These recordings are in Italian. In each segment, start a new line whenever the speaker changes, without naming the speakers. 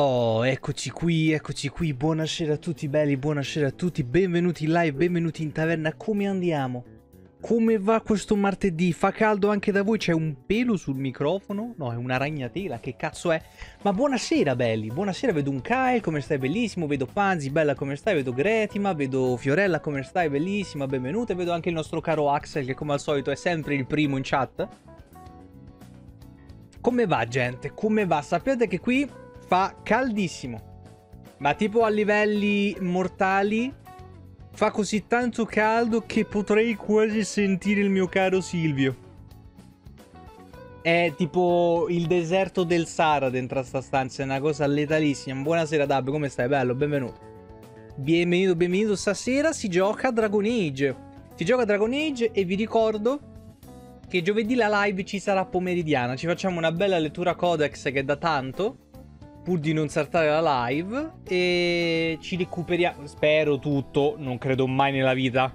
Oh, eccoci qui, eccoci qui, buonasera a tutti belli, buonasera a tutti, benvenuti in live, benvenuti in taverna, come andiamo? Come va questo martedì? Fa caldo anche da voi? C'è un pelo sul microfono? No, è una ragnatela, che cazzo è? Ma buonasera belli, buonasera, vedo un Kyle, come stai bellissimo, vedo Panzi, bella come stai, vedo Gretima, vedo Fiorella, come stai bellissima, benvenuta, vedo anche il nostro caro Axel che come al solito è sempre il primo in chat. Come va gente? Come va? Sappiate che qui fa caldissimo. Ma tipo a livelli mortali fa così tanto caldo che potrei quasi sentire il mio caro Silvio. È tipo il deserto del Sahara dentro sta stanza, è una cosa letalissima. Buonasera Dab, come stai? Bello, benvenuto. Benvenuto, benvenuto. Stasera si gioca Dragon Age. Si gioca Dragon Age e vi ricordo che giovedì la live ci sarà pomeridiana. Ci facciamo una bella lettura Codex che è da tanto pur di non saltare la live e ci recuperiamo, spero tutto, non credo mai nella vita,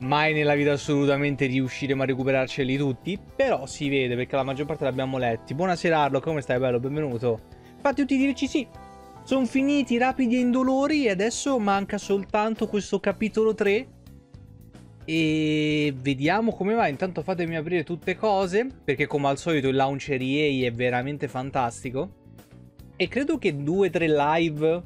mai nella vita assolutamente riusciremo a recuperarceli tutti, però si vede perché la maggior parte l'abbiamo letti. Buonasera Arlo, come stai bello? Benvenuto. Fate tutti dirci sì. Sono finiti rapidi e indolori e adesso manca soltanto questo capitolo 3 e vediamo come va. Intanto fatemi aprire tutte cose perché come al solito il launcher EA è veramente fantastico. E credo che due o tre live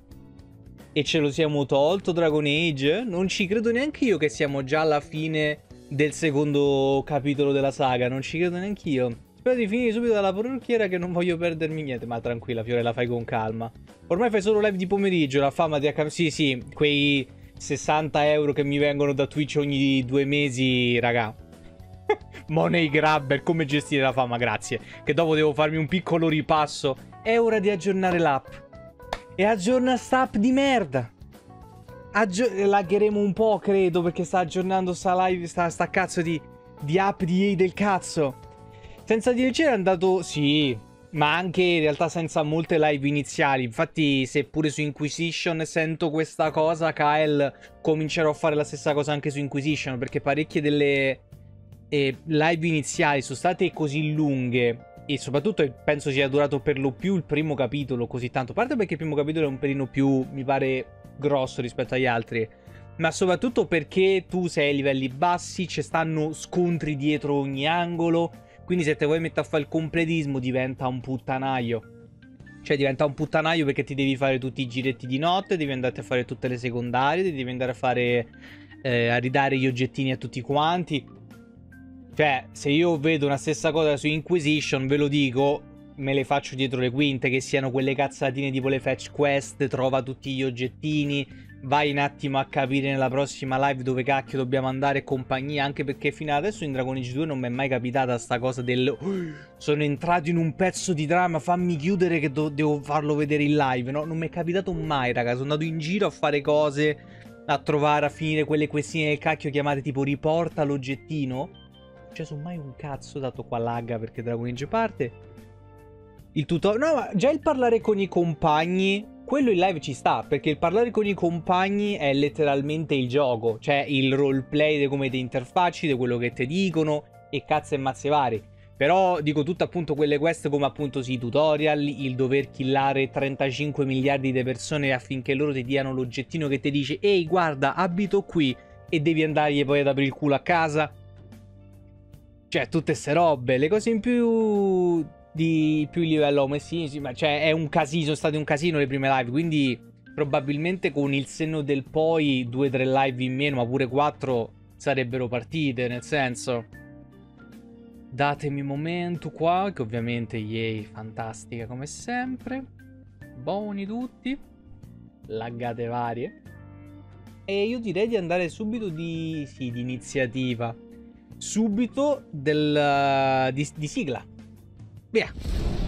e ce lo siamo tolto Dragon Age. Non ci credo neanche io che siamo già alla fine del secondo capitolo della saga. Non ci credo neanche io. Spero di finire subito dalla parrucchiera che non voglio perdermi niente. Ma tranquilla, Fiorella, fai con calma. Ormai fai solo live di pomeriggio, la fama ti accam... Sì, sì, quei 60 euro che mi vengono da Twitch ogni due mesi, raga. Money grabber, come gestire la fama, grazie. Che dopo devo farmi un piccolo ripasso è ora di aggiornare l'app. E aggiorna sta app di merda. Aggi- lagheremo un po', credo, perché sta aggiornando sta live, sta, sta cazzo di, di app di EA del cazzo. Senza DLC è andato, sì, ma anche in realtà senza molte live iniziali. Infatti, se pure su Inquisition sento questa cosa, Kyle, comincerò a fare la stessa cosa anche su Inquisition, perché parecchie delle eh, live iniziali sono state così lunghe e soprattutto penso sia durato per lo più il primo capitolo così tanto. A parte perché il primo capitolo è un pelino più, mi pare, grosso rispetto agli altri. Ma soprattutto perché tu sei ai livelli bassi, ci stanno scontri dietro ogni angolo. Quindi se te vuoi mettere a fare il completismo diventa un puttanaio. Cioè diventa un puttanaio perché ti devi fare tutti i giretti di notte, devi andare a fare tutte le secondarie, devi andare a fare... Eh, a ridare gli oggettini a tutti quanti. Cioè, se io vedo una stessa cosa su Inquisition, ve lo dico, me le faccio dietro le quinte, che siano quelle cazzatine tipo le fetch quest, trova tutti gli oggettini, vai un attimo a capire nella prossima live dove cacchio dobbiamo andare e compagnia, anche perché fino ad adesso in Dragon Age 2 non mi è mai capitata sta cosa del
oh,
sono entrato in un pezzo di trama, fammi chiudere che devo farlo vedere in live, no? Non mi è capitato mai, raga, sono andato in giro a fare cose, a trovare, a finire quelle questine del cacchio chiamate tipo riporta l'oggettino successo mai un cazzo, dato qua lagga perché Dragon Age parte. Il tutorial... No, ma già il parlare con i compagni... Quello in live ci sta, perché il parlare con i compagni è letteralmente il gioco. Cioè il roleplay di come ti interfacci, di quello che ti dicono e cazzo e mazze vari. Però dico tutto appunto quelle quest come appunto sì, tutorial, il dover killare 35 miliardi di persone affinché loro ti diano l'oggettino che ti dice ehi guarda abito qui e devi andargli poi ad aprire il culo a casa. Cioè, tutte queste robe, le cose in più di più livello come si ma cioè è un casino, sono state un casino le prime live, quindi probabilmente con il senno del poi due o tre live in meno, ma pure quattro sarebbero partite, nel senso datemi un momento qua, che ovviamente yay, fantastica come sempre. Buoni tutti. Laggate varie. E io direi di andare subito di sì, di iniziativa subito del, eh, di, di sigla. Via.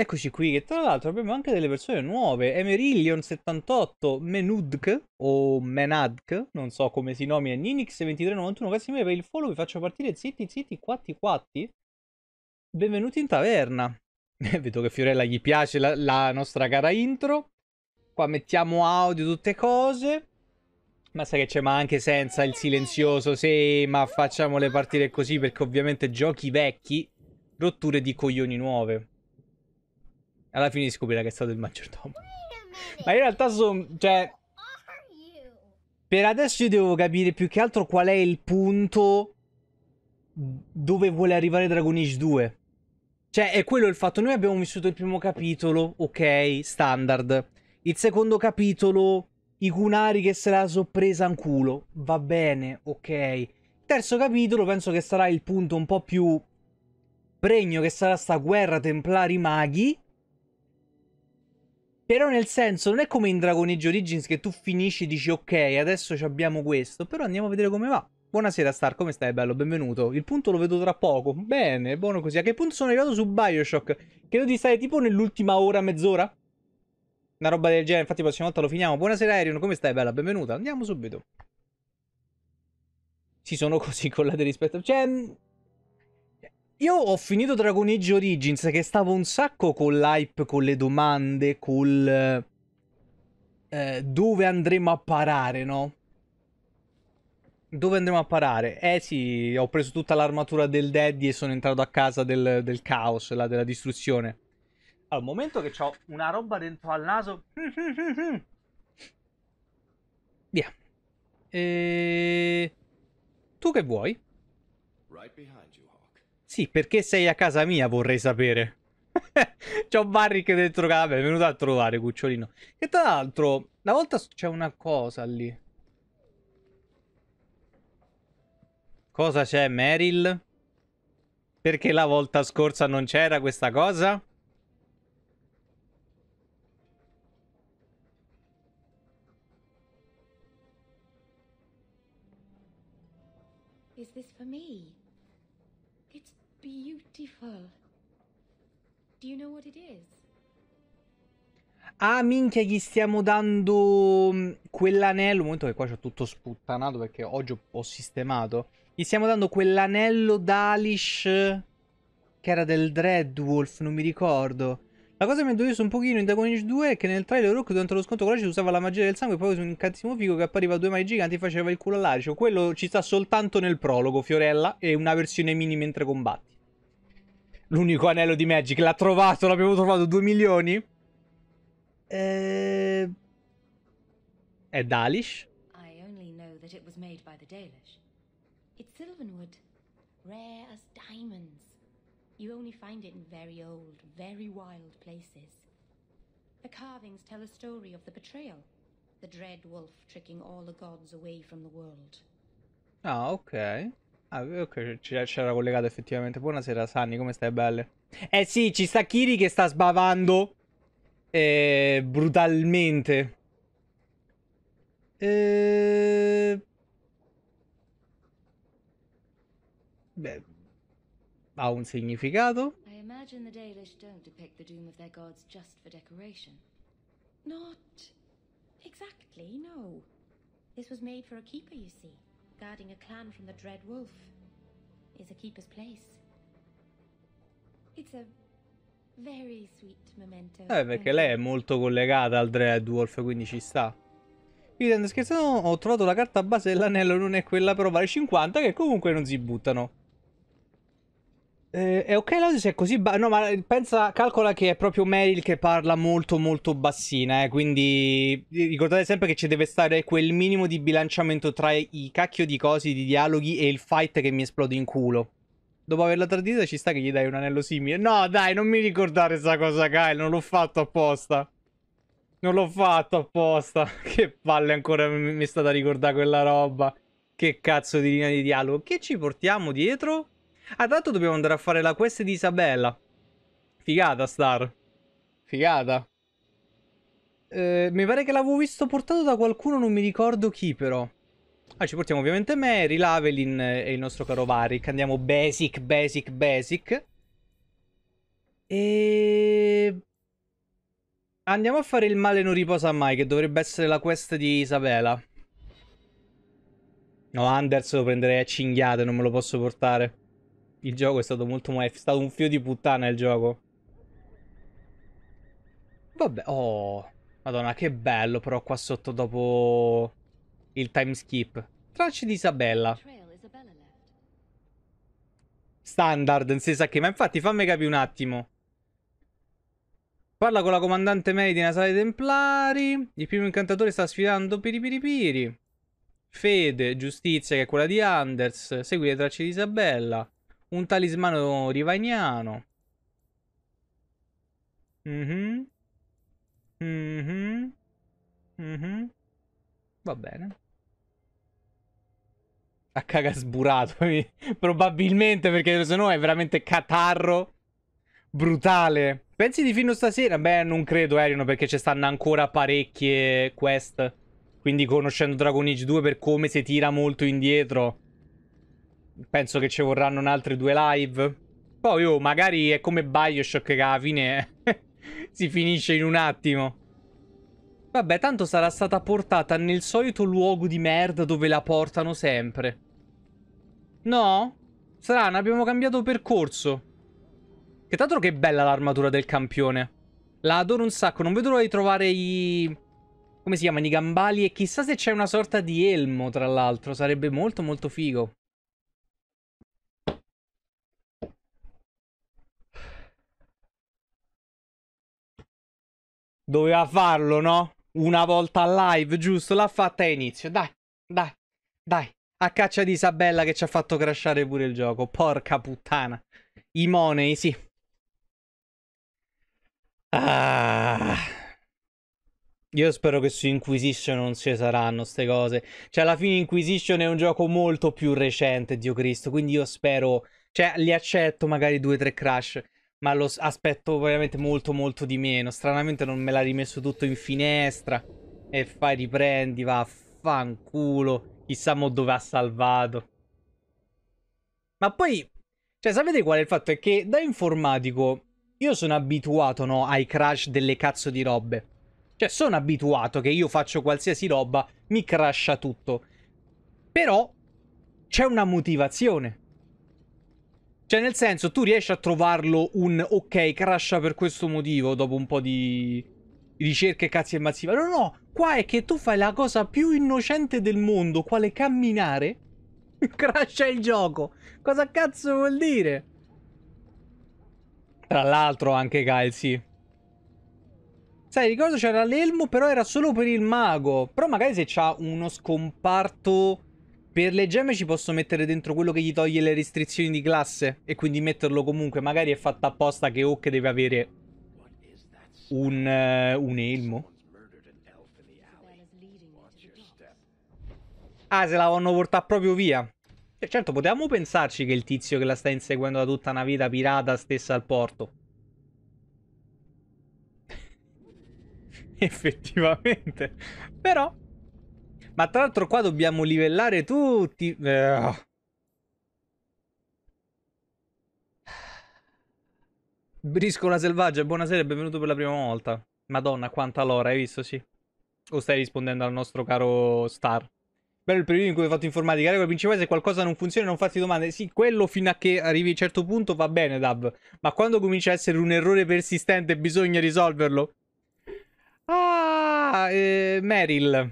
Eccoci qui, che tra l'altro abbiamo anche delle persone nuove, Emerillion 78, Menudk o Menadk, non so come si nomina, Ninix 2391, grazie mille per il follow, vi faccio partire zitti zitti quatti quatti. Benvenuti in taverna. Vedo che Fiorella gli piace la, la nostra cara intro. Qua mettiamo audio, tutte cose. Ma sai che c'è, ma anche senza il silenzioso, sì, ma facciamole partire così perché ovviamente giochi vecchi, rotture di coglioni nuove. Alla fine si scoprirà che è stato il maggiordomo. Ma in realtà sono... Cioè... Per adesso io devo capire più che altro qual è il punto dove vuole arrivare Dragon Age 2. Cioè, è quello il fatto. Noi abbiamo vissuto il primo capitolo, ok, standard. Il secondo capitolo, i cunari che se la sorpresa in culo. Va bene, ok. Il terzo capitolo penso che sarà il punto un po' più pregno che sarà sta guerra templari maghi però nel senso, non è come in Dragon Age Origins che tu finisci e dici ok, adesso abbiamo questo, però andiamo a vedere come va. Buonasera Star, come stai? Bello, benvenuto. Il punto lo vedo tra poco. Bene, buono così. A che punto sono arrivato su Bioshock? Credo di stare tipo nell'ultima ora, mezz'ora? Una roba del genere, infatti la prossima volta lo finiamo. Buonasera Arion, come stai? Bella, benvenuta. Andiamo subito. Si sono così collate rispetto... Cioè... Io ho finito Dragon Age Origins che stavo un sacco con l'hype, con le domande, col... Eh, dove andremo a parare, no? Dove andremo a parare? Eh sì, ho preso tutta l'armatura del Daddy e sono entrato a casa del, del caos, la, della distruzione. Al momento che ho una roba dentro al naso... Via. E... Ehm, tu che vuoi?
Right behind
sì, perché sei a casa mia vorrei sapere. C'ho Barry che dentro casa, è venuto a trovare Cucciolino. E tra l'altro, una volta c'è una cosa lì. Cosa c'è, Meryl? Perché la volta scorsa non c'era questa cosa?
beautiful. Do you know what it is?
Ah, minchia, gli stiamo dando mm, quell'anello. Un momento che qua c'ho tutto sputtanato perché oggi ho sistemato. Gli stiamo dando quell'anello d'Alish che era del Dreadwolf, non mi ricordo. La cosa che mi ha deluso un pochino in Dragon Age 2 è che nel trailer Rook durante lo scontro con Alice usava la magia del sangue e poi su un incantesimo figo che appariva due mani giganti e faceva il culo all'Alice. Quello ci sta soltanto nel prologo, Fiorella, e una versione mini mentre combatti. L'unico anello di Magic. L'ha trovato, l'abbiamo trovato 2 milioni. Eh... È Dalish? I only
know that it was made by the Dalish. It's Sylvanwood, rare as diamonds. You only find it in very old, very wild places. The carvings
tell a story of the betrayal, the dread wolf tricking all the gods away from the world.
Ah, ok. Ah, ok, c'era collegato effettivamente. Buonasera, Sanni, come stai, belle? Eh sì, ci sta Kiri che sta sbavando eh, brutalmente. Eh... Beh, ha un significato.
I che i Dalish non depict la doom dei loro gods just per decorazione. Non esattamente, no. This was made per un keeper, you
see guarding a clan from the Dread Wolf is a keeper's place. It's a very sweet memento. Eh, perché lei
è molto collegata al Dread Wolf, quindi ci sta. Io scherzando, ho trovato la carta base dell'anello, non è quella però vale 50 che comunque non si buttano. Eh, è ok se è così ba- No, ma pensa, calcola che è proprio Meryl che parla molto molto bassina, eh, quindi ricordate sempre che ci deve stare quel minimo di bilanciamento tra i cacchio di cosi, di dialoghi e il fight che mi esplode in culo. Dopo averla tradita ci sta che gli dai un anello simile. No, dai, non mi ricordare sta cosa, Kyle, non l'ho fatto apposta. Non l'ho fatto apposta. Che palle ancora mi è stata ricordata quella roba. Che cazzo di linea di dialogo. Che ci portiamo dietro? Ah, tanto dobbiamo andare a fare la quest di Isabella. Figata, Star. Figata. Eh, mi pare che l'avevo visto portato da qualcuno, non mi ricordo chi però. Ah, ci portiamo ovviamente Mary, Lavelin e il nostro caro Varric. Andiamo basic, basic, basic. E... Andiamo a fare il male non riposa mai, che dovrebbe essere la quest di Isabella. No, Anders lo prenderei a cinghiate, non me lo posso portare il gioco è stato molto male. È stato un figlio di puttana il gioco. Vabbè, oh. Madonna, che bello però qua sotto dopo il time skip. Tracce di Isabella. Standard, non si sa che. Ma infatti fammi capire un attimo. Parla con la comandante Mary di una sala dei Templari. Il primo incantatore sta sfidando Piripiripiri. Fede, giustizia che è quella di Anders. Segui le tracce di Isabella. Un talismano rivagnano. Mm mhm. Mm mhm. Mm Va bene. A caga sburato. Probabilmente perché se no è veramente catarro. Brutale. Pensi di fino stasera? Beh, non credo, Erino, eh, perché ci stanno ancora parecchie quest. Quindi conoscendo Dragon Age 2 per come si tira molto indietro penso che ci vorranno altri due live. Poi, oh, magari è come Bioshock che alla fine si finisce in un attimo. Vabbè, tanto sarà stata portata nel solito luogo di merda dove la portano sempre. No? Strano, abbiamo cambiato percorso. Che tanto che bella l'armatura del campione. La adoro un sacco, non vedo l'ora di trovare i... Come si chiamano? I gambali e chissà se c'è una sorta di elmo, tra l'altro. Sarebbe molto molto figo. Doveva farlo, no? Una volta live, giusto? L'ha fatta a inizio. Dai, dai, dai. A caccia di Isabella che ci ha fatto crashare pure il gioco. Porca puttana. I money, sì. Ah. Io spero che su Inquisition non ci saranno queste cose. Cioè, alla fine Inquisition è un gioco molto più recente, Dio Cristo. Quindi io spero... Cioè, li accetto magari due o tre crash ma lo aspetto veramente molto molto di meno. Stranamente non me l'ha rimesso tutto in finestra. E fai riprendi, vaffanculo. Chissà mo dove ha salvato. Ma poi, cioè sapete qual è il fatto? È che da informatico io sono abituato no, ai crash delle cazzo di robe. Cioè sono abituato che io faccio qualsiasi roba, mi crasha tutto. Però c'è una motivazione. Cioè, nel senso, tu riesci a trovarlo un ok, crasha per questo motivo dopo un po' di ricerche cazzi e mazziva. No, no, qua è che tu fai la cosa più innocente del mondo, quale camminare, crasha il gioco. Cosa cazzo vuol dire? Tra l'altro anche Kyle, sì. Sai, ricordo c'era l'elmo, però era solo per il mago. Però magari se c'ha uno scomparto per le gemme ci posso mettere dentro quello che gli toglie le restrizioni di classe e quindi metterlo comunque. Magari è fatta apposta che Hawk deve avere un, uh, un elmo. Ah, se la vanno portata proprio via. E certo, potevamo pensarci che il tizio che la sta inseguendo da tutta una vita pirata stessa al porto. Effettivamente. Però ma tra l'altro qua dobbiamo livellare tutti. Eh. Briscola selvaggia, buonasera e benvenuto per la prima volta. Madonna, quanta lora, hai visto, sì? O stai rispondendo al nostro caro Star? Bello il periodo in cui ho fatto informatica. La ecco, regola principale se qualcosa non funziona non farti domande. Sì, quello fino a che arrivi a un certo punto va bene, Dab. Ma quando comincia a essere un errore persistente bisogna risolverlo. Ah, eh, Meryl.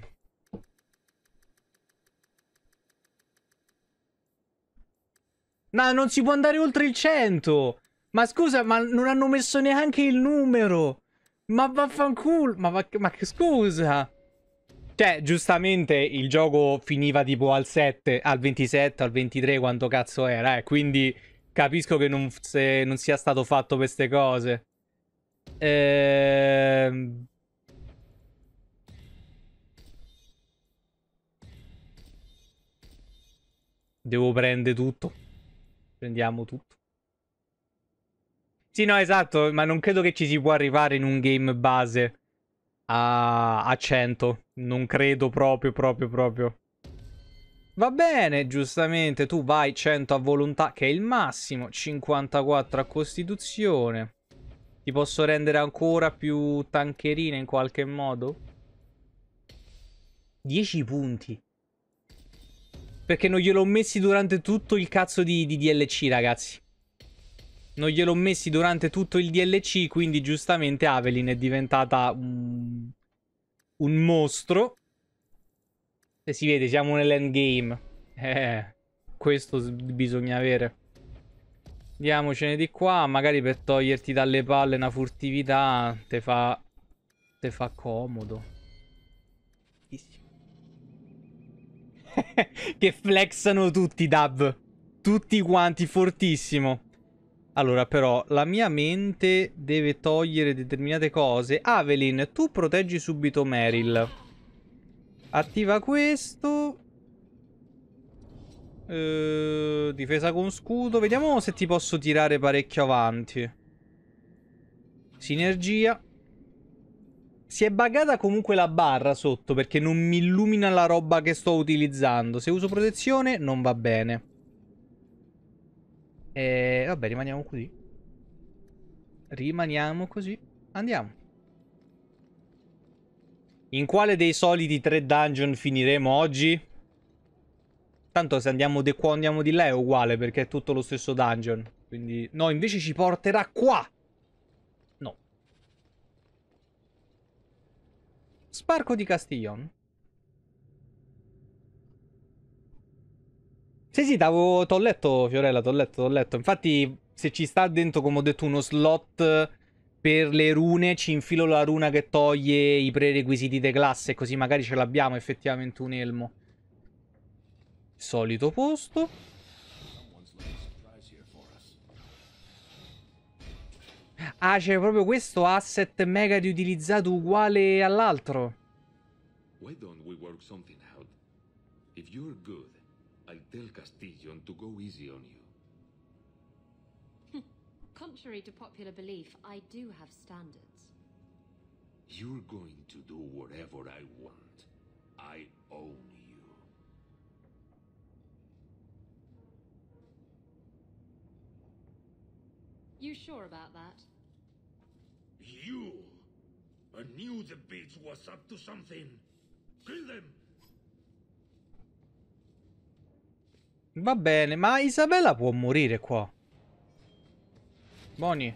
Ma non si può andare oltre il 100! Ma scusa, ma non hanno messo neanche il numero! Ma vaffanculo! Ma, ma, ma scusa! Cioè, giustamente il gioco finiva tipo al 7, al 27, al 23, quanto cazzo era, eh. Quindi capisco che non, se, non sia stato fatto queste cose. Ehm... Devo prendere tutto. Prendiamo tutto. Sì, no, esatto, ma non credo che ci si può arrivare in un game base a, a 100. Non credo proprio, proprio, proprio. Va bene, giustamente, tu vai 100 a volontà, che è il massimo, 54 a costituzione. Ti posso rendere ancora più tancherina in qualche modo? 10 punti. Perché non gliel'ho messi durante tutto il cazzo di, di DLC, ragazzi. Non gliel'ho messi durante tutto il DLC, quindi giustamente Avelin è diventata un, un mostro. E si vede, siamo nell'endgame. Eh, questo bisogna avere. Andiamocene di qua, magari per toglierti dalle palle una furtività, te fa... te fa comodo. che flexano tutti i dub. Tutti quanti, fortissimo. Allora, però, la mia mente deve togliere determinate cose. Avelin, tu proteggi subito Meryl. Attiva questo. Eh, difesa con scudo. Vediamo se ti posso tirare parecchio avanti. Sinergia. Si è buggata comunque la barra sotto perché non mi illumina la roba che sto utilizzando. Se uso protezione non va bene. E vabbè, rimaniamo così. Rimaniamo così. Andiamo. In quale dei soliti tre dungeon finiremo oggi? Tanto se andiamo di qua andiamo di là è uguale perché è tutto lo stesso dungeon. Quindi... No, invece ci porterà qua! Sparco di Castiglion. Sì, sì, t'ho letto, Fiorella, t'ho letto, t'ho letto. Infatti, se ci sta dentro, come ho detto, uno slot per le rune, ci infilo la runa che toglie i prerequisiti di classe, così magari ce l'abbiamo effettivamente un elmo. Solito posto. Ah, c'è proprio questo asset mega riutilizzato uguale all'altro.
Why don't we work something out? If you're good, I'll tell Castillon to go easy on
you. Contrary to popular belief, I do have standards.
You're going
to do whatever I want. I own
You sure about that?
You! I knew the bitch
was up to something! Kill them!
Va bene, ma Isabella può morire qua. Boni.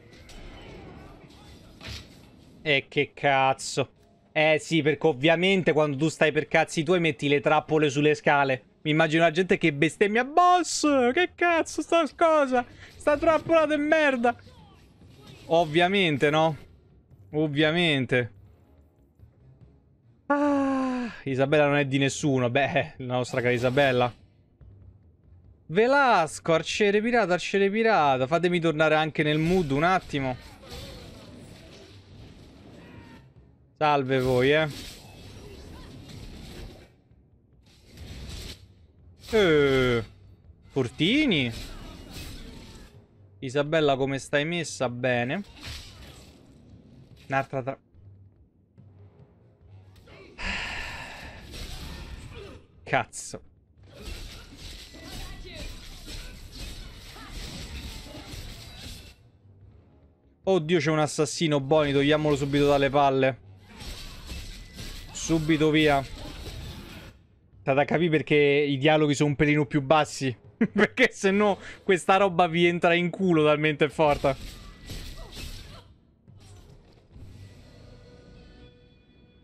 E eh, che cazzo. Eh sì, perché ovviamente quando tu stai per cazzi tuoi metti le trappole sulle scale. Mi immagino la gente che bestemmia Boss, che cazzo sta cosa Sta trappola di merda Ovviamente, no? Ovviamente ah, Isabella non è di nessuno Beh, la nostra cara Isabella Velasco, arciere pirata, arciere pirata Fatemi tornare anche nel mood un attimo Salve voi, eh Eh, Fortini. Isabella, come stai messa? Bene. Un'altra tra... Cazzo. Oddio, c'è un assassino, Boni, togliamolo subito dalle palle. Subito via. C'è da capire perché i dialoghi sono un pelino più bassi. perché se no questa roba vi entra in culo talmente forte.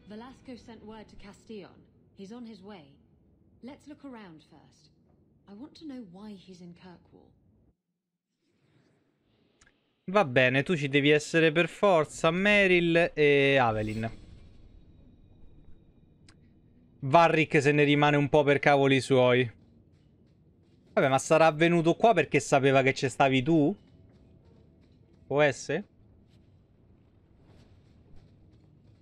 Velasco sent word to Castillon. He's on his way. Let's look around first. I want to know why he's in Kirkwall.
Va bene, tu ci devi essere per forza, Meryl e Avelin. Varric se ne rimane un po' per cavoli suoi. Vabbè, ma sarà venuto qua perché sapeva che ci stavi tu? Può essere?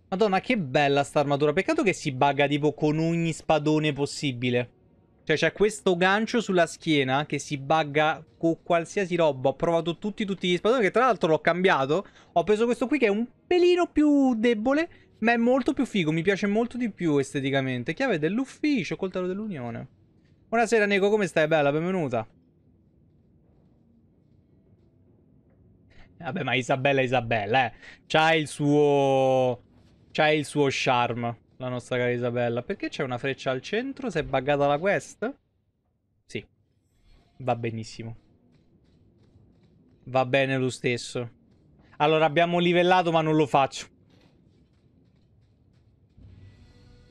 Madonna, che bella sta armatura. Peccato che si bugga tipo con ogni spadone possibile. Cioè c'è questo gancio sulla schiena che si bugga con qualsiasi roba. Ho provato tutti, tutti gli spadoni che tra l'altro l'ho cambiato. Ho preso questo qui che è un pelino più debole ma è molto più figo, mi piace molto di più esteticamente. Chiave dell'ufficio, coltello dell'unione. Buonasera Nico, come stai? Bella, benvenuta. Vabbè, ma Isabella è Isabella, eh. C'ha il suo... C'ha il suo charm, la nostra cara Isabella. Perché c'è una freccia al centro? Si è buggata la quest? Sì. Va benissimo. Va bene lo stesso. Allora, abbiamo livellato, ma non lo faccio.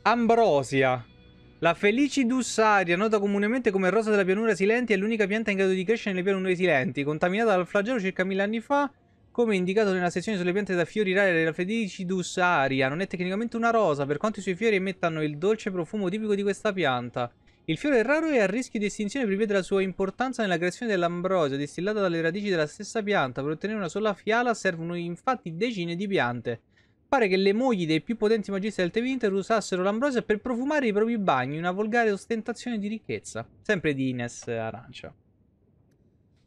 Ambrosia. La Felicidus aria, nota comunemente come rosa della pianura silenti, è l'unica pianta in grado di crescere nelle pianure silenti, contaminata dal flagello circa mille anni fa, come indicato nella sezione sulle piante da fiori rare della Felicidus aria. Non è tecnicamente una rosa, per quanto i suoi fiori emettano il dolce profumo tipico di questa pianta. Il fiore è raro e a rischio di estinzione per via della sua importanza nella creazione dell'ambrosia, distillata dalle radici della stessa pianta. Per ottenere una sola fiala servono infatti decine di piante pare che le mogli dei più potenti magisti del Tevinter usassero l'ambrosia per profumare i propri bagni, una volgare ostentazione di ricchezza. Sempre di Ines Arancia.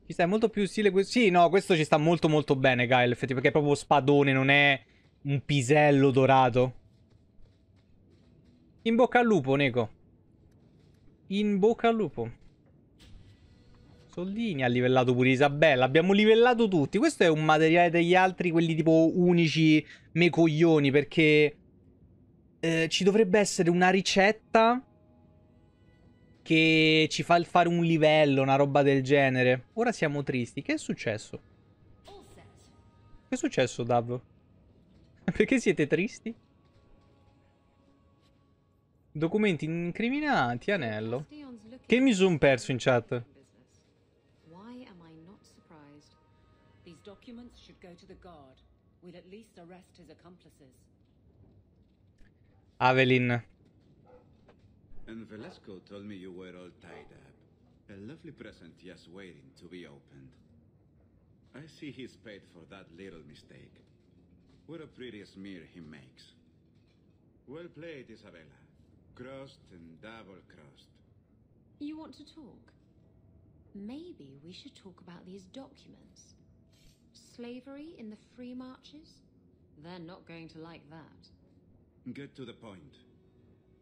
Ci sta molto più stile questo. Sì, no, questo ci sta molto molto bene, Kyle, effettivamente, perché è proprio spadone, non è un pisello dorato. In bocca al lupo, Neko. In bocca al lupo. Soldini ha livellato pure Isabella. Abbiamo livellato tutti. Questo è un materiale degli altri, quelli tipo unici, me coglioni, perché... Eh, ci dovrebbe essere una ricetta che ci fa fare un livello, una roba del genere. Ora siamo tristi. Che è successo? Che è successo, Dav? Perché siete tristi? Documenti incriminati, anello. Che mi sono perso in chat?
documents should go to the guard. We'll at least arrest his accomplices.
Avelin.
And Velasco told me you were all tied up. A lovely present just waiting to be opened. I see he's paid for that little mistake. What a pretty smear he makes. Well played, Isabella. Crossed and double crossed.
You want to talk? Maybe we should talk about these documents. slavery in the free marches? They're not going to like that.
Get to the point.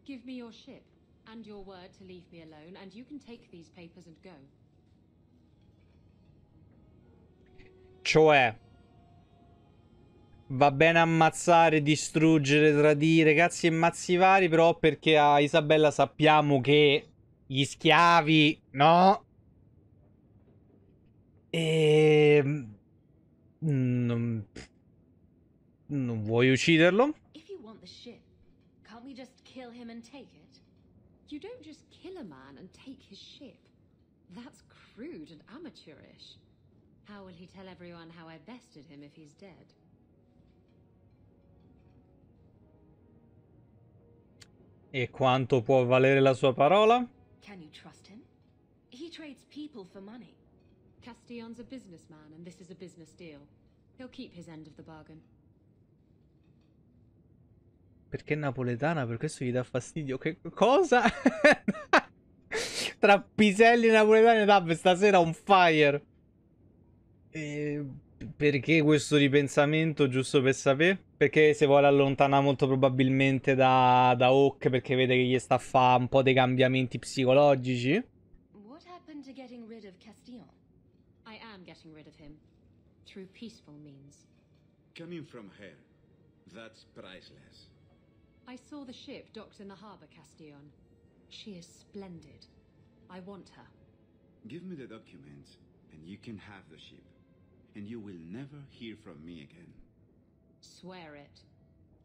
Give me your ship, and your word to leave me alone, and you can take these papers and go.
Cioè, va bene ammazzare, distruggere, tradire, cazzi e mazzi vari, però perché a Isabella sappiamo che gli schiavi, no? E ehm, non... non vuoi ucciderlo?
If you want the ship, can't we just kill him and take it? You don't just kill a man and take his ship. That's crude and amateurish. How will he tell everyone how I bested him if he's dead?
E quanto può valere la sua parola?
Can you trust him? He trades people for money. Castellon's a businessman, and this is a business deal. He'll keep his end of the bargain.
Perché è napoletana? Per questo gli dà fastidio. Che cosa? Tra piselli napoletani e dab stasera un fire. E perché questo ripensamento, giusto per sapere? Perché se vuole allontanare molto probabilmente da, da Hawk perché vede che gli sta a fare un po' dei cambiamenti psicologici.
What happened to getting rid of Castillon? I am getting rid of him. Through
peaceful means. Coming from her, that's priceless.
I saw the ship docked in the harbor, Castillon. She is splendid. I want her.
Give me the documents, and you can have the ship. And you will never hear from me again.
Swear it.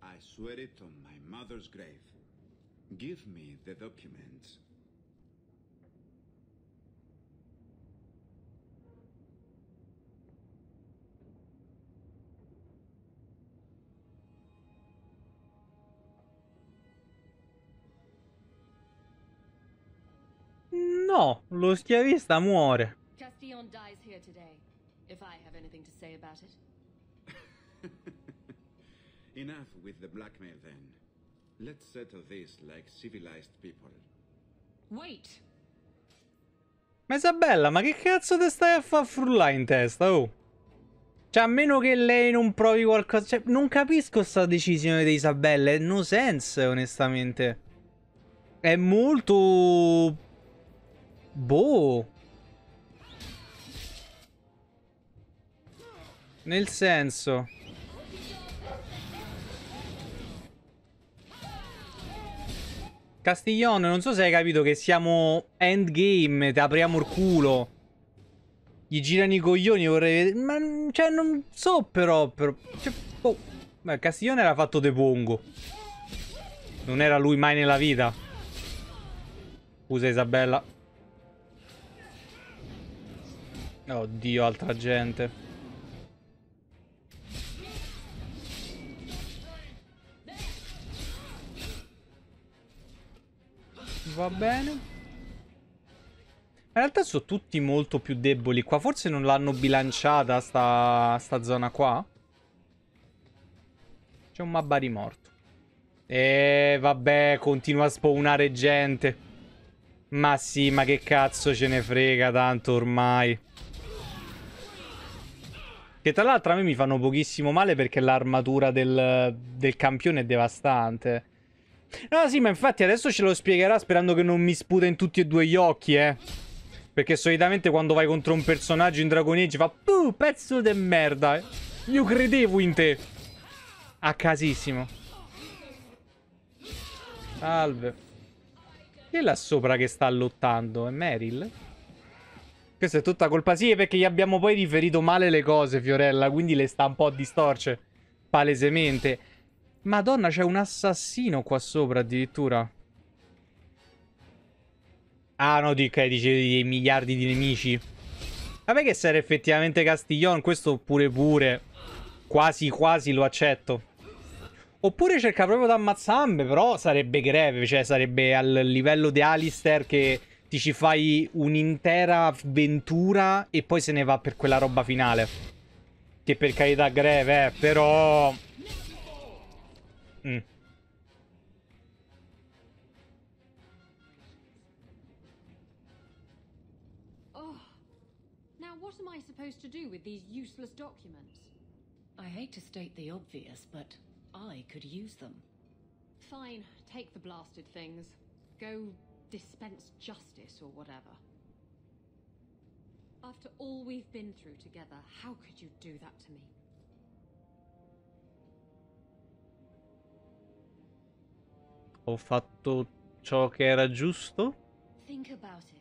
I swear it on my mother's grave. Give me the documents.
No, lo schiavista muore.
Castillon dies here today, if I have anything to say about
it.
Enough with the blackmail then. Let's settle this like civilized people.
Wait.
Ma Isabella, ma che cazzo te stai a far frullare in testa, oh? Cioè, a meno che lei non provi qualcosa... Cioè, non capisco questa decisione di Isabella, è no sense, onestamente. È molto Boh. Nel senso... Castiglione, non so se hai capito che siamo endgame, ti apriamo il culo. Gli girano i coglioni, vorrei vedere... Ma, cioè, non so però... però cioè, oh. Ma Castiglione era fatto De Pongo. Non era lui mai nella vita. Scusa Isabella. Oddio, altra gente. Va bene. In realtà sono tutti molto più deboli qua. Forse non l'hanno bilanciata sta, sta zona qua. C'è un Mabari morto. E eh, vabbè, continua a spawnare gente. Ma sì, ma che cazzo ce ne frega tanto ormai. Che tra l'altro a me mi fanno pochissimo male perché l'armatura del, del campione è devastante. No, sì, ma infatti adesso ce lo spiegherà sperando che non mi sputa in tutti e due gli occhi, eh. Perché solitamente quando vai contro un personaggio in Dragon Age fa Puh, pezzo di merda. Io credevo in te. A casissimo. Salve. Chi è là sopra che sta lottando? È Meryl? Questa è tutta colpa. Sì, perché gli abbiamo poi riferito male le cose, Fiorella. Quindi le sta un po' a distorce. Palesemente. Madonna, c'è un assassino qua sopra addirittura. Ah, no, di, ok, eh, dicevi dei miliardi di nemici. Vabbè che sarà effettivamente Castiglione, questo pure pure. Quasi quasi lo accetto. Oppure cerca proprio di ammazzarmi, però sarebbe greve, cioè sarebbe al livello di Alistair che ti ci fai un'intera avventura e poi se ne va per quella roba finale. Che per carità greve, eh, però... Mm.
Oh. supposed to do with these useless documents? I hate to
state the obvious, but I could use them.
Fine, take the blasted things. Go dispense justice or whatever. After all we've been through together, how could you do that to me?
Ho fatto ciò che era giusto?
Think about it.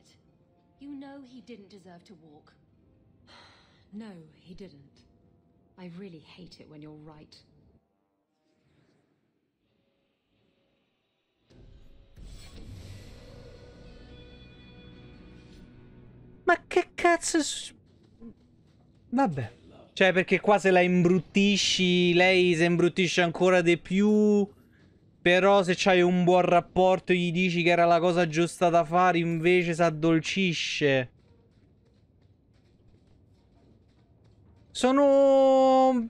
You know he didn't deserve to walk.
No, he didn't. I really hate it when you're right.
Ma che cazzo... Vabbè. Cioè, perché qua se la imbruttisci, lei si imbruttisce ancora di più. Però se c'hai un buon rapporto e gli dici che era la cosa giusta da fare, invece si addolcisce. Sono...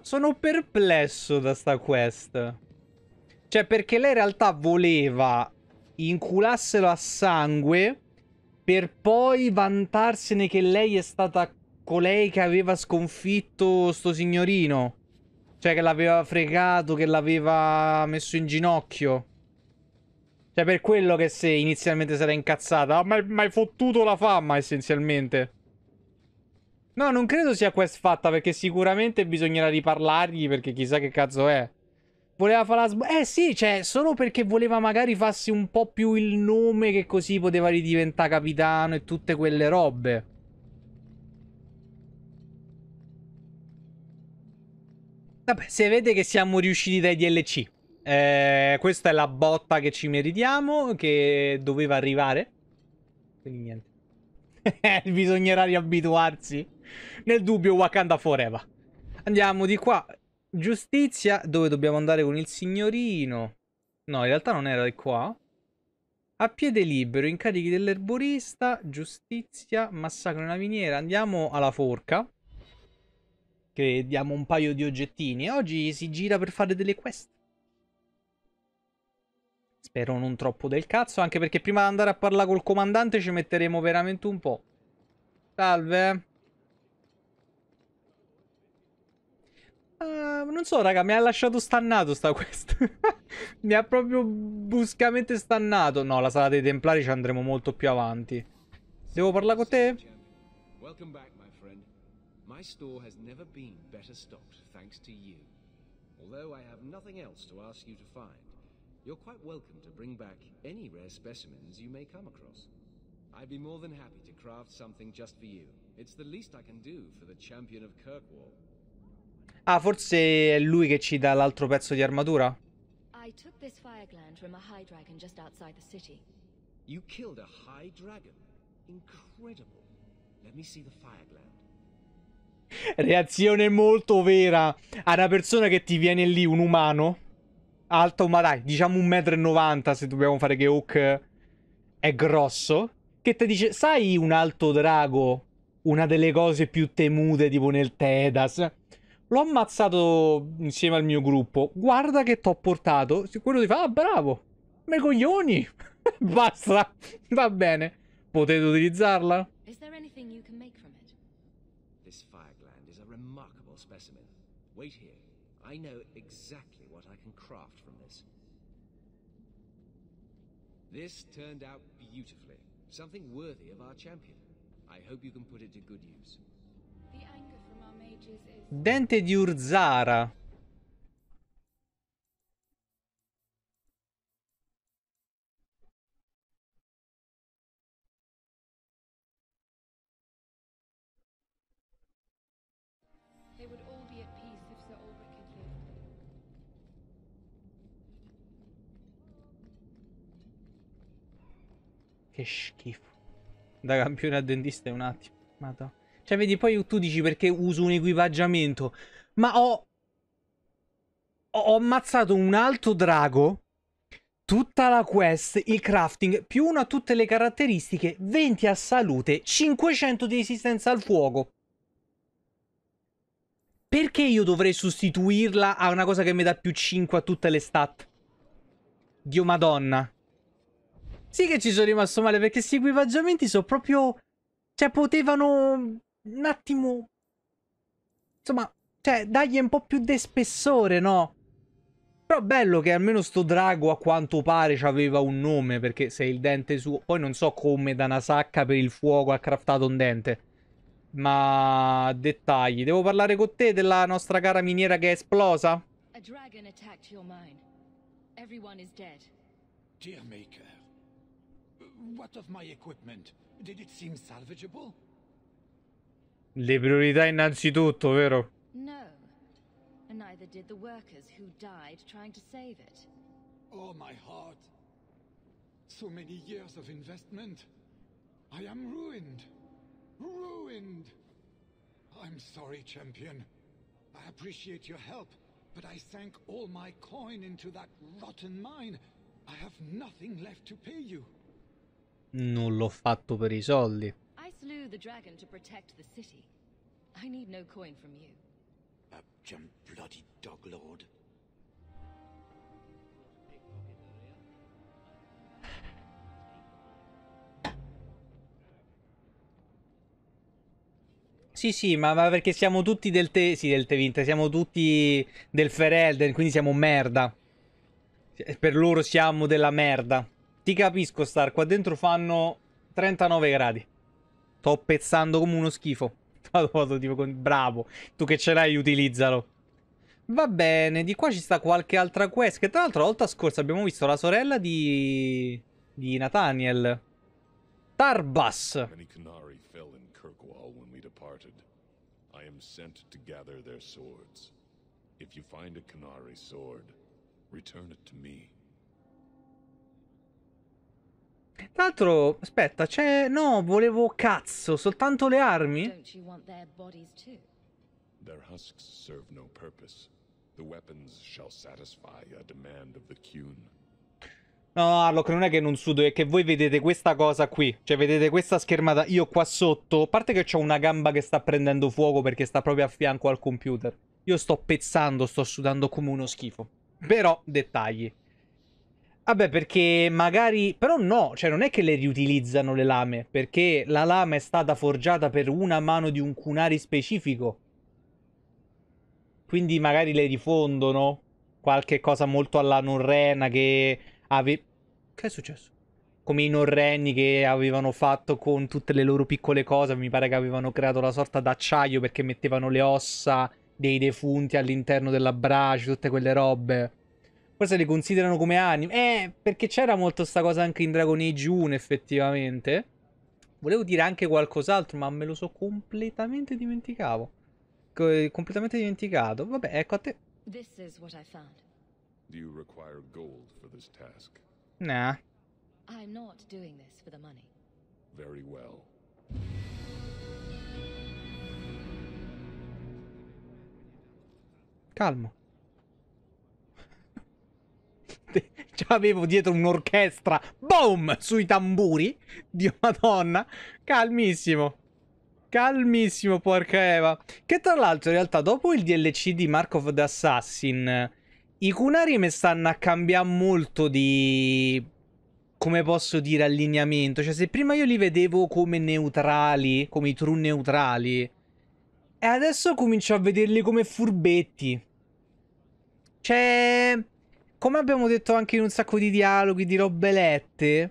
sono perplesso da sta quest. Cioè, perché lei in realtà voleva inculasselo a sangue per poi vantarsene che lei è stata colei che aveva sconfitto sto signorino. Cioè che l'aveva fregato, che l'aveva messo in ginocchio. Cioè per quello che se inizialmente si era incazzata. Ma hai fottuto la fama essenzialmente. No, non credo sia quest fatta perché sicuramente bisognerà riparlargli perché chissà che cazzo è. Voleva fare la sb- Eh sì, cioè, solo perché voleva magari farsi un po' più il nome che così poteva ridiventare capitano e tutte quelle robe. Vabbè, se vede che siamo riusciti dai DLC. Eh, questa è la botta che ci meritiamo, che doveva arrivare. Quindi niente. Bisognerà riabituarsi. Nel dubbio Wakanda Forever. Andiamo di qua. Giustizia, dove dobbiamo andare con il signorino. No, in realtà non era di qua. A piede libero, incarichi dell'erborista, giustizia, massacro nella miniera. Andiamo alla forca. Che diamo un paio di oggettini. oggi si gira per fare delle quest. Spero non troppo del cazzo, anche perché prima di andare a parlare col comandante ci metteremo veramente un po'. Salve. Ehm, non so, raga, mi ha lasciato stannato sta quest. mi ha proprio bruscamente stannato. No, la sala dei templari ci andremo molto più avanti. Devo parlare con te?
Welcome back, my friend. My store has never been better stocked thanks to you. Although I have nothing else to ask you to find, you're quite welcome to bring back any rare specimens you may come across. I'd be more than happy to craft something just for you. It's the least I can do for the champion of Kirkwall.
Ah, forse è lui che ci dà l'altro pezzo di armatura?
I took this fire gland from a high dragon just outside the city. You killed a high dragon? Incredible. Let me
see
the fire gland.
Reazione molto vera a una persona che ti viene lì, un umano. Alto, ma dai, diciamo un metro e novanta se dobbiamo fare che Hook è grosso. Che ti dice, sai un alto drago? Una delle cose più temute tipo nel Tedas L'ho ammazzato insieme al mio gruppo. Guarda che t'ho portato. Quello ti fa, ah, bravo. Me coglioni. Basta. Va bene. Potete utilizzarla? Is there anything
you can make from it? This fire gland is a remarkable specimen. Wait here. I
know exactly what I can craft from this. This turned out beautifully. Something worthy of our champion. I hope you can put it to good use.
Dente di Urzara. Che schifo. Da campione a dentista è un attimo. Madonna. Cioè, vedi, poi tu dici perché uso un equipaggiamento. Ma ho... Ho ammazzato un altro drago. Tutta la quest, il crafting, più una tutte le caratteristiche, 20 a salute, 500 di esistenza al fuoco. Perché io dovrei sostituirla a una cosa che mi dà più 5 a tutte le stat? Dio madonna. Sì che ci sono rimasto male perché questi equipaggiamenti sono proprio... Cioè potevano un attimo... Insomma, cioè, dagli un po' più di spessore, no? Però bello che almeno sto drago a quanto pare aveva un nome, perché se il dente suo... Poi non so come da una sacca per il fuoco ha craftato un dente. Ma... dettagli. Devo parlare con te della nostra cara miniera che è esplosa? Un
drago ha attaccato attacked your mine. Tutti sono morti.
Dear Maker, what of my equipment? Did it seem salvageable?
Le priorità innanzitutto, vero?
No. And neither did the workers who died trying to save it.
Oh, my heart. So many years of investment. I am ruined. Ruined. I'm sorry, champion. I appreciate your help, but I sank all my coin into that rotten mine. I have nothing left to pay you.
Non l'ho fatto per i soldi
slew the dragon to protect the city. I need no coin from you. Abjum bloody
dog lord.
Sì, sì, ma, ma, perché siamo tutti del te... Sì, del te Tevinte, siamo tutti del Ferelden, quindi siamo merda. Eh, per loro siamo della merda. Ti capisco, Star, qua dentro fanno 39 gradi. Sto pezzando come uno schifo. Tatuato tipo con... Bravo. Tu che ce l'hai, utilizzalo. Va bene, di qua ci sta qualche altra quest. Che tra l'altro la volta scorsa abbiamo visto la sorella di... Di Nathaniel. Tarbas.
I am sent to gather their swords. If you find a Canary sword, return it to me.
Tra l'altro, aspetta, c'è... No, volevo cazzo, soltanto le armi?
Their husks serve no purpose. The weapons shall satisfy a demand of the Qun.
No, Arlock, non è che non sudo, è che voi vedete questa cosa qui. Cioè, vedete questa schermata io qua sotto. A parte che ho una gamba che sta prendendo fuoco perché sta proprio a fianco al computer. Io sto pezzando, sto sudando come uno schifo. Però, dettagli. Vabbè, perché magari... Però no, cioè non è che le riutilizzano le lame, perché la lama è stata forgiata per una mano di un cunari specifico. Quindi magari le rifondono. Qualche cosa molto alla Norrena che ave... Che è successo? Come i Norreni che avevano fatto con tutte le loro piccole cose, mi pare che avevano creato la sorta d'acciaio perché mettevano le ossa dei defunti all'interno della brace, tutte quelle robe se li considerano come anime. Eh, perché c'era molto sta cosa anche in Dragon Age 1, effettivamente. Volevo dire anche qualcos'altro, ma me lo so completamente dimenticavo. Co- completamente dimenticato. Vabbè, ecco a te.
This is what I found.
Do you require gold for this task?
Nah.
I'm not doing this for the money.
Very well.
Calmo. avevo dietro un'orchestra, boom, sui tamburi, Dio madonna, calmissimo. Calmissimo, porca Eva. Che tra l'altro, in realtà, dopo il DLC di Mark of the Assassin, i Kunari mi stanno a cambiare molto di... come posso dire, allineamento. Cioè, se prima io li vedevo come neutrali, come i true neutrali, e adesso comincio a vederli come furbetti. Cioè come abbiamo detto anche in un sacco di dialoghi, di robe lette,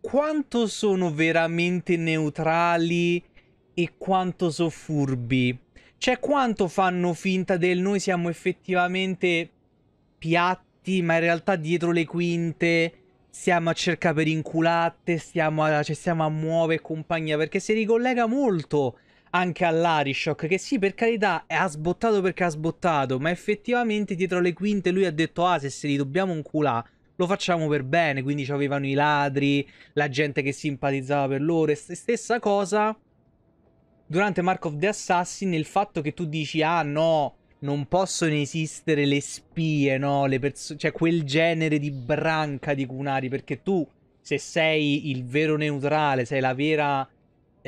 quanto sono veramente neutrali e quanto sono furbi. Cioè, quanto fanno finta del noi siamo effettivamente piatti, ma in realtà dietro le quinte stiamo a cercare per inculatte, stiamo a, ci cioè, stiamo a muovere e compagnia, perché si ricollega molto anche all'Arishock che sì per carità ha sbottato perché ha sbottato ma effettivamente dietro le quinte lui ha detto ah se se li dobbiamo un culà lo facciamo per bene quindi ci avevano i ladri la gente che simpatizzava per loro st- stessa cosa durante Mark of the Assassin il fatto che tu dici ah no non possono esistere le spie no le cioè quel genere di branca di cunari perché tu se sei il vero neutrale sei la vera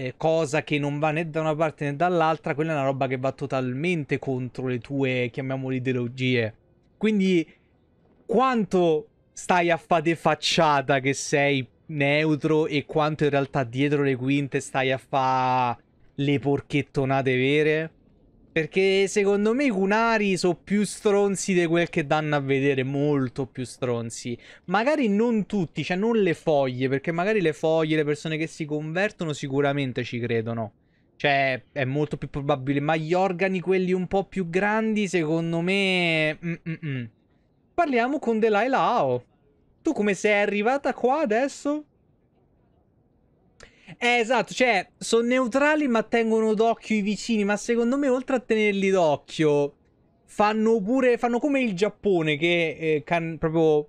eh, cosa che non va né da una parte né dall'altra, quella è una roba che va totalmente contro le tue, chiamiamole, ideologie. Quindi, quanto stai a fare facciata che sei neutro e quanto in realtà dietro le quinte stai a fare le porchettonate vere? Perché secondo me i Gunari sono più stronzi di quel che danno a vedere, molto più stronzi. Magari non tutti, cioè non le foglie, perché magari le foglie, le persone che si convertono sicuramente ci credono. Cioè è molto più probabile, ma gli organi, quelli un po' più grandi, secondo me... Mm-mm. Parliamo con Delai Lao. Tu come sei arrivata qua adesso? Eh, esatto, cioè, sono neutrali ma tengono d'occhio i vicini, ma secondo me oltre a tenerli d'occhio, fanno pure, fanno come il Giappone che eh, can, proprio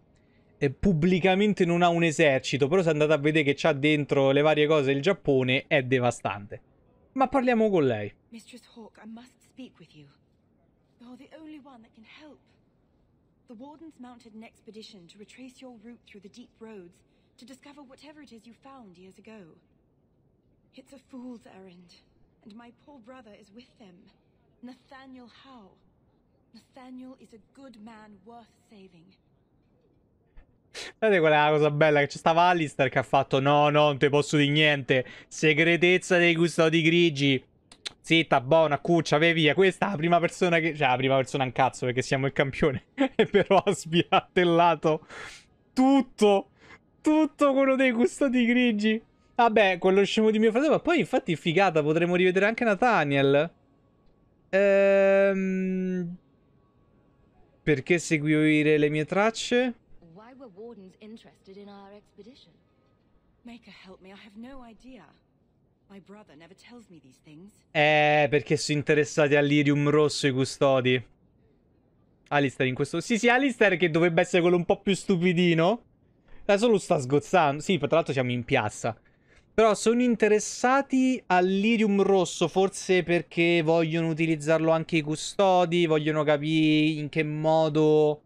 eh, pubblicamente non ha un esercito, però se andate a vedere che c'ha dentro le varie cose il Giappone è devastante. Ma parliamo con lei.
Mistress Hawk, I must speak with you. You're the only one that can help. The Wardens mounted an expedition to retrace your route through the deep roads to discover whatever it is you found years ago. It's a fool's errand. And my poor brother is with them. Nathaniel Howe. Nathaniel is a good man worth
saving. Vedete qual è la cosa bella? Che c'è stava Alistair che ha fatto No, no, non ti posso dire niente Segretezza dei custodi grigi Zitta, buona, cuccia, vai via Questa è la prima persona che... Cioè, la prima persona un cazzo perché siamo il campione E Però ha sbiattellato Tutto Tutto quello dei custodi grigi Vabbè, quello scemo di mio fratello. Ma poi, infatti, figata, potremmo rivedere anche Nathaniel. Ehm... Perché seguire le mie tracce? Eh, perché sono interessati all'Irium Rosso i custodi. Alistair in questo... Sì, sì, Alistair che dovrebbe essere quello un po' più stupidino. Adesso eh, lo sta sgozzando. Sì, tra l'altro siamo in piazza. Però sono interessati all'irium rosso, forse perché vogliono utilizzarlo anche i custodi, vogliono capire in che modo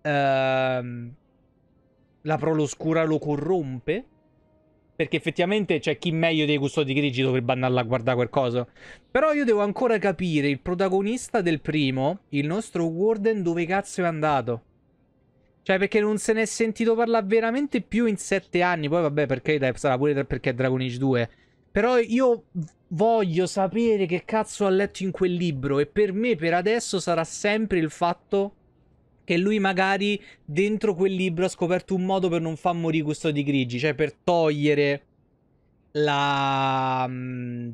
ehm, la proloscura lo corrompe. Perché effettivamente c'è chi meglio dei custodi grigi dovrebbe andarla a guardare qualcosa. Però io devo ancora capire il protagonista del primo, il nostro Warden, dove cazzo è andato. Cioè, perché non se ne è sentito parlare veramente più in sette anni. Poi, vabbè, perché dai, sarà pure perché è Dragon Age 2. Però io voglio sapere che cazzo ha letto in quel libro. E per me, per adesso, sarà sempre il fatto che lui magari dentro quel libro ha scoperto un modo per non far morire questo di grigi. Cioè, per togliere la... Mm,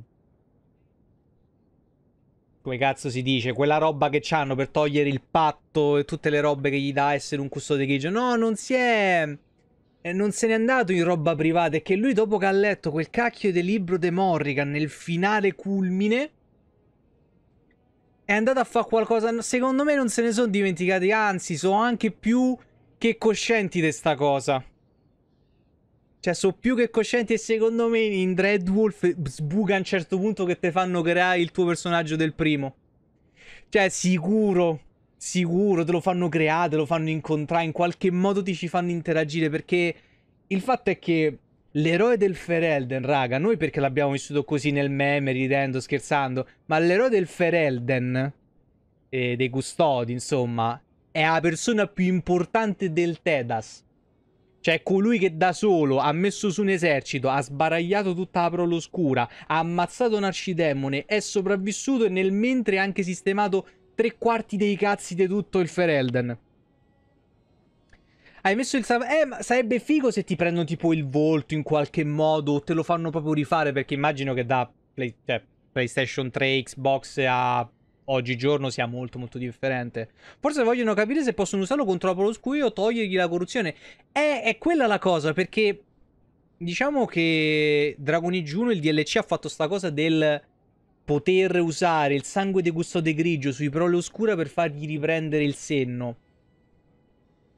come cazzo si dice, quella roba che c'hanno per togliere il patto e tutte le robe che gli dà essere un custode che no, non si è... Eh, non se n'è andato in roba privata, è che lui dopo che ha letto quel cacchio del libro de Morrigan nel finale culmine è andato a fare qualcosa. Secondo me non se ne sono dimenticati, anzi, sono anche più che coscienti di sta cosa. Cioè, sono più che coscienti e secondo me in Dreadwolf sbuca a un certo punto che te fanno creare il tuo personaggio del primo. Cioè, sicuro, sicuro, te lo fanno creare, te lo fanno incontrare, in qualche modo ti ci fanno interagire, perché il fatto è che l'eroe del Ferelden, raga, noi perché l'abbiamo vissuto così nel meme, ridendo, scherzando, ma l'eroe del Ferelden, eh, dei custodi, insomma, è la persona più importante del Tedas. Cioè, colui che da solo ha messo su un esercito, ha sbaragliato tutta la Proloscura, ha ammazzato un arcidemone, è sopravvissuto e nel mentre ha anche sistemato tre quarti dei cazzi di tutto il Ferelden. Hai messo il Eh, ma sarebbe figo se ti prendono tipo il volto in qualche modo o te lo fanno proprio rifare perché immagino che da Play- cioè, PlayStation 3, Xbox a oggigiorno sia molto molto differente. Forse vogliono capire se possono usarlo contro Apollo Squio o togliergli la corruzione. È, è, quella la cosa, perché diciamo che Dragonage 1 il DLC ha fatto sta cosa del poter usare il sangue di custode grigio sui prole oscura per fargli riprendere il senno.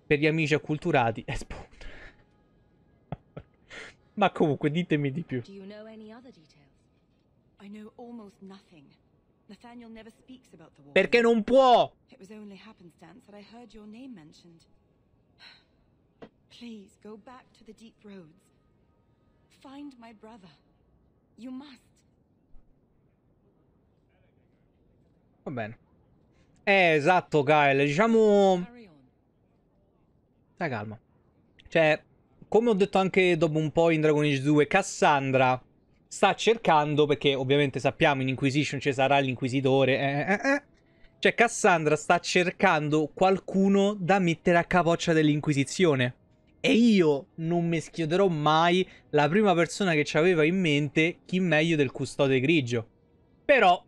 Per gli amici acculturati è eh, spunto. Ma comunque ditemi di più. Do you know any other details? I know almost
nothing. Perché non
può.
It Please go back to the deep roads. Find my brother. You must.
Va bene. Eh, esatto, Kyle. Diciamo... Dai calma. Cioè, come ho detto anche dopo un po' in Dragon Age 2, Cassandra sta cercando, perché ovviamente sappiamo in Inquisition ci sarà l'Inquisitore, eh, eh, eh, eh. cioè Cassandra sta cercando qualcuno da mettere a capoccia dell'Inquisizione. E io non mi schioderò mai la prima persona che ci aveva in mente chi meglio del custode grigio. Però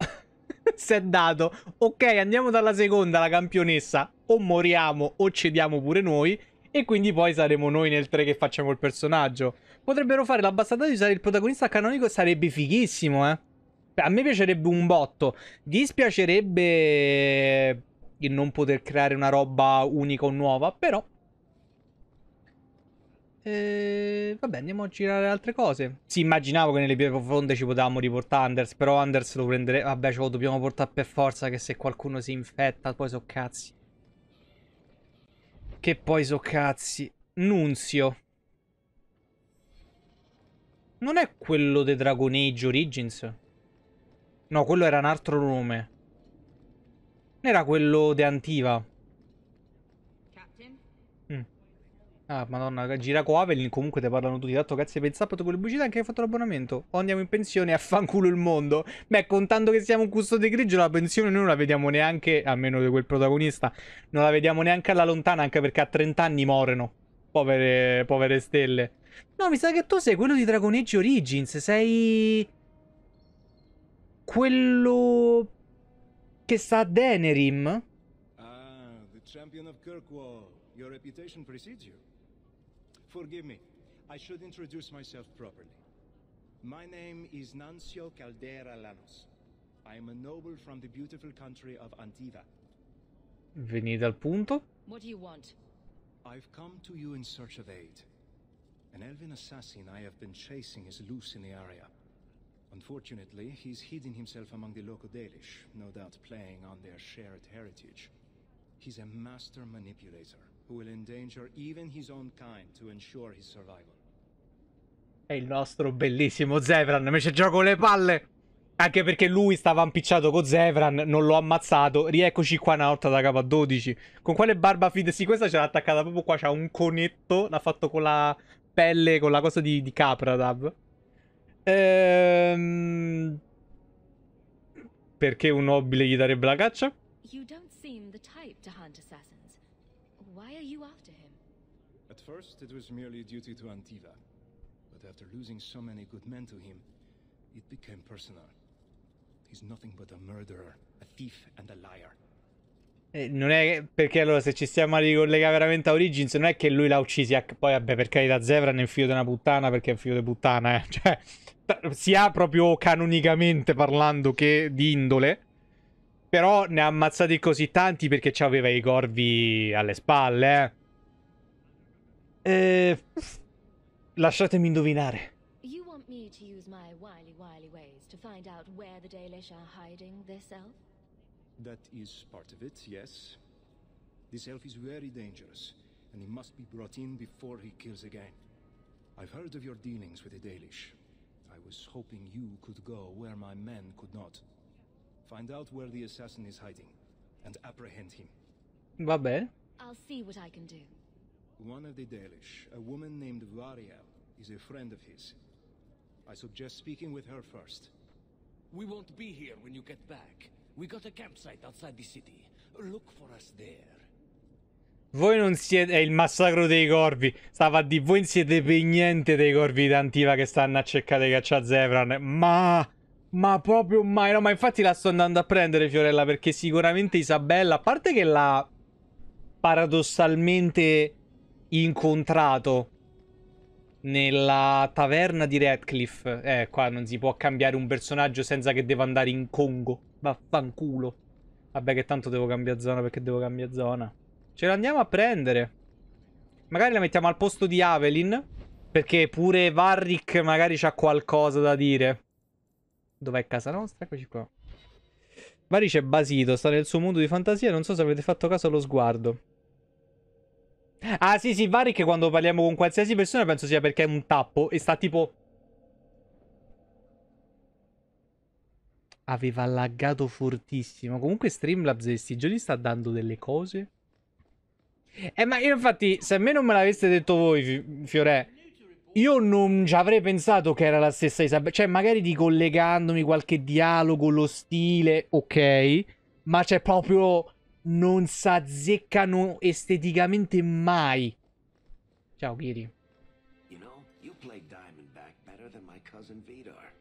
si è dato, ok andiamo dalla seconda, la campionessa, o moriamo o cediamo pure noi, e quindi poi saremo noi nel 3 che facciamo il personaggio. Potrebbero fare la bastata di usare il protagonista canonico, sarebbe fighissimo, eh. A me piacerebbe un botto. Dispiacerebbe il non poter creare una roba unica o nuova, però... E... Eh, vabbè, andiamo a girare altre cose. Sì, immaginavo che nelle profonde ci potevamo riportare Anders, però Anders lo prenderemo... Vabbè, ce lo dobbiamo portare per forza, che se qualcuno si infetta poi so cazzi. Che poi so cazzi. Nunzio. Non è quello di Dragon Age Origins? No, quello era un altro nome. Non era quello di Antiva. Mm. Ah, madonna, gira Coavelin, comunque te parlano tutti. Tanto grazie per il sappato con le pubblicità anche hai fatto l'abbonamento. O andiamo in pensione e affanculo il mondo. Beh, contando che siamo un custode grigio, la pensione noi non la vediamo neanche, a meno di quel protagonista, non la vediamo neanche alla lontana, anche perché a 30 anni morono. Povere, povere stelle. No, mi sa che tu sei quello di Dragon Age Origins. Sei... Quello... Che sta a Denerim?
Ah, the champion of Kirkwall. Your reputation precedes you. Forgive me. I should introduce myself properly. My name is Nancio Caldera Lanos. I am a noble from the beautiful country of Antiva.
Venite al punto.
What do you want? I've come to you in search of aid. An elven assassin I have been chasing is loose in the area. Unfortunately, he's hidden himself among the local Dalish, no doubt playing on their shared heritage. He's a master manipulator who will endanger even his own kind to ensure his survival.
È il nostro bellissimo Zevran, mi ci gioco le palle! Anche perché lui stava impicciato con Zevran, non l'ho ammazzato. Rieccoci qua una volta da K12. Con quale barba fide? Sì, questa ce l'ha attaccata proprio qua. C'ha un conetto. L'ha fatto con la pelle, con la cosa di, di capra, Dab. Ehm... Perché un nobile gli darebbe la caccia?
You don't seem the type to hunt assassins. Why are you after him?
At first it was merely duty to Antiva. But after losing so many good men to him, it became personal. He's nothing but a murderer, a thief and a liar.
Eh, non è perché allora se ci stiamo a ricollegare veramente a Origins non è che lui l'ha uccisi eh, poi vabbè per carità Zevran è un figlio di una puttana perché è un figlio di puttana eh. cioè si ha proprio canonicamente parlando che di indole però ne ha ammazzati così tanti perché aveva i corvi alle spalle eh. E... lasciatemi indovinare
you want me to use my wily wily way find out where the Dalish are hiding this elf?
That
is part of it, yes. This elf is very dangerous, and he must be brought in before he kills again. I've heard of your dealings with the Dalish. I was hoping you could go where my men could not. Find out where the assassin is hiding, and apprehend him.
Babel.
I'll see what I can do.
One of the Dalish, a woman named Variel, is a friend of his. I suggest speaking with her first.
We won't be here when you get back. We got a campsite outside the city. Look for us there.
Voi non siete... è il massacro dei corvi. Stava a di voi siete per niente dei corvi d'antiva che stanno a cercare caccia cacciare Zevran. Ma... Ma proprio mai, no, ma infatti la sto andando a prendere Fiorella perché sicuramente Isabella, a parte che l'ha paradossalmente incontrato nella taverna di Radcliffe. Eh, qua non si può cambiare un personaggio senza che devo andare in Congo. Vaffanculo. Vabbè che tanto devo cambiare zona perché devo cambiare zona. Ce l'andiamo a prendere. Magari la mettiamo al posto di Avelin. Perché pure Varric magari c'ha qualcosa da dire. Dov'è casa nostra? Eccoci qua. Varric è basito, sta nel suo mondo di fantasia. Non so se avete fatto caso allo sguardo. Ah sì sì, Varic quando parliamo con qualsiasi persona penso sia perché è un tappo e sta tipo... Aveva laggato fortissimo. Comunque Streamlabs questi giorni sta dando delle cose. Eh ma io infatti, se a me non me l'aveste detto voi, Fiore, io non ci avrei pensato che era la stessa Isabella. Cioè magari di collegandomi qualche dialogo, lo stile, ok. Ma c'è proprio non s'azzeccano esteticamente mai. Ciao Kiri.
You know, you play Diamondback better than my cousin Vidar.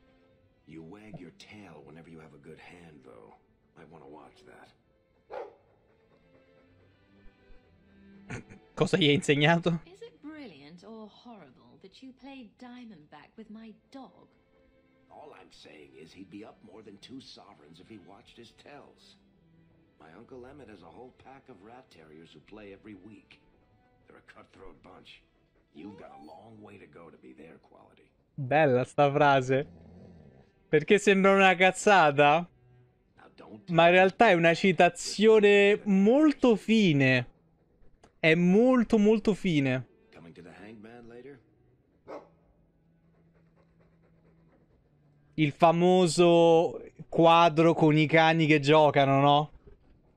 You wag your tail whenever you have a good hand, though. I want to watch that.
Cosa gli hai insegnato? Is it
brilliant or horrible that you played Diamondback with my dog? All I'm
saying is he'd be up more than two sovereigns if he watched his tells. My Uncle Emmett has a whole pack of rat terriers who play every week. They're a cutthroat bunch. You've got a long way to go
to be their quality. Bella sta frase. Perché sembra una cazzata? Ma in realtà è una citazione molto fine. È molto molto fine. Il famoso quadro con i cani che giocano, no?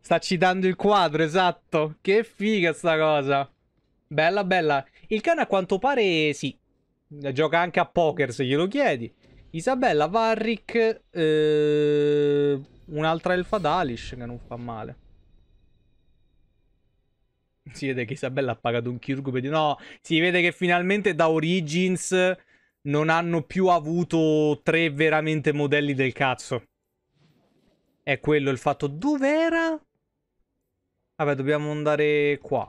Sta citando il quadro, esatto. Che figa sta cosa. Bella, bella. Il cane a quanto pare, sì. Gioca anche a poker, se glielo chiedi. Isabella, Varric... Eh, un'altra elfa Dalish che non fa male. Si vede che Isabella ha pagato un chirurgo per dire... No, si vede che finalmente da Origins non hanno più avuto tre veramente modelli del cazzo. È quello il fatto. Dov'era? Vabbè, dobbiamo andare qua.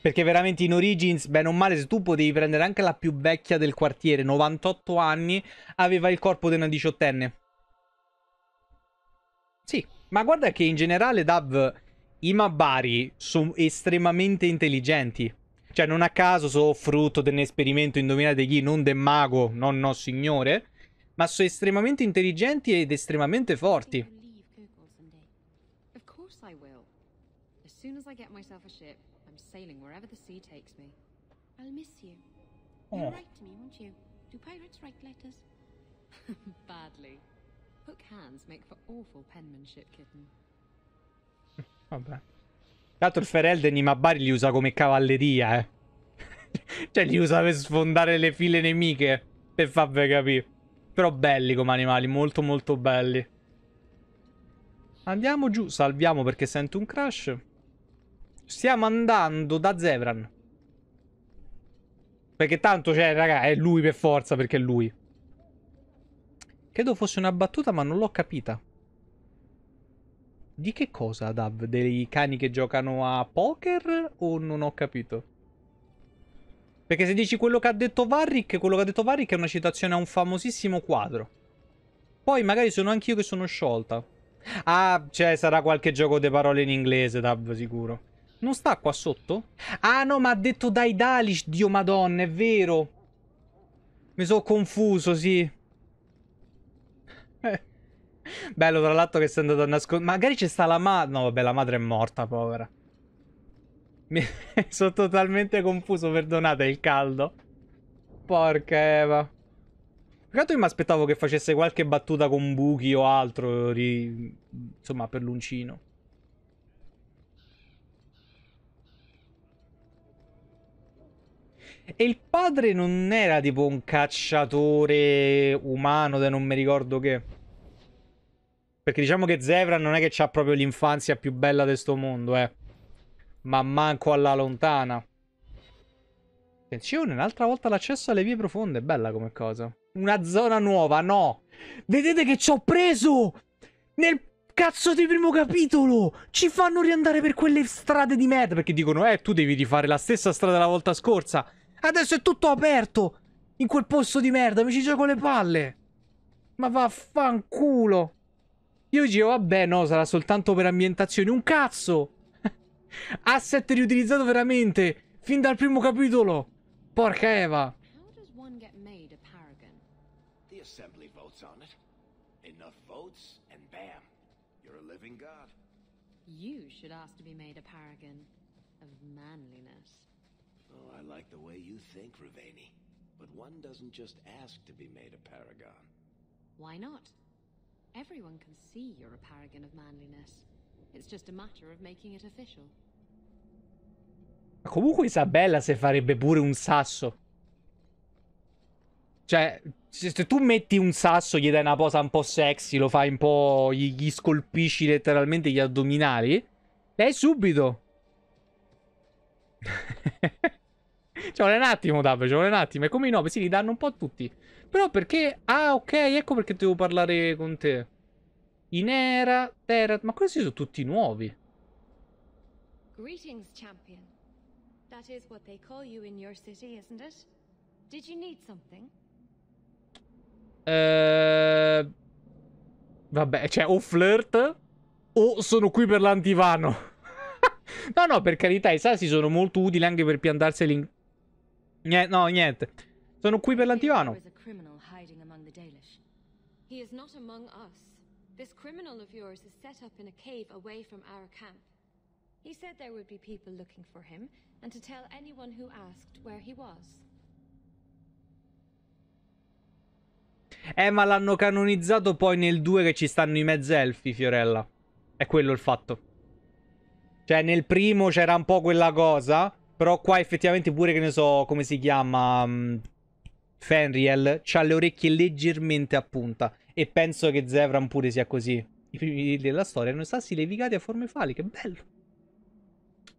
Perché veramente in Origins, bene o male, se tu potevi prendere anche la più vecchia del quartiere, 98 anni, aveva il corpo di una diciottenne. Sì, ma guarda che in generale, Dav, i Mabari sono estremamente intelligenti. Cioè, non a caso sono frutto dell'esperimento indovinate chi, non del mago, non no signore, ma sono estremamente intelligenti ed estremamente forti.
soon as I get myself a ship, I'm sailing wherever the sea takes me. I'll miss you. Oh. You'll write to me, won't you? Do pirates write letters? Badly. Hook hands make for awful penmanship, kitten.
Vabbè. Tanto il Ferelden i Mabari li usa come cavalleria, eh. cioè li usa per sfondare le file nemiche, per farvi capire. Però belli come animali, molto molto belli. Andiamo giù, salviamo perché sento un crash. Stiamo andando da Zebran. Perché tanto, cioè, raga, è lui per forza, perché è lui. Credo fosse una battuta, ma non l'ho capita. Di che cosa, Dav? Dei cani che giocano a poker o non ho capito? Perché se dici quello che ha detto Varric, quello che ha detto Varric è una citazione a un famosissimo quadro. Poi magari sono anch'io che sono sciolta. Ah, cioè sarà qualche gioco di parole in inglese, Dav, sicuro. Non sta qua sotto? Ah no, ma ha detto dai Dalish, dio madonna, è vero. Mi sono confuso, sì. Bello, tra l'altro che sei andato a nascondere... Magari c'è sta la madre... No, vabbè, la madre è morta, povera. Mi sono totalmente confuso, perdonate il caldo. Porca Eva. Peccato che mi aspettavo che facesse qualche battuta con buchi o altro, ri... insomma, per l'uncino. E il padre non era tipo un cacciatore umano, da non mi ricordo che. Perché diciamo che Zevran non è che ha proprio l'infanzia più bella di sto mondo, eh. Ma manco alla lontana. Attenzione, un'altra volta l'accesso alle vie profonde, bella come cosa. Una zona nuova, no! Vedete che ci ho preso! Nel cazzo di primo capitolo! Ci fanno riandare per quelle strade di merda, perché dicono, eh, tu devi rifare la stessa strada la volta scorsa. Adesso è tutto aperto. In quel posto di merda. Mi ci gioco le palle. Ma vaffanculo. Io dicevo, vabbè, no, sarà soltanto per ambientazione. Un cazzo. Asset riutilizzato veramente. Fin dal primo capitolo. Porca Eva.
one doesn't just ask to be made a paragon.
Why not? Everyone can see you're a paragon of manliness. It's just a matter of making it official.
Comunque Isabella se farebbe pure un sasso. Cioè, se tu metti un sasso, gli dai una posa un po' sexy, lo fai un po'. gli, gli scolpisci letteralmente gli addominali. Lei subito. ci vuole un attimo, Dab, ci vuole un attimo. È come i nove, sì, li danno un po' tutti. Però perché... Ah, ok, ecco perché devo parlare con te. Inera, Terat... Ma questi sono tutti nuovi.
Greetings, champion. That is what they call you in your city,
isn't it? Did you need something?
Eh... Vabbè, cioè, o flirt o sono qui per l'antivano. no, no, per carità, i sassi sono molto utili anche per piantarseli in Niente, no, niente. Sono qui per l'antivano.
He is not among us. This criminal of yours is set up in a cave away from our camp.
He said there would be people looking for him, and to tell anyone who asked where he was.
Eh, ma l'hanno canonizzato poi nel 2 che ci stanno i mezzelfi, Fiorella. È quello il fatto. Cioè, nel primo c'era un po' quella cosa. Però qua effettivamente pure che ne so come si chiama um, Fenriel C'ha le orecchie leggermente a punta e penso che Zevran pure sia così. I primi della storia erano sassi levigati a forme fali, che bello.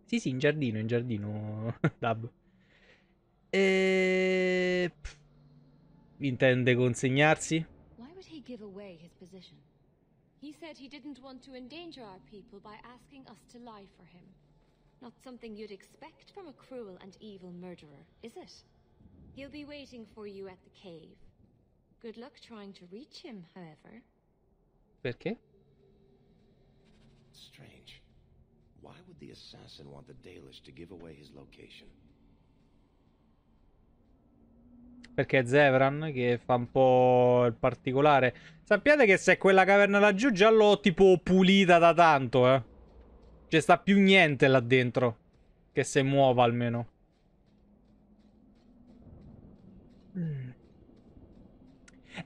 Sì, sì, in giardino, in giardino, Dab. E... Pff. Intende consegnarsi? Why
would he give away his position? He said he didn't want to endanger our people by asking us to lie for him. Not something you'd expect from a cruel and evil murderer, is it?
He'll be waiting for you at the cave. Good luck trying to reach him, however.
Perché?
Strange. Why would the assassin want the Dalish to give away his location?
Perché è Zevran che fa un po' il particolare. Sappiate che se quella caverna laggiù già l'ho tipo pulita da tanto, eh. Cioè sta più niente là dentro. Che se muova almeno. Mm.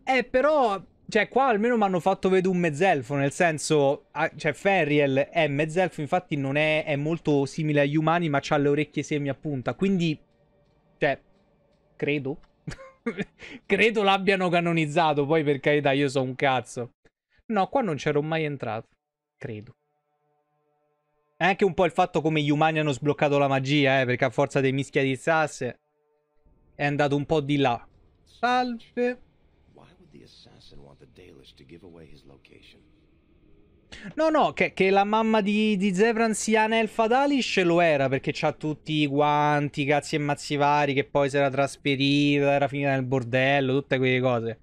Eh però... Cioè qua almeno mi hanno fatto vedere un mezzelfo, nel senso... Ah, cioè Ferriel è mezzelfo, infatti non è, è molto simile agli umani, ma ha le orecchie semi a punta. Quindi... Cioè... Credo. credo l'abbiano canonizzato, poi per carità io so un cazzo. No, qua non c'ero mai entrato. Credo. È anche un po' il fatto come gli umani hanno sbloccato la magia, eh, perché a forza dei mischia di sasse è andato un po' di là. Salve. No, no, che, che, la mamma di, di Zevran sia Nelfa Dalish lo era perché c'ha tutti i guanti, cazzi e mazzi vari, che poi si era trasferita, era finita nel bordello, tutte quelle cose.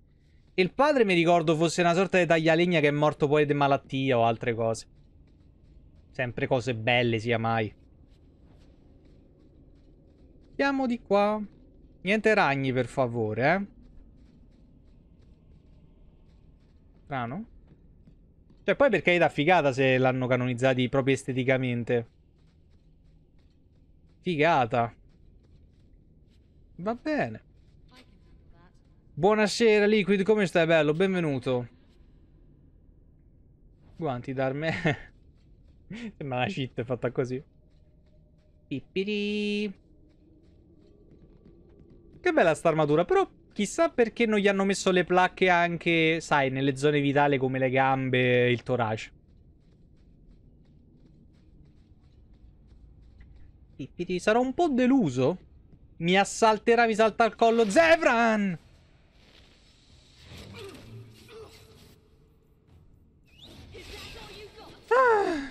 Il padre mi ricordo fosse una sorta di taglialegna che è morto poi di malattia o altre cose. Sempre cose belle sia mai. Andiamo di qua. Niente ragni, per favore, eh. Strano. Cioè, poi perché è da figata se l'hanno canonizzati proprio esteticamente. Figata. Va bene. Buonasera Liquid, come stai bello? Benvenuto. Guanti darme. Sembra una cheat fatta così. Pippiri. Che bella sta armatura, però chissà perché non gli hanno messo le placche anche, sai, nelle zone vitali come le gambe, e il torace. Pippiri, sarò un po' deluso. Mi assalterà, mi salta al collo Zevran! Ah!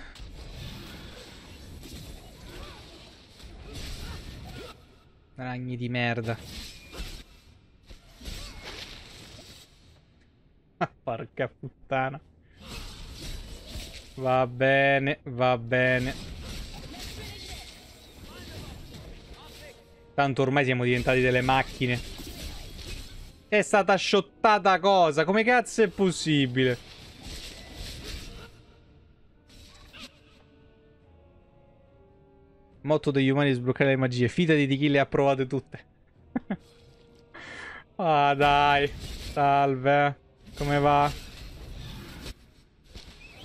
Ragni di merda. Ah, porca puttana. Va bene, va bene. Tanto ormai siamo diventati delle macchine. È stata sciottata cosa? Come cazzo è possibile? Motto degli umani è sbloccare le magie. Fidati di chi le ha provate tutte. ah dai. Salve. Come va?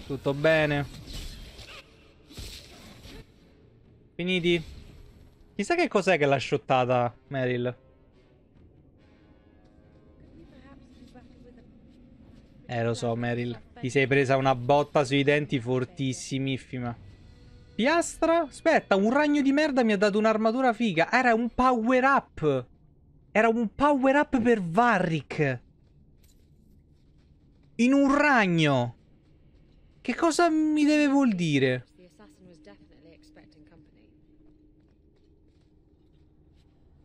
Tutto bene? Finiti? Chissà che cos'è che l'ha shottata Meryl. Eh lo so Meryl. Ti sei presa una botta sui denti fortissima. Piastra? Aspetta, un ragno di merda mi ha dato un'armatura figa. Era un power up. Era un power up per Varric. In un ragno. Che cosa mi deve vuol dire?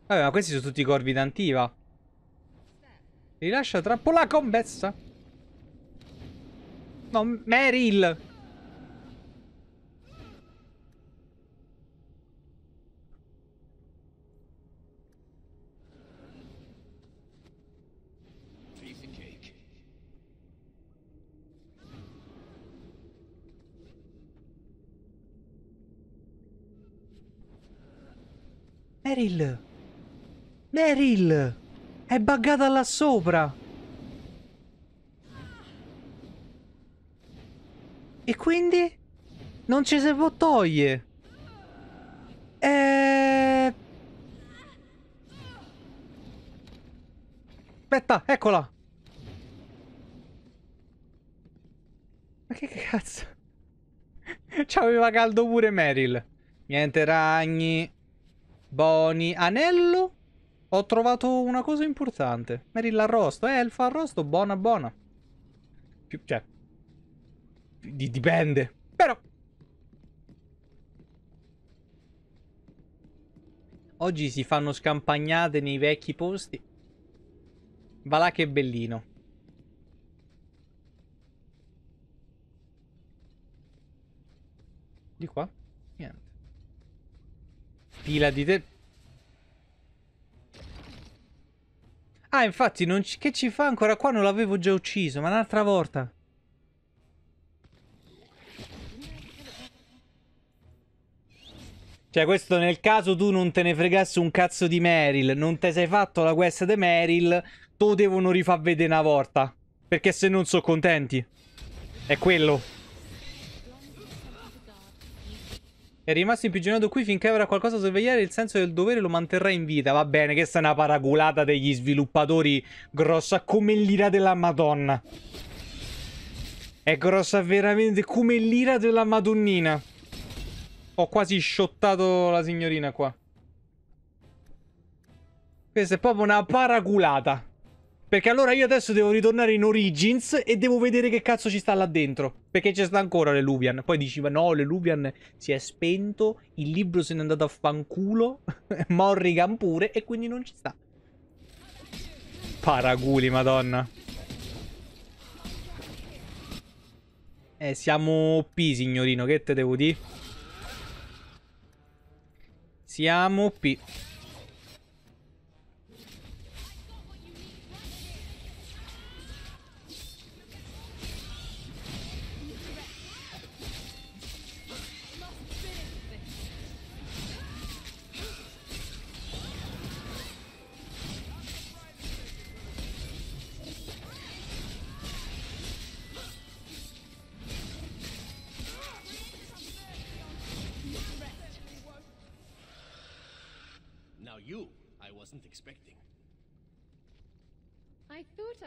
Vabbè, ma questi sono tutti i corvi d'antiva. Rilascia trappola commessa. No, Meryl. Meryl! Meryl! È buggata là sopra! E quindi? Non ci si può togliere! E... Eh. Aspetta, eccola! Ma che cazzo? Ci aveva caldo pure Meryl. Niente ragni. Boni. Anello? Ho trovato una cosa importante. Merilla arrosto. Eh, il fa arrosto, buona buona. Più, cioè... Di, dipende. Però... Oggi si fanno scampagnate nei vecchi posti. Va là che bellino. Di qua? pila di Ah, infatti, che ci fa ancora qua? Non l'avevo già ucciso, ma un'altra volta. Cioè, questo nel caso tu non te ne fregassi un cazzo di Meryl, non te sei fatto la quest di Meryl, tu devono rifar vedere una volta. Perché se non sono contenti. È quello. È rimasto impigionato qui finché avrà qualcosa da svegliare, il senso del dovere lo manterrà in vita. Va bene, questa è una paraculata degli sviluppatori grossa come l'ira della Madonna. È grossa veramente come l'ira della Madonnina. Ho quasi sciottato la signorina qua. Questa è proprio una paraculata. Perché allora io adesso devo ritornare in Origins e devo vedere che cazzo ci sta là dentro. Perché ci sta ancora l'Eluvian. Poi diceva no, l'Eluvian si è spento, il libro se n'è andato a fanculo, Morrigan pure, e quindi non ci sta. Paraguli, madonna. Eh, siamo P, signorino, che te devo dire? Siamo P.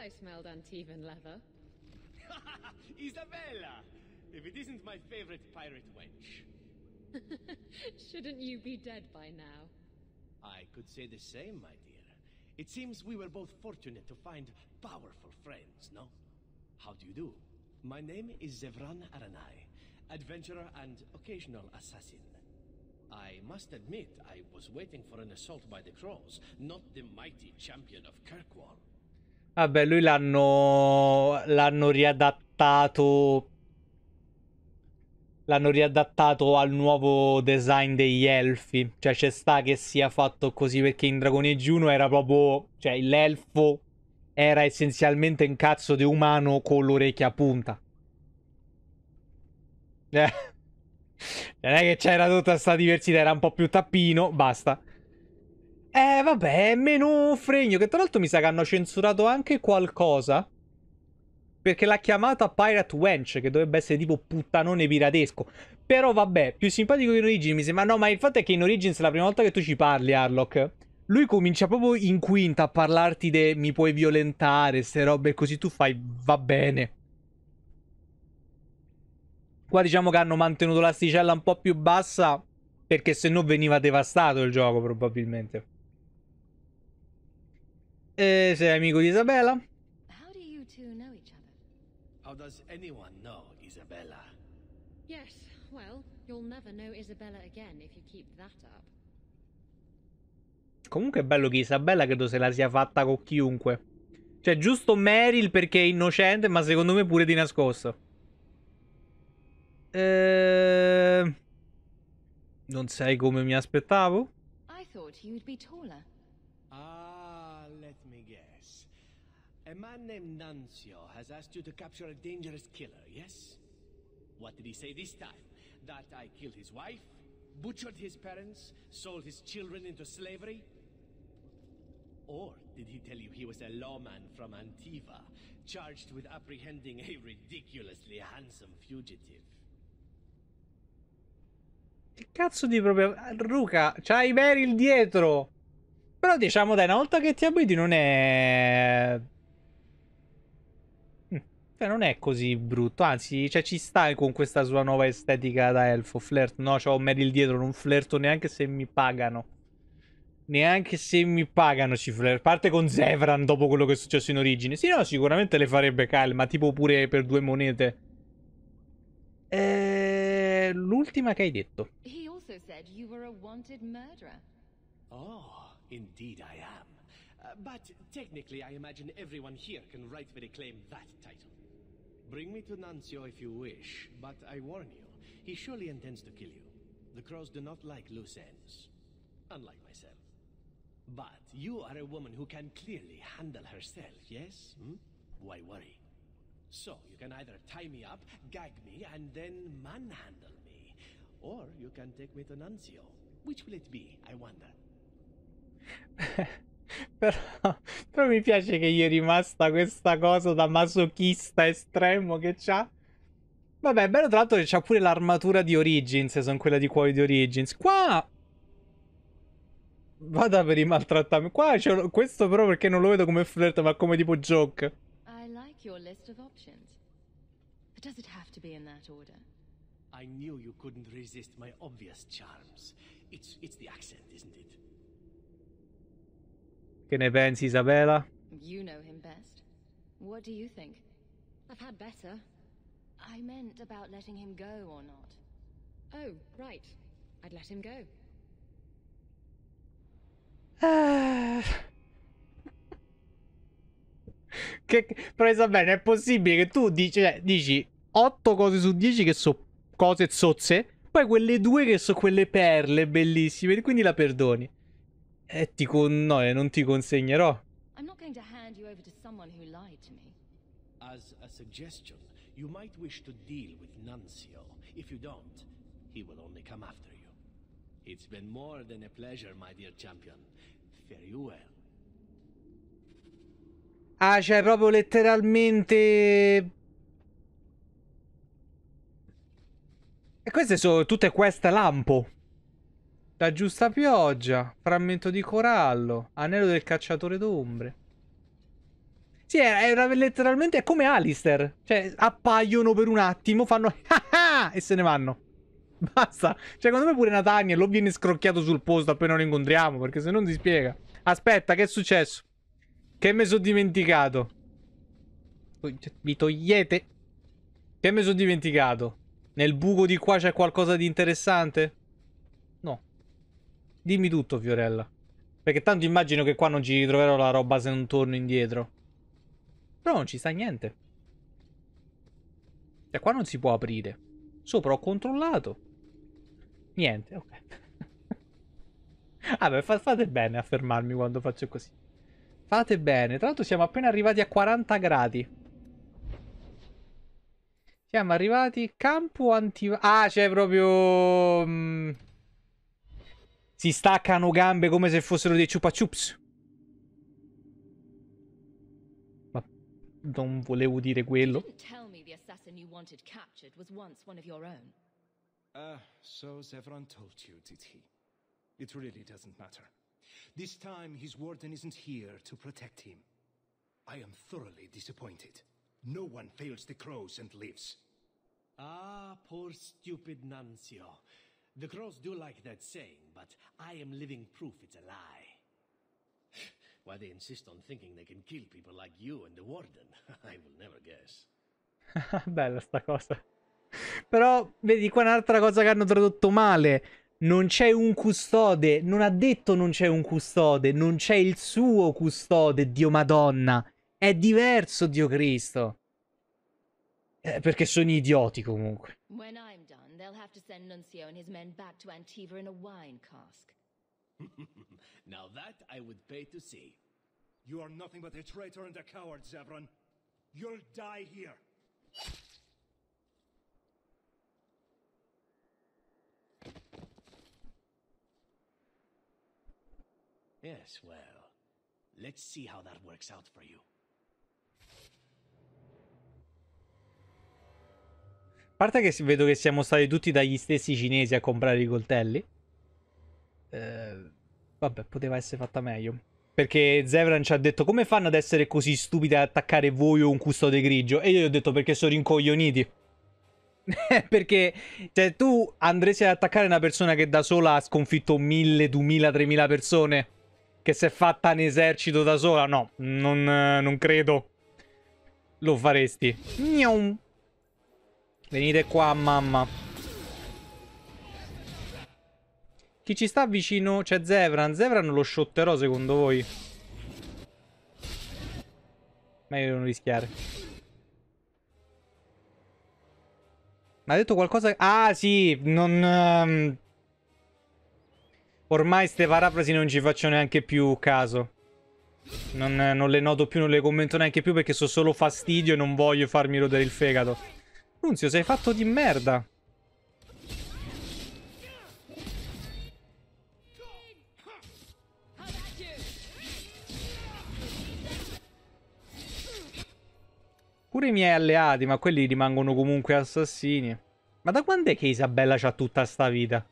I smelled Antivan leather.
Isabella! If it isn't my favorite pirate wench.
Shouldn't you be dead by now?
I could say the same, my dear. It seems we were both fortunate to find powerful friends, no? How do you do? My name is Zevran Aranai, adventurer and occasional assassin. I must admit, I was waiting for an assault by the Crows, not the mighty champion of Kirkwall.
Vabbè, lui l'hanno... l'hanno riadattato... L'hanno riadattato al nuovo design degli elfi. Cioè, c'è sta che sia fatto così perché in Dragon Age 1 era proprio... Cioè, l'elfo era essenzialmente un cazzo di umano con l'orecchia a punta. Eh. Non è che c'era tutta questa diversità, era un po' più tappino, basta. Eh, vabbè, meno fregno, che tra l'altro mi sa che hanno censurato anche qualcosa. Perché l'ha chiamata Pirate Wench, che dovrebbe essere tipo puttanone piratesco. Però vabbè, più simpatico che in Origins mi sembra. No, ma il fatto è che in Origins è la prima volta che tu ci parli, Harlock. Lui comincia proprio in quinta a parlarti di mi puoi violentare, ste robe così tu fai va bene. Qua diciamo che hanno mantenuto l'asticella un po' più bassa perché se no veniva devastato il gioco probabilmente. E sei amico di Isabella? How
do you two know each other?
How does anyone know Isabella?
Yes, well, you'll never know Isabella again if you keep that up.
Comunque è bello che Isabella credo se la sia fatta con chiunque. Cioè, giusto Meryl perché è innocente, ma secondo me pure di nascosto. Ehm... Non sai come mi aspettavo?
I thought you'd be taller. A man named Nancio has asked you to capture a dangerous killer, yes? What did he say this time? That I killed his wife, butchered his parents, sold his children into slavery? Or did he tell you he was a lawman from Antiva, charged with apprehending a ridiculously handsome fugitive?
Che cazzo di proprio... Ruka, c'hai Meryl dietro! Però diciamo dai, una volta che ti abiti non è... Cioè, non è così brutto, anzi, cioè, ci stai con questa sua nuova estetica da elfo. Flirt, no, c'ho Meryl dietro, non flirto neanche se mi pagano. Neanche se mi pagano ci flirt. Parte con Zevran dopo quello che è successo in origine. Sì, no, sicuramente le farebbe calma, tipo pure per due monete. Eh, l'ultima che hai detto.
He also said you were a wanted murderer.
Oh, indeed I am. Uh, but technically I imagine everyone here can rightfully claim that title. Bring me to Nancio if you wish, but I warn you, he surely intends to kill you. The crows do not like loose ends. Unlike myself. But you are a woman who can clearly handle herself, yes? Hmm? Why worry? So, you can either tie me up, gag me, and then manhandle me. Or you can take me to Nancio. Which will it be, I wonder?
Però, però mi piace che gli è rimasta questa cosa da masochista estremo che c'ha. Vabbè, bello tra l'altro che c'ha pure l'armatura di Origins, se sono quella di cuori di Origins. Qua... Vada per i maltrattamenti. Qua c'è questo però perché non lo vedo come flirt, ma come tipo joke.
I like your list of options. But does it have to be in that order?
I knew you couldn't resist my obvious charms. It's, it's the accent, isn't it?
Che ne pensi, Isabella?
You
know him best. What do you think? I've had better. I meant about letting him go or not. Oh, right.
I'd let him go.
che presa bene, è possibile che tu dici, cioè, dici 8 cose su 10 che sono cose zozze, poi quelle due che sono quelle perle bellissime, quindi la perdoni. Eh, ti con... no, e non ti consegnerò.
I'm not going to hand you over to someone who lied to me.
As a suggestion, you might wish to deal with Nunzio. If you don't, he will only come after you. It's been more than a pleasure, my dear champion. Fare you well.
Ah, cioè proprio letteralmente... E queste sono tutte queste lampo. La giusta pioggia, frammento di corallo, anello del cacciatore d'ombre. Sì, era, era letteralmente è come Alistair. Cioè, appaiono per un attimo, fanno ah, ah, e se ne vanno. Basta. Cioè, secondo me pure Nathaniel lo viene scrocchiato sul posto appena lo incontriamo, perché se non si spiega. Aspetta, che è successo? Che mi sono dimenticato? Cioè, mi togliete? Che mi sono dimenticato? Nel buco di qua c'è qualcosa di interessante? Dimmi tutto, Fiorella. Perché tanto immagino che qua non ci ritroverò la roba se non torno indietro. Però non ci sta niente. Cioè, qua non si può aprire. Sopra ho controllato. Niente, ok. ah fa fate bene a fermarmi quando faccio così. Fate bene. Tra l'altro siamo appena arrivati a 40 gradi. Siamo arrivati... Campo anti... Ah, c'è proprio... Mh... Mm, Si staccano gambe come se fossero dei chupa chups. Ma non volevo dire quello.
Ah, uh, so Zevran told you, did he? It really doesn't matter. This time his warden isn't here to protect him. I am thoroughly disappointed. No one fails the
crows and lives. Ah, poor stupid Nancio. The crows do like that saying, but I am living proof it's a lie. Why they insist on thinking they can kill people like you and the warden, I will never guess.
Bella sta cosa. Però, vedi, qua un'altra cosa che hanno tradotto male. Non c'è un custode, non ha detto non c'è un custode, non c'è il suo custode, Dio Madonna. È diverso, Dio Cristo. Eh, perché sono idioti comunque. When I i will have
to send Nuncio and his men back to Antiva in a wine cask.
now that I would pay to see. You are nothing but a traitor and a coward, Zevran. You'll die here.
Yes, well, let's see how that works out for you.
parte che vedo che siamo stati tutti dagli stessi cinesi a comprare i coltelli. Eh, vabbè, poteva essere fatta meglio. Perché Zevran ci ha detto come fanno ad essere così stupidi ad attaccare voi o un custode grigio? E io gli ho detto perché sono rincoglioniti. perché cioè, tu andresti ad attaccare una persona che da sola ha sconfitto 1000, 2000, 3000 persone. Che si è fatta un esercito da sola? No, non, non credo. Lo faresti. Gnaum. Venite qua, mamma. Chi ci sta vicino? C'è Zevran. Zevran lo shotterò, secondo voi? Meglio non rischiare. Ma ha detto qualcosa... Ah, sì! Non... Um... Ormai ste parafrasi non ci faccio neanche più caso. Non, non le noto più, non le commento neanche più perché so solo fastidio e non voglio farmi rodere il fegato. Nunzio, sei fatto di merda. Pure i miei alleati, ma quelli rimangono comunque assassini. Ma da quando è che Isabella c'ha tutta sta vita?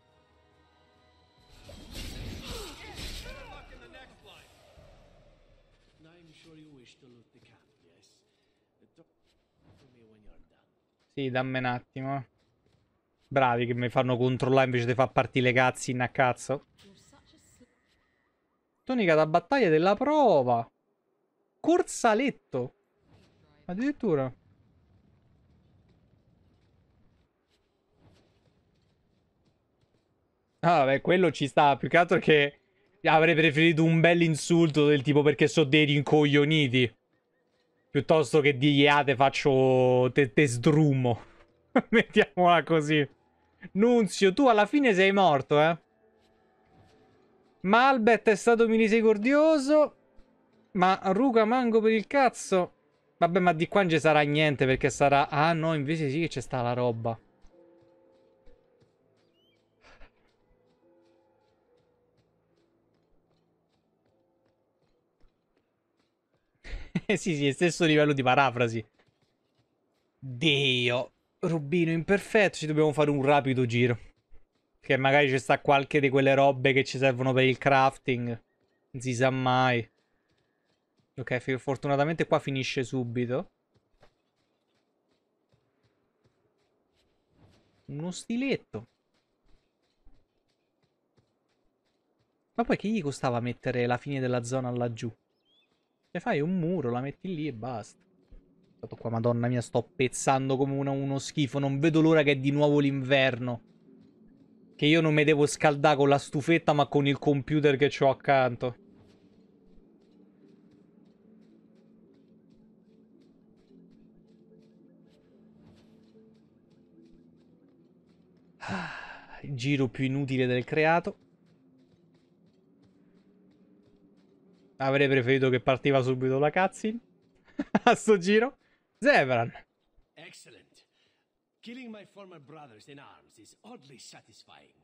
Sì, dammi un attimo. Bravi che mi fanno controllare invece di far partire le cazzi in a cazzo. Tonica da battaglia della prova. Corsaletto. Addirittura. Ah, beh, quello ci sta. Più che altro che avrei preferito un bel insulto del tipo perché so dei rincoglioniti. Piuttosto che di Iate ah, faccio te, te sdrummo. Mettiamola così. Nunzio, tu alla fine sei morto, eh. Malbet è stato misericordioso. Ma Ruka manco per il cazzo. Vabbè, ma di qua non ci sarà niente perché sarà... Ah no, invece sì che c'è sta la roba. sì, sì, stesso livello di parafrasi. Dio. Rubino imperfetto, ci dobbiamo fare un rapido giro. Che magari ci sta qualche di quelle robe che ci servono per il crafting. Non si sa mai. Ok, fortunatamente qua finisce subito. Uno stiletto. Ma poi che gli costava mettere la fine della zona laggiù? Cioè fai un muro, la metti lì e basta. Stato qua, madonna mia, sto pezzando come una, uno schifo. Non vedo l'ora che è di nuovo l'inverno. Che io non mi devo scaldare con la stufetta, ma con il computer che ho accanto. Ah, il giro più inutile del creato. Avrei preferito che partiva subito la cutscene. a sto giro. Zebran.
Excellent. Killing my former brothers in arms is oddly satisfying.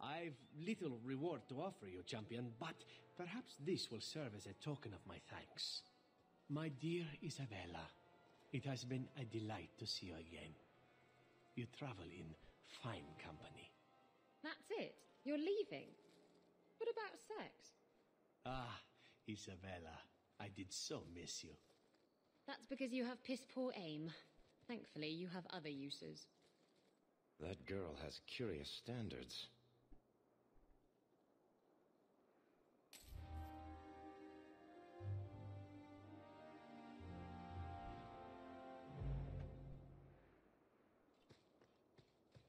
I've little reward to offer you, champion, but perhaps this will serve as a token of my thanks. My dear Isabella, it has been a delight to see you again. You travel in fine company.
That's it. You're leaving. What about sex?
Ah, Isabella, I did so miss you.
That's because you have piss poor aim. Thankfully, you have other uses.
That girl has curious standards.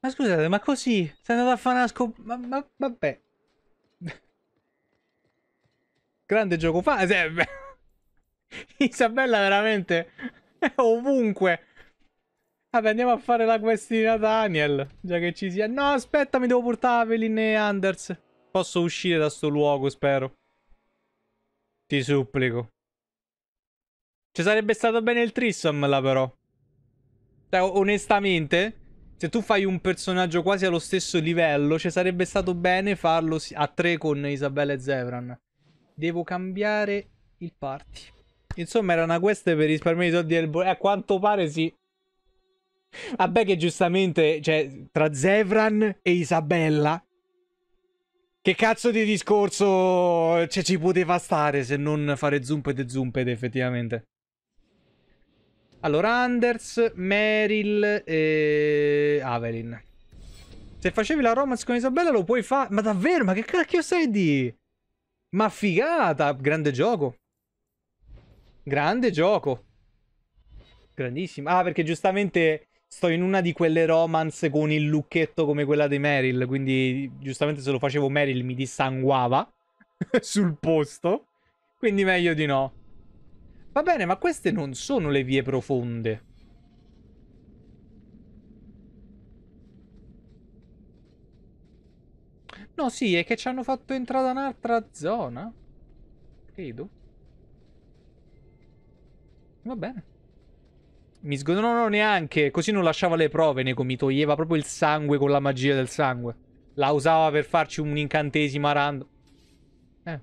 Ma scusate, ma così? Sei andato a fare una scop... Ma, ma, vabbè. Grande gioco fa. Eh, Isabella veramente è ovunque. Vabbè, andiamo a fare la questina Daniel. Già che ci sia. No, aspetta, mi devo portare Avelin e Anders. Posso uscire da sto luogo, spero. Ti supplico. Ci sarebbe stato bene il Trissom là, però. Cioè, onestamente, se tu fai un personaggio quasi allo stesso livello, ci sarebbe stato bene farlo a tre con Isabella e Zevran. Devo cambiare il party. Insomma, era una quest per risparmiare i soldi del bollino. a quanto pare sì. Vabbè che giustamente, cioè, tra Zevran e Isabella, che cazzo di discorso cioè, ci poteva stare se non fare zumpede zumpede, effettivamente? Allora, Anders, Meryl e Avelin. Se facevi la romance con Isabella lo puoi fare... Ma davvero? Ma che cacchio sei di... Ma figata! Grande gioco. Grande gioco. Grandissimo. Ah, perché giustamente sto in una di quelle romance con il lucchetto come quella di Meryl. Quindi, giustamente, se lo facevo Meryl mi dissanguava sul posto. Quindi, meglio di no. Va bene, ma queste non sono le vie profonde. No, sì, è che ci hanno fatto entrare da un'altra zona. Credo. Va bene. Mi sgodono neanche, così non lasciava le prove, Nego. mi toglieva proprio il sangue con la magia del sangue. La usava per farci un incantesimo random. Eh.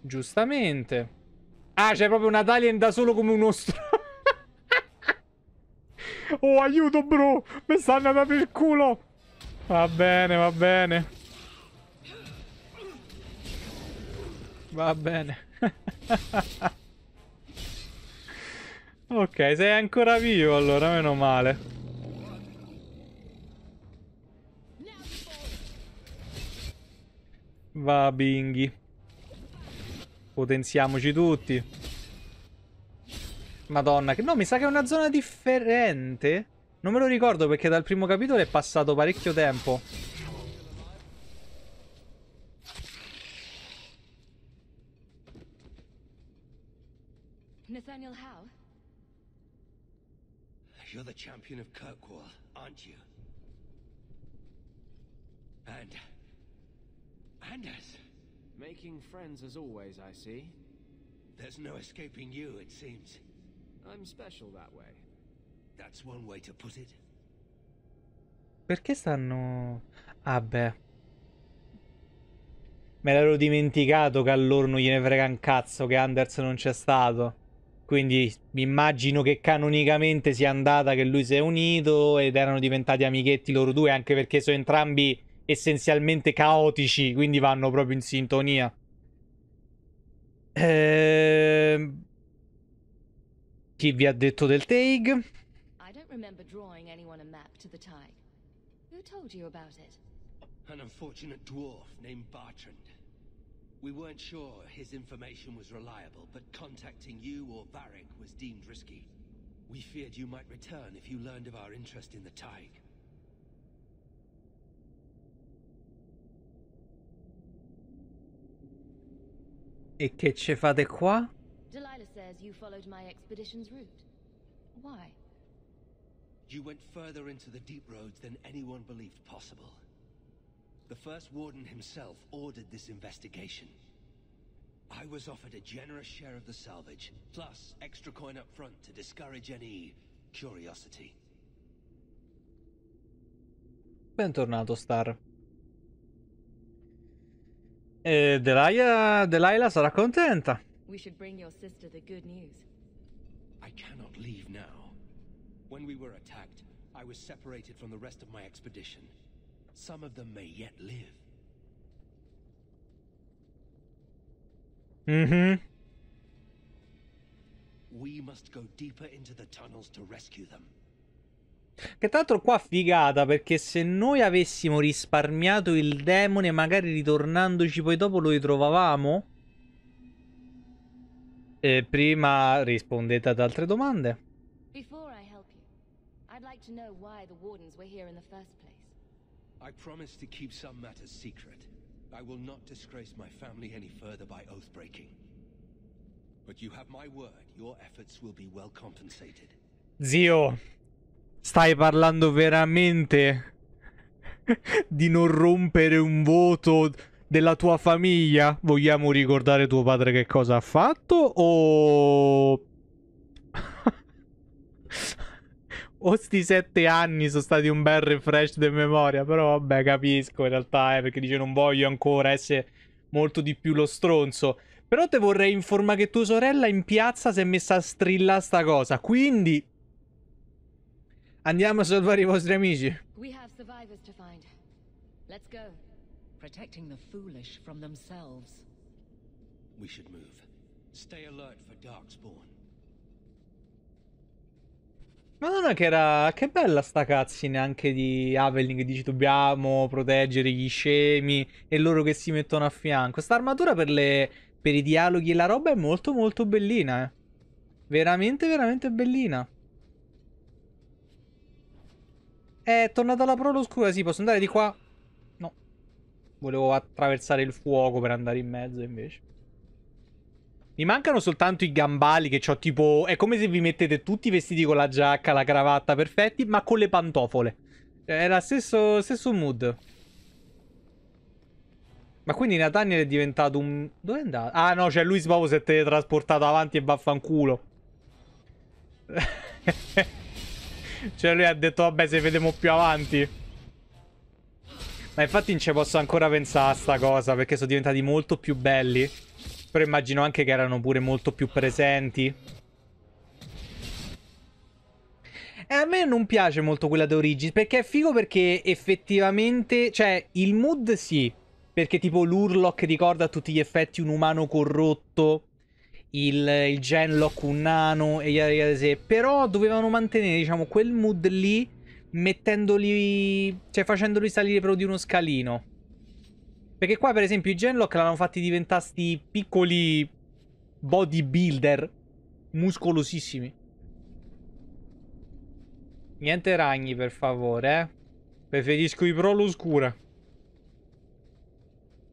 Giustamente. Ah, c'è proprio una Talien da solo come uno stro... oh, aiuto, bro! Mi sta andando per il culo! Va bene, va bene. Va bene. ok, sei ancora vivo allora, meno male. Va Binghi. Potenziamoci tutti. Madonna, che no, mi sa che è una zona differente. Non me lo ricordo perché dal primo capitolo è passato parecchio tempo.
Nathaniel Howe?
You're the champion of Kirkwall, aren't you? And... Anders! Making friends as always, I see. There's no escaping you, it seems. I'm special that way. That's one way to put it.
Perché stanno... Ah beh. Me l'ero dimenticato che a loro non gliene frega un cazzo che Anders non c'è stato. Quindi mi immagino che canonicamente sia andata che lui si è unito ed erano diventati amichetti loro due, anche perché sono entrambi essenzialmente caotici, quindi vanno proprio in sintonia. Ehm... Chi vi ha detto del Taig?
I don't remember drawing anyone a map to the Taig. Who told you about it? An
unfortunate dwarf named Bartrand. We weren't sure his information was reliable, but contacting you or Varric was deemed risky. We feared you might return if you learned of our interest in the Tyke.
E che ci fate qua?
Delilah says you followed my expedition's route. Why?
You went further into the deep roads than anyone believed possible. The First Warden himself ordered this investigation. I was offered a generous share of the salvage, plus extra coin up front to discourage any curiosity.
Bentornato, Star. E Delia, Delilah sarà contenta.
We should bring your sister the good news. I cannot leave now.
When we were attacked, I was separated from the rest of my expedition. Some of them may yet live. Mm-hmm. We must go deeper into the tunnels to rescue them.
Che tra l'altro qua figata perché se noi avessimo risparmiato il demone magari ritornandoci poi dopo lo ritrovavamo? E prima rispondete ad altre domande. Before
I help you, I'd like to know why the wardens were here in the first place. I promise to keep some
matters secret. I will not disgrace my family any further by oath-breaking. But you have my word, your efforts will be well compensated.
Zio, stai parlando veramente di non rompere un voto della tua famiglia? Vogliamo ricordare tuo padre che cosa ha fatto o... O sti sette anni sono stati un bel refresh di memoria, però vabbè capisco in realtà, eh, perché dice non voglio ancora essere molto di più lo stronzo. Però te vorrei informare che tua sorella in piazza si è messa a strillare sta cosa, quindi... Andiamo a salvare i vostri amici.
We have survivors to find. Let's go. Protecting the foolish from themselves. We should move.
Stay alert for Darkspawn.
Madonna che era... Che bella sta cazzina anche di Aveling che dici dobbiamo proteggere gli scemi e loro che si mettono a fianco. Sta armatura per, le... per i dialoghi e la roba è molto molto bellina, eh. Veramente, veramente bellina. È tornata la prolo scura, sì, posso andare di qua? No. Volevo attraversare il fuoco per andare in mezzo invece. Mi mancano soltanto i gambali che ho tipo... È come se vi mettete tutti i vestiti con la giacca, la cravatta, perfetti, ma con le pantofole. È lo stesso, stesso mood. Ma quindi Nathaniel è diventato un... Dove è andato? Ah no, cioè lui Sbavo si è teletrasportato avanti e vaffanculo. cioè lui ha detto vabbè se vediamo più avanti. Ma infatti non ci posso ancora pensare a sta cosa perché sono diventati molto più belli. Però immagino anche che erano pure molto più presenti. E a me non piace molto quella di Origins, perché è figo perché effettivamente, cioè, il mood sì, perché tipo l'Urlock ricorda a tutti gli effetti un umano corrotto, il, il Genlock un nano e gli altri, però dovevano mantenere, diciamo, quel mood lì, mettendoli, cioè facendoli salire però di uno scalino. Perché qua per esempio i Genlock l'hanno fatti diventare sti piccoli bodybuilder muscolosissimi. Niente ragni per favore, eh. Preferisco i pro oscura.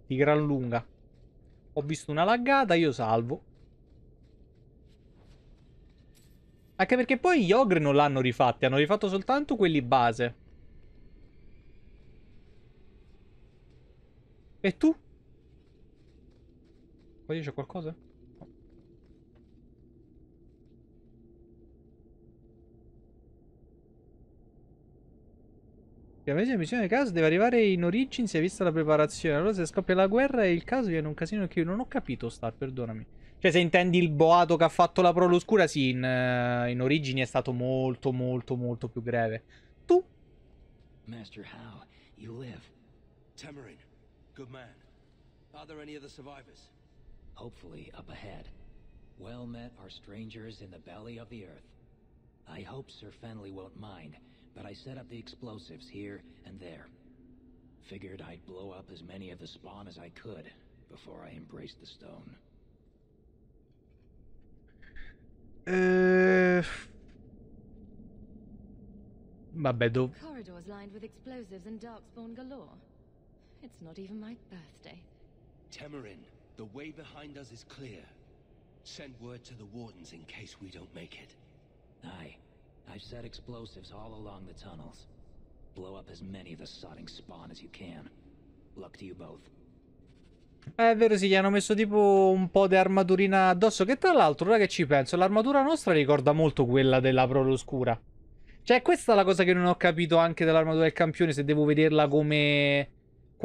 Di gran lunga. Ho visto una laggata, io salvo. Anche perché poi gli ogre non l'hanno rifatti, hanno rifatto soltanto quelli base. E tu? Qua c'è qualcosa? No. La missione di caso deve arrivare in origine si è vista la preparazione. Allora se scoppia la guerra e il caso viene un casino che io non ho capito, Star, perdonami. Cioè se intendi il boato che ha fatto la Pro L'Oscura, sì, in, uh, in origine è stato molto molto molto più greve. Tu? Master How, you live.
Tamarin, Good man. Are there any other survivors? Hopefully, up ahead. Well met our strangers in the belly of the earth. I hope Sir Fenley won't mind, but I set up the explosives here and there. Figured I'd blow up as many of the spawn as I could before I embraced the stone.
Uh, my
Corridors lined with explosives and darkspawn galore. It's not even my birthday.
Temerin, the way behind us is clear. Send word to the Wardens in case we don't make it. Aye. I've set explosives all along the tunnels. Blow up as many of the sodding spawn as you can. Luck to you both.
Eh, è vero, sì, gli hanno messo tipo un po' di armaturina addosso. Che tra l'altro, ora che ci penso, l'armatura nostra ricorda molto quella della Prole Oscura. Cioè, questa è la cosa che non ho capito anche dell'armatura del campione, se devo vederla come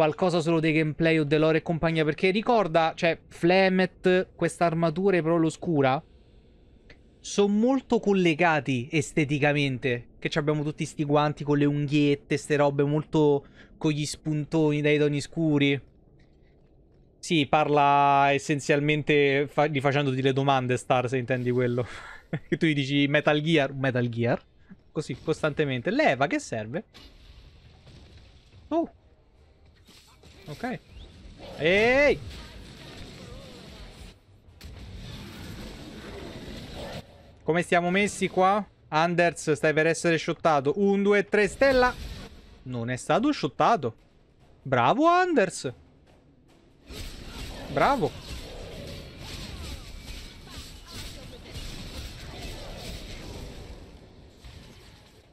qualcosa solo dei gameplay o dell'ore e compagnia. Perché ricorda, cioè, Flemeth, questa armatura e Prolo l'oscura. sono molto collegati esteticamente. Che abbiamo tutti sti guanti con le unghiette, ste robe molto con gli spuntoni dai toni scuri. Sì, parla essenzialmente fa- rifacendoti delle domande, Star, se intendi quello. che tu gli dici Metal Gear, Metal Gear, così costantemente. Leva, che serve? Oh, Ok. Ehi! Come stiamo messi qua? Anders, stai per essere shottato. Un, due, tre, stella. Non è stato shottato. Bravo, Anders. Bravo.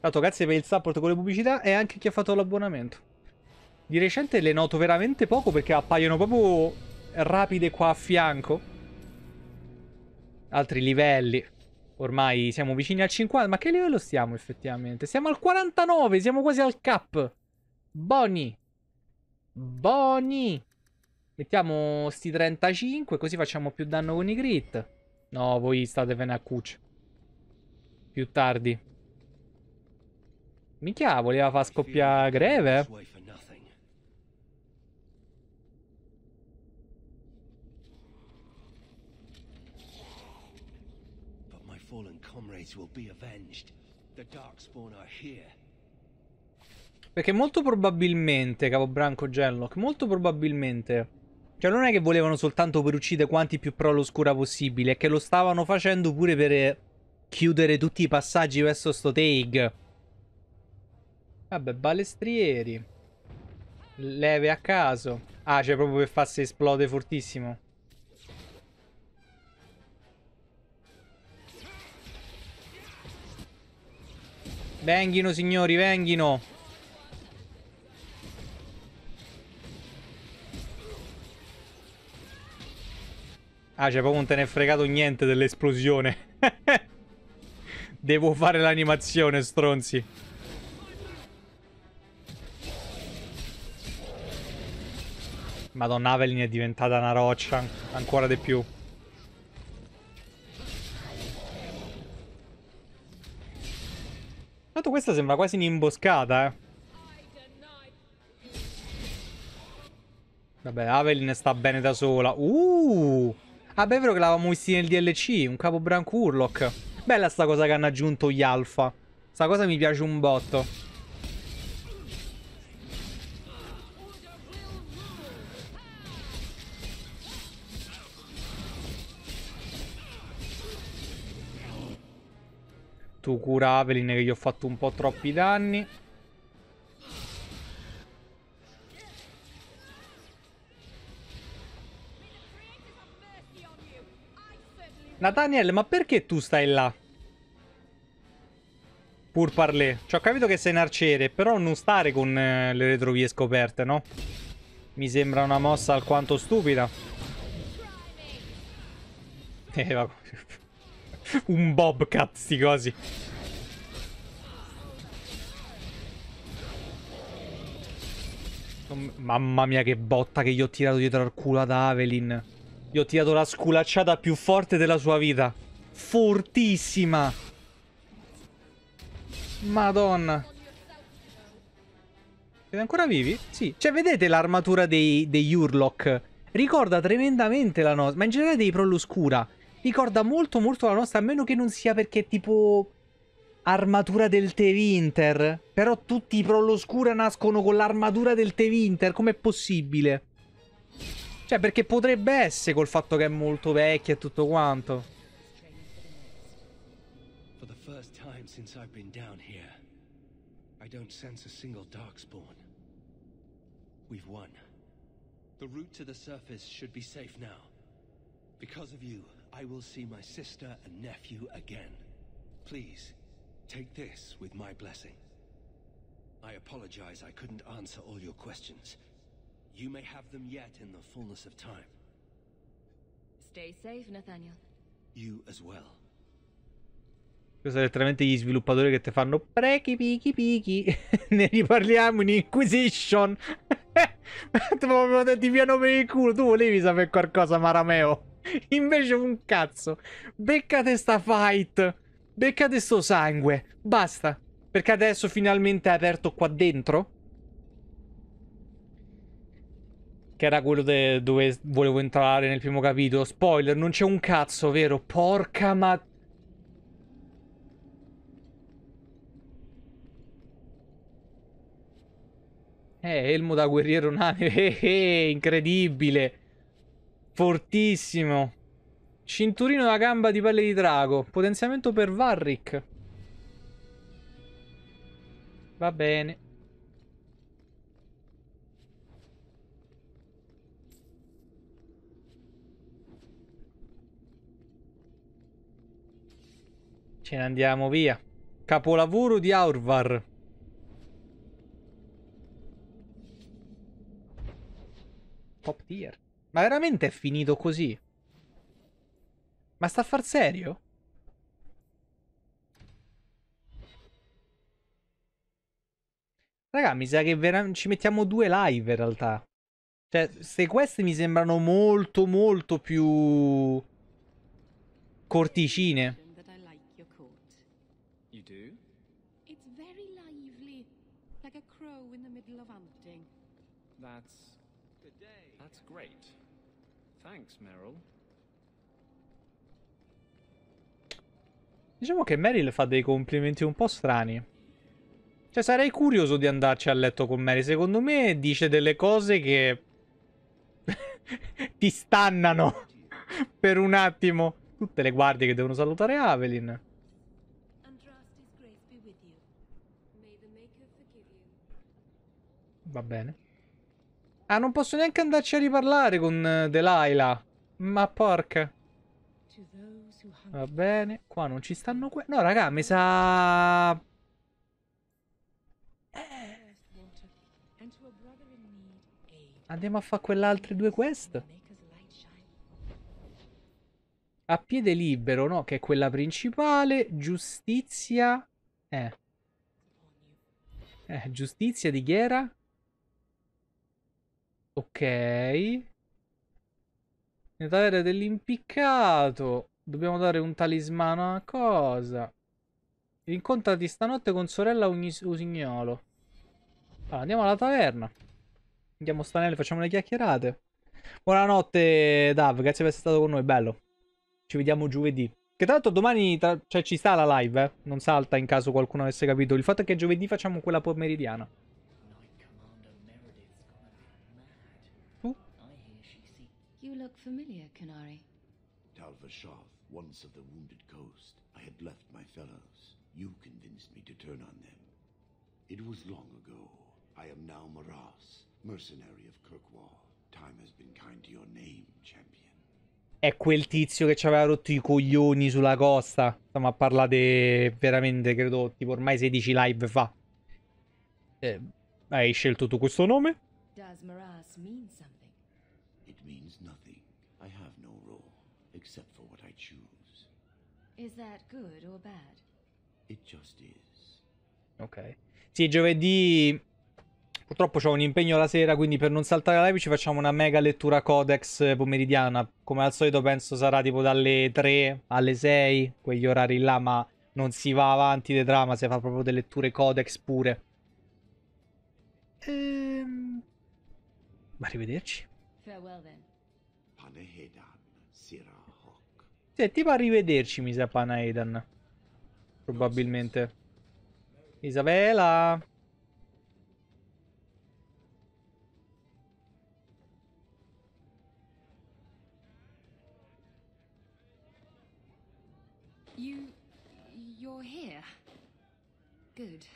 Tanto grazie per il support con le pubblicità e anche chi ha fatto l'abbonamento. Di recente le noto veramente poco perché appaiono proprio rapide qua a fianco. Altri livelli. Ormai siamo vicini al 50. Ma che livello stiamo effettivamente? Siamo al 49, siamo quasi al cap. Boni. Boni. Mettiamo sti 35, così facciamo più danno con i crit. No, voi state bene a cuccia. Più tardi. Mica voleva far scoppiare greve.
will be avenged. The Darkspawn are here.
Perché molto probabilmente, Capobranco Gellock, molto probabilmente... Cioè non è che volevano soltanto per uccidere quanti più pro l'oscura possibile, è che lo stavano facendo pure per chiudere tutti i passaggi verso sto take. Vabbè, balestrieri. Leve a caso. Ah, cioè proprio per farsi esplode fortissimo. Venghino, signori, venghino. Ah, cioè, proprio non te ne è fregato niente dell'esplosione. Devo fare l'animazione, stronzi. Madonna, Avelin è diventata una roccia. Ancora di più. Tanto questa sembra quasi un'imboscata, eh. Vabbè, Avelin sta bene da sola. Uh! Ah, beh, è vero che l'avevamo visti nel DLC, un capo Branco Urlock. Bella sta cosa che hanno aggiunto gli alfa. Sta cosa mi piace un botto. tu cura Avelin che gli ho fatto un po' troppi danni. Nathaniel, ma perché tu stai là? Pur parlé. Ci cioè, ho capito che sei un arciere, però non stare con eh, le retrovie scoperte, no? Mi sembra una mossa alquanto stupida. Eh, vabbè. Un bobcat, sti cosi. Mamma mia che botta che gli ho tirato dietro al culo ad Avelin. Gli ho tirato la sculacciata più forte della sua vita. Fortissima. Madonna. Siete ancora vivi? Sì. Cioè, vedete l'armatura dei, degli Urlock? Ricorda tremendamente la nostra. Ma in generale dei Prolluscura ricorda molto molto la nostra, a meno che non sia perché tipo armatura del Tevinter. Però tutti i Oscura nascono con l'armatura del Tevinter, com'è possibile? Cioè, perché potrebbe essere col fatto che è molto vecchia e tutto quanto.
For the first time since I've been down here, I don't sense a single darkspawn. We've won. The route to the surface should be safe now. Because of you. I will see my sister and nephew again. Please, take this with my blessing. I apologize I couldn't answer all your questions. You may have them yet in the fullness of time.
Stay safe, Nathaniel.
You as well. Questo è letteralmente gli sviluppatori che ti fanno prechi pichi pichi. ne riparliamo in Inquisition. Ti avevo detto via nome di culo. Tu volevi sapere qualcosa, Marameo. Invece un cazzo. Beccate sta fight. Beccate sto sangue. Basta. Perché adesso finalmente è aperto qua dentro. Che era quello dove volevo entrare nel primo capitolo. Spoiler, non c'è un cazzo, vero? Porca ma... Eh, elmo da guerriero nane. Eh, eh, incredibile. Fortissimo. Cinturino da gamba di pelle di drago. Potenziamento per Varric. Va bene. Ce ne andiamo via. Capolavoro di Aurvar. Top tier. Ma veramente è finito così? Ma sta a far serio? Raga, mi sa che ci mettiamo due live in realtà. Cioè, se queste mi sembrano molto molto più corticine. Diciamo che Meryl fa dei complimenti un po' strani. Cioè, sarei curioso di andarci a letto con Meryl. Secondo me dice delle cose che... ti stannano per un attimo. Tutte le guardie che devono salutare Avelin. Va bene. Ah, non posso neanche andarci a riparlare con eh, Delilah. Ma porca. To Va bene. Qua non ci stanno... Que no, raga, mi sa... Eh, Andiamo a fare quell'altre due quest? A piede libero, no? Che è quella principale. Giustizia... Eh. Eh, giustizia di Ghiera? Ok. Nella taverna dell'impiccato. Dobbiamo dare un talismano a cosa? Incontrati stanotte con sorella Usignolo. Allora, andiamo alla taverna. Andiamo stanelli, facciamo le chiacchierate. Buonanotte, Dav. Grazie per essere stato con noi, bello. Ci vediamo giovedì. Che tanto l'altro domani cioè, ci sta la live, eh? Non salta in caso qualcuno avesse capito. Il fatto è che giovedì facciamo quella pomeridiana.
Tu? Uh. You look familiar, Canary. Talva Shaw
once of the wounded coast, I had left my fellows. You convinced me to turn on them. It was long ago. I am now Moras, mercenary of Kirkwall. Time has been kind to your
name, champion. È quel tizio che ci aveva rotto i coglioni sulla costa. Insomma, parlate veramente, credo, tipo ormai 16 live fa. Eh, hai scelto tu questo nome?
Does Maras mean something?
It means nothing. I have no role, except
Is that good or bad?
It just is.
Ok. Sì, giovedì purtroppo ho un impegno la sera, quindi per non saltare la live ci facciamo una mega lettura codex pomeridiana. Come al solito penso sarà tipo dalle 3 alle 6, quegli orari là, ma non si va avanti di trama, si fa proprio delle letture codex pure. Ehm... Arrivederci.
Farewell then. Paneheda.
Cioè, tipo arrivederci, mi sa, Pana Aidan. Probabilmente. Isabella!
You... you're here. Good.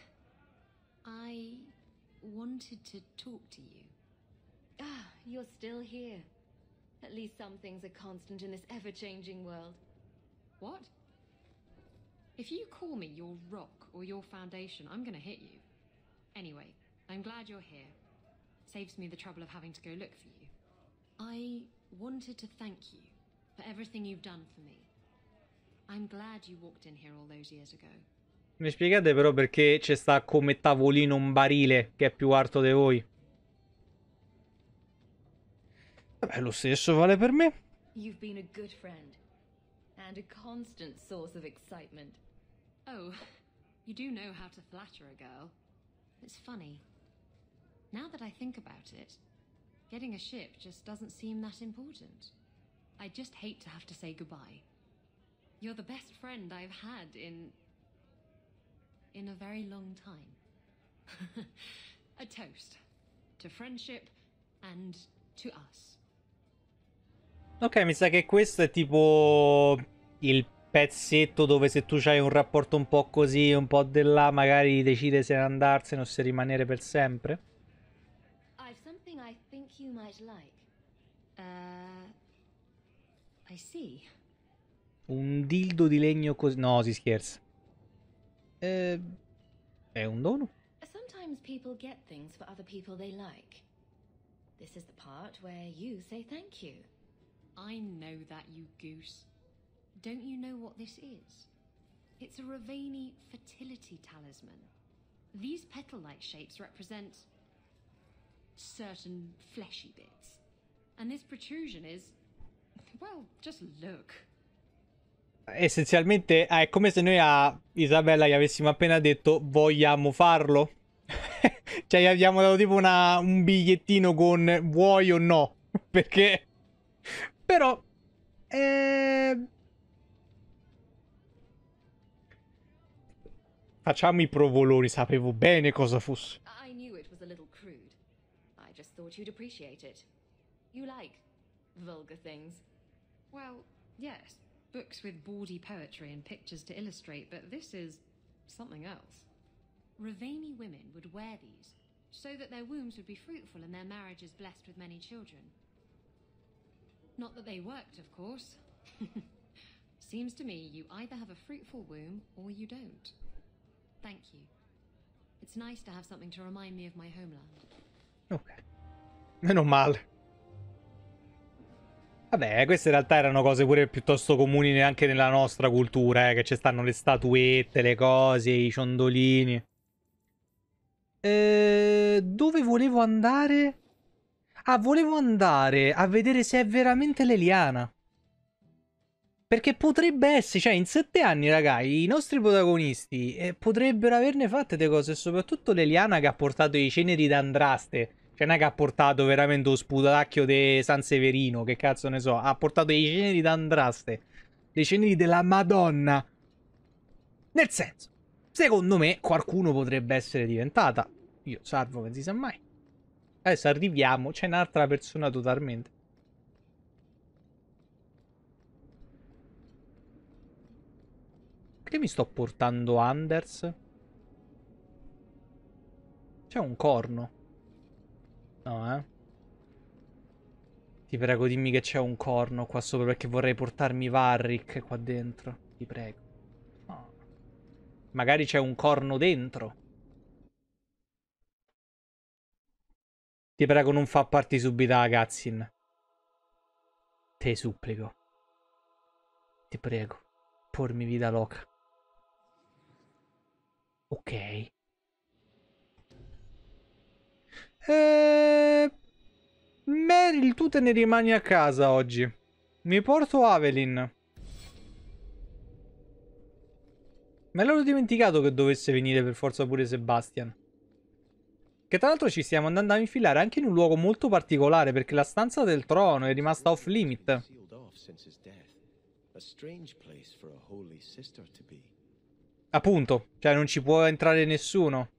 I wanted to talk to you. Ah, you're still here. At least some things are constant in this ever-changing world. What? If you call me your rock or your foundation, I'm gonna hit you. Anyway, I'm glad you're here. Saves me the trouble of having to go look for you. I wanted to thank you for everything you've done for me. I'm glad you walked in here all those years ago.
Mi spiegate però perché c'è sta come tavolino un barile che è più alto di voi? lo stesso vale per me.
You've been a good friend and
a constant source of excitement. Oh, you do know how to flatter a girl. It's funny. Now that I think about it, getting a ship just doesn't seem that important. I just hate to have to say goodbye. You're the best friend I've had in. in a very long time. a toast to friendship and to us.
Ok, mi sa che questo è tipo il pezzetto dove se tu hai un rapporto un po' così, un po' di là, magari decide se andarsene o se rimanere per sempre.
I've something I think you might like. Uh, I see.
Un dildo di legno così... No, si scherza. Eh, è un dono.
Sometimes people get things for other people they like. This is the
part where you say thank you. I know that, you goose. Don't you know what this is? It's a Ravani fertility talisman. These petal like shapes represent certain fleshy bits. And this protrusion is. Well, just look.
Essenzialmente ah, è come se noi a Isabella gli avessimo appena detto vogliamo farlo. cioè gli abbiamo dato tipo una, un bigliettino con vuoi o no. Perché Però... Eh... Facciamo i provoloni, sapevo bene cosa fosse.
I knew it was a little crude. I just thought you'd appreciate it. You like vulgar things.
Well, yes, books with bawdy poetry and pictures to illustrate, but this is something else. Ravani women would wear these so that their wombs would be fruitful and their marriages blessed with many children. Not that they worked, of course. Seems to me you either have a fruitful womb or you don't. Thank you. It's nice to have something to remind me of my homeland.
Ok. Meno male. Vabbè, queste in realtà erano cose pure piuttosto comuni neanche nella nostra cultura, eh, che ci stanno le statuette, le cose, i ciondolini. Eh, dove volevo andare? Ah, volevo andare a vedere se è veramente l'Eliana. Perché potrebbe essere, cioè in sette anni, ragazzi, i nostri protagonisti eh, potrebbero averne fatte delle cose, soprattutto l'Eliana che ha portato i ceneri d'Andraste. Cioè non è che ha portato veramente lo sputacchio di San Severino, che cazzo ne so. Ha portato i ceneri d'Andraste. Dei ceneri della Madonna. Nel senso, secondo me qualcuno potrebbe essere diventata. Io salvo, che si sa mai. Adesso arriviamo, c'è un'altra persona totalmente. Perché mi sto portando Anders? C'è un corno. No, eh. Ti prego, dimmi che c'è un corno qua sopra perché vorrei portarmi Varric qua dentro. Ti prego. No. Magari c'è un corno dentro. Ti prego non fa parte subito la cutscene. Te supplico. Ti prego. Pormi vita loca. Ok. Eh... Meryl, tu te ne rimani a casa oggi. Mi porto Avelin. Me l'ero dimenticato che dovesse venire per forza pure Sebastian. Che tra l'altro ci stiamo andando a infilare anche in un luogo molto particolare perché la stanza del trono è rimasta off limit. Appunto, cioè non ci può entrare nessuno.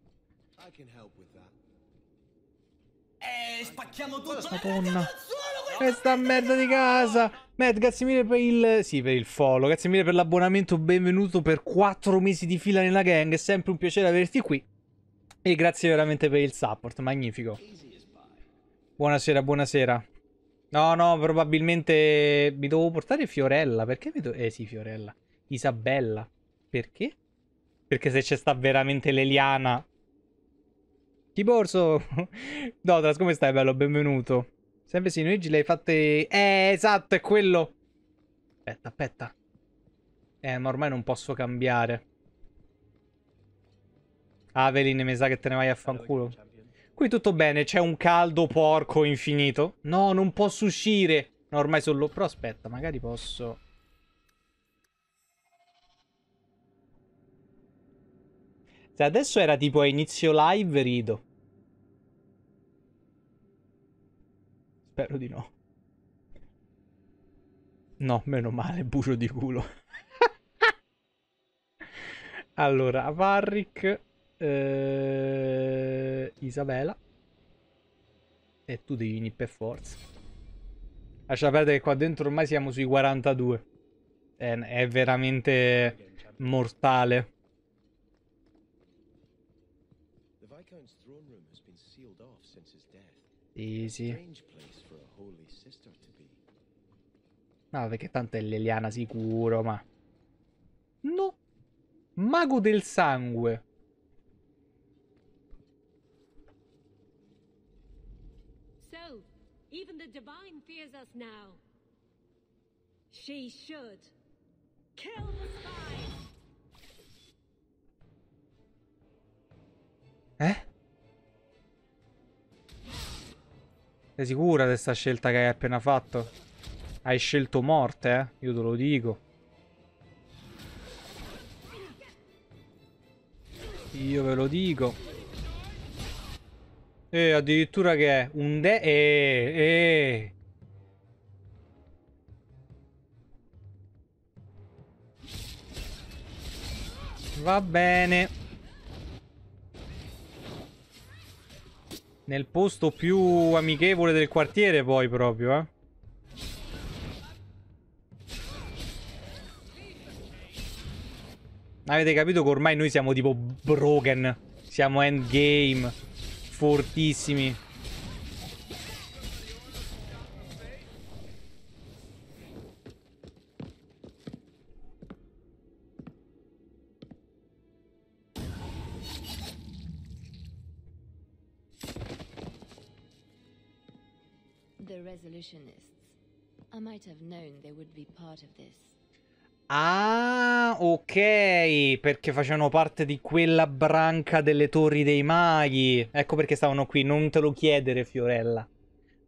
Eh, spacchiamo
tutto. Madonna. Questa merda di casa! Matt, grazie mille per il... Sì, per il follow. Grazie mille per l'abbonamento. Benvenuto per 4 mesi di fila nella gang. È sempre un piacere averti qui. E grazie veramente per il support, magnifico. Buonasera, buonasera. No, no, probabilmente mi devo portare Fiorella. Perché vedo... Eh sì, Fiorella. Isabella. Perché? Perché se c'è sta veramente l'Eliana... Tiborso! Dotras, come stai, bello? Benvenuto. Sempre sì, Luigi l'hai fatta... Eh, esatto, è quello! Aspetta, aspetta. Eh, ma ormai non posso cambiare. Avelin, ah, mi sa che te ne vai a fanculo. Qui tutto bene, c'è un caldo porco infinito. No, non posso uscire. No, ormai sono... Però aspetta, magari posso... Se adesso era tipo a inizio live, rido. Spero di no. No, meno male, bucio di culo. allora, Varric eh, Isabella. E tu devi venire per forza. Lascia perdere che qua dentro ormai siamo sui 42. È, è veramente mortale. Sì, sì. No, perché tanto è l'Eliana sicuro, ma... No. Mago del sangue.
Even the divine fears us now. She should. Kill the spies!
Eh? Sei sicura di sta scelta che hai appena fatto? Hai scelto morte, eh? Io te lo dico. Io ve lo dico. E eh, addirittura che è un de... Eh, eh. Va bene. Nel posto più amichevole del quartiere poi proprio, eh. Avete capito che ormai noi siamo tipo broken. Siamo endgame. fortissimi.
The Resolutionists. I might have known they would be part of this.
Ah, ok, perché facevano parte di quella branca delle torri dei maghi. Ecco perché stavano qui, non te lo chiedere Fiorella.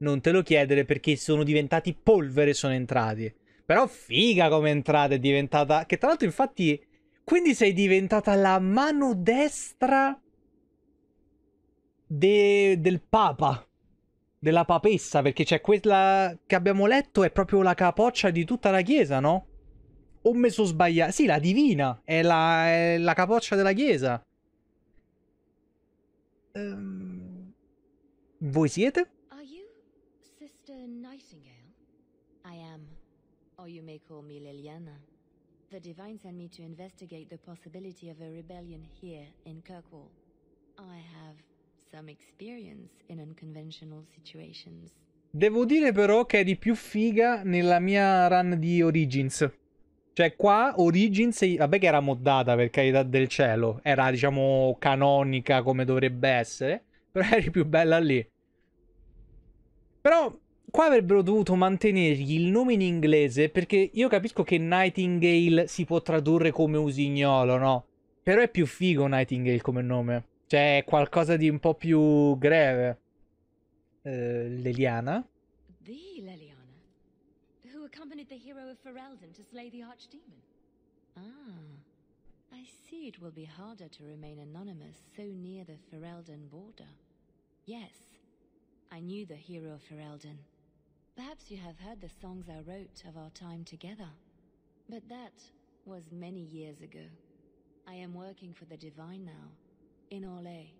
Non te lo chiedere perché sono diventati polvere e sono entrati. Però figa come entrata è diventata... Che tra l'altro infatti... Quindi sei diventata la mano destra de... del Papa. Della papessa, perché c'è quella che abbiamo letto è proprio la capoccia di tutta la chiesa, no? O me sono sbagliato? Sì, la divina. È la, è la capoccia della chiesa. Um, voi siete? Are you
Sister Nightingale? I am. Or you may call me Liliana. The Divine sent me to investigate the possibility of a rebellion here in Kirkwall. I have some experience in unconventional situations.
Devo dire però che è di più figa nella mia run di Origins. Cioè qua Origins, vabbè che era moddata per carità del cielo, era diciamo canonica come dovrebbe essere, però eri più bella lì. Però qua avrebbero dovuto mantenergli il nome in inglese perché io capisco che Nightingale si può tradurre come usignolo, no? Però è più figo Nightingale come nome. Cioè, è qualcosa di un po' più greve. Eh, l'eliana?
Di l'eliana. accompanied the hero of Ferelden to slay the archdemon.
Ah, I see it will be harder to remain anonymous so near the Ferelden border. Yes, I knew the hero of Ferelden. Perhaps you have heard the songs I wrote of our time together. But that was many years ago. I am working for the Divine now, in Orlais.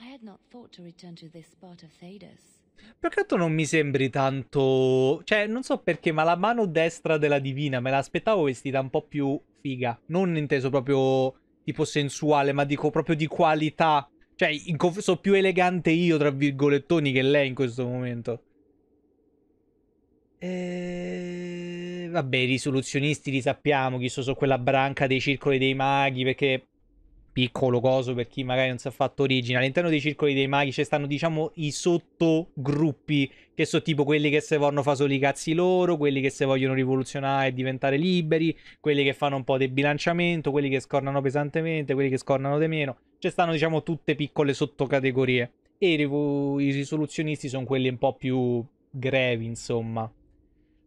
I had not thought to return to this part of Thedas,
Più che non mi sembri tanto... Cioè, non so perché, ma la mano destra della Divina me l'aspettavo vestita un po' più figa. Non inteso proprio tipo sensuale, ma dico proprio di qualità. Cioè, in... sono più elegante io, tra virgolettoni, che lei in questo momento. E... Ehm, vabbè, i risoluzionisti li sappiamo, chi sono so quella branca dei circoli dei maghi, perché piccolo coso per chi magari non si è fatto origine. All'interno dei circoli dei maghi ci stanno, diciamo, i sottogruppi, che sono tipo quelli che se vogliono fa solo i cazzi loro, quelli che se vogliono rivoluzionare e diventare liberi, quelli che fanno un po' di bilanciamento, quelli che scornano pesantemente, quelli che scornano di meno. Ci stanno, diciamo, tutte piccole sottocategorie. E i risoluzionisti sono quelli un po' più grevi, insomma.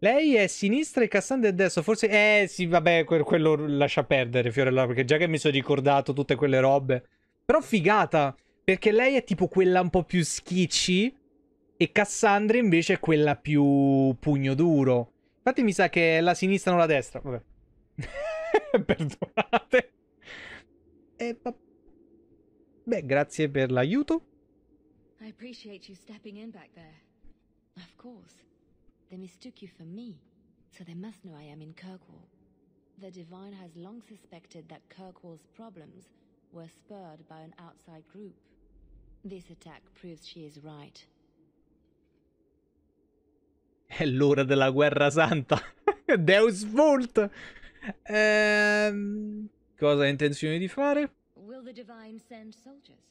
Lei è sinistra e Cassandra è destra, forse... Eh sì, vabbè, quello lascia perdere, Fiorella, perché già che mi sono ricordato tutte quelle robe. Però figata, perché lei è tipo quella un po' più schicci e Cassandra invece è quella più pugno duro. Infatti mi sa che è la sinistra non la destra, vabbè. Perdonate. E... Eh, beh, grazie per l'aiuto.
I appreciate you stepping in back there.
Of course. They mistook you for me, so they must know I am in Kirkwall. The Divine has long suspected that Kirkwall's problems were spurred by an outside group. This attack proves she is right.
È l'ora della guerra santa. Deus Vult! Ehm, cosa ha intenzione di fare?
Will the Divine send
soldiers?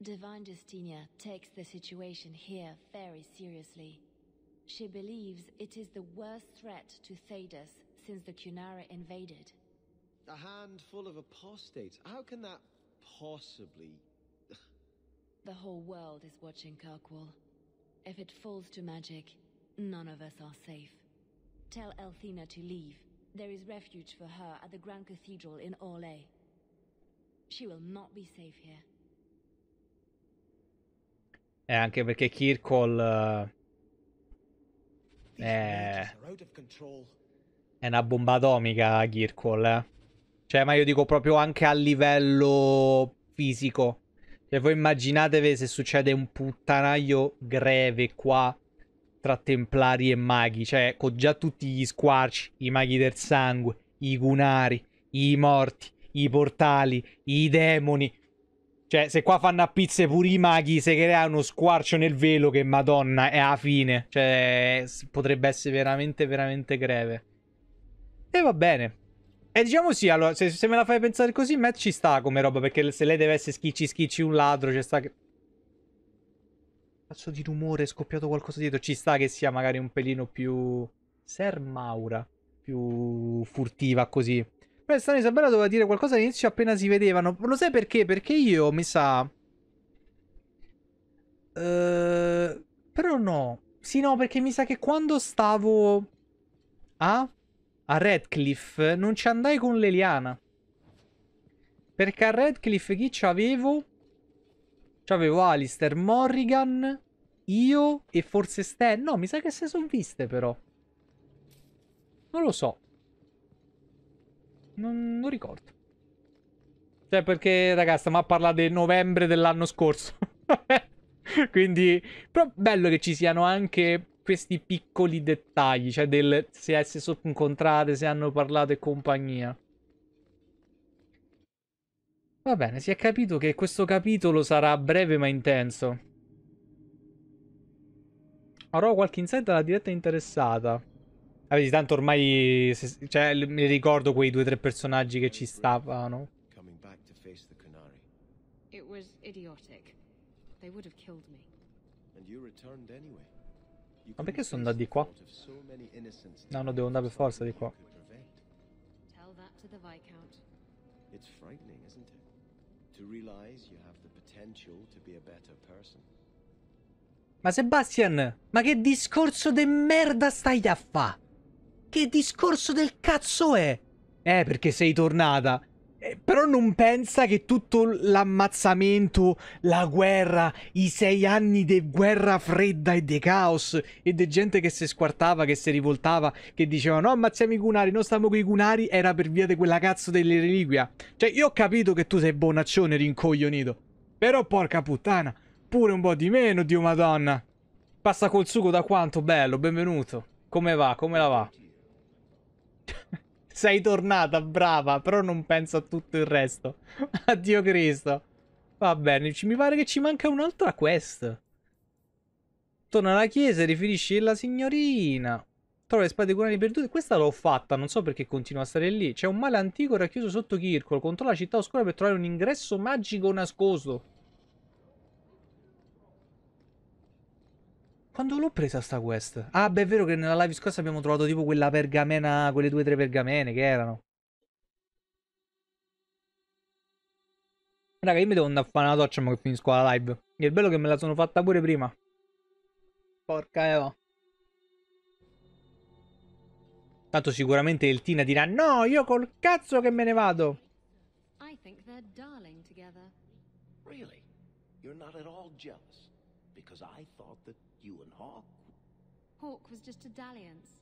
Divine Justinia takes the situation here very seriously. She believes it is the worst threat to Thedas since the Cunara invaded.
A handful of apostates? How can that possibly...
the whole world is watching Kirkwall. If it falls to magic, none of us are safe. Tell Elthina to leave. There is refuge for her at the Grand Cathedral in Orlais. She will not be safe here.
È anche perché Kirkwall eh, Eh, è una bomba atomica Girkwall, eh. Cioè, ma io dico proprio anche a livello fisico. Cioè, voi immaginatevi se succede un puttanaio greve qua tra templari e maghi. Cioè, con già tutti gli squarci, i maghi del sangue, i gunari, i morti, i portali, i demoni. Cioè, se qua fanno a pizze pure i maghi, se crea uno squarcio nel velo che madonna è a fine. Cioè, potrebbe essere veramente, veramente greve. E va bene. E diciamo sì, allora, se, se me la fai pensare così, Matt ci sta come roba, perché se lei deve essere schicci schicci un ladro, c'è sta che... Cazzo di rumore, è scoppiato qualcosa dietro, ci sta che sia magari un pelino più... Ser Maura, più furtiva così. Beh, Stana Isabella doveva dire qualcosa all'inizio appena si vedevano. Lo sai perché? Perché io, mi sa... Uh, però no. Sì, no, perché mi sa che quando stavo a, a Redcliffe non ci andai con l'Eliana. Perché a Redcliffe chi c'avevo? C'avevo Alistair Morrigan, io e forse Stan. No, mi sa che se sono viste però. Non lo so. Non, non ricordo. Cioè, perché, ragazzi, stiamo a parlare del novembre dell'anno scorso. Quindi, però bello che ci siano anche questi piccoli dettagli, cioè del se si sono incontrate, se hanno parlato e compagnia. Va bene, si è capito che questo capitolo sarà breve ma intenso. Avrò qualche insight alla diretta interessata. Ah, vedi, tanto ormai cioè, mi ricordo quei due o tre personaggi che ci stavano.
It was idiotic. They would have killed me. And you returned anyway.
Ma perché sono andato di qua? No, no, devo andare
per forza di qua.
Tell that to the Viscount. It's frightening, isn't it? To realize you have the potential to be a better person.
Ma Sebastian, ma che discorso de merda stai a fa'? Che discorso del cazzo è? Eh, perché sei tornata. Eh, però non pensa che tutto l'ammazzamento, la guerra, i sei anni di guerra fredda e di caos e di gente che si squartava, che si rivoltava, che diceva no ammazziamo i cunari, non stiamo con i cunari, era per via di quella cazzo delle reliquia. Cioè io ho capito che tu sei bonaccione rincoglionito, però porca puttana, pure un po' di meno, Dio madonna. Passa col sugo da quanto bello, benvenuto. Come va, come la va? Sei tornata, brava, però non penso a tutto il resto. Addio Cristo. Va bene, mi pare che ci manca un'altra quest. Torna alla chiesa e riferisci la signorina. Trova le spade curane perdute. Questa l'ho fatta, non so perché continua a stare lì. C'è un male antico racchiuso sotto Kirkol. Controlla la città oscura per trovare un ingresso magico nascosto. Quando l'ho presa sta quest? Ah, beh, è vero che nella live scorsa abbiamo trovato tipo quella pergamena, quelle due o tre pergamene che erano. Raga, io mi devo andare a fare una doccia ma che finisco la live. E il bello che me la sono fatta pure prima. Porca Eva. Tanto sicuramente il Tina dirà No, io col cazzo che me ne vado.
I think they're darling together.
Really? You're not at all jealous because I thought that You and Hawk?
Hawk was just a dalliance.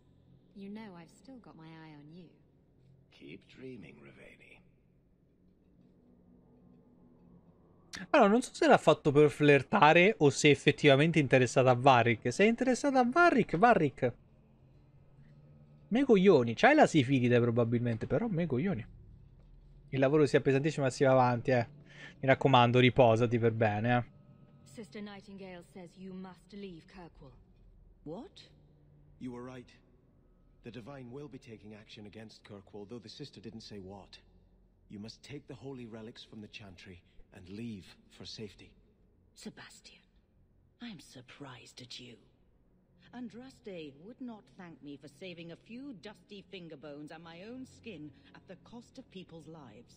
You know I've still got my eye on you.
Keep dreaming, Raveni.
Allora, non so se l'ha fatto per flirtare o se è effettivamente interessata a Varric. Se è interessata a Varric, Varric. Me coglioni. C'hai la sifilide probabilmente, però me coglioni. Il lavoro sia pesantissimo ma si va avanti, eh. Mi raccomando, riposati per bene, eh.
Sister Nightingale says you must leave Kirkwall. What?
You were right. The Divine will be taking action against Kirkwall, though the Sister didn't say what. You must take the holy relics from the Chantry and leave
for safety. Sebastian, I'm surprised at you. Andraste would not thank me for saving a few dusty finger bones and my own skin
at the cost of people's
lives.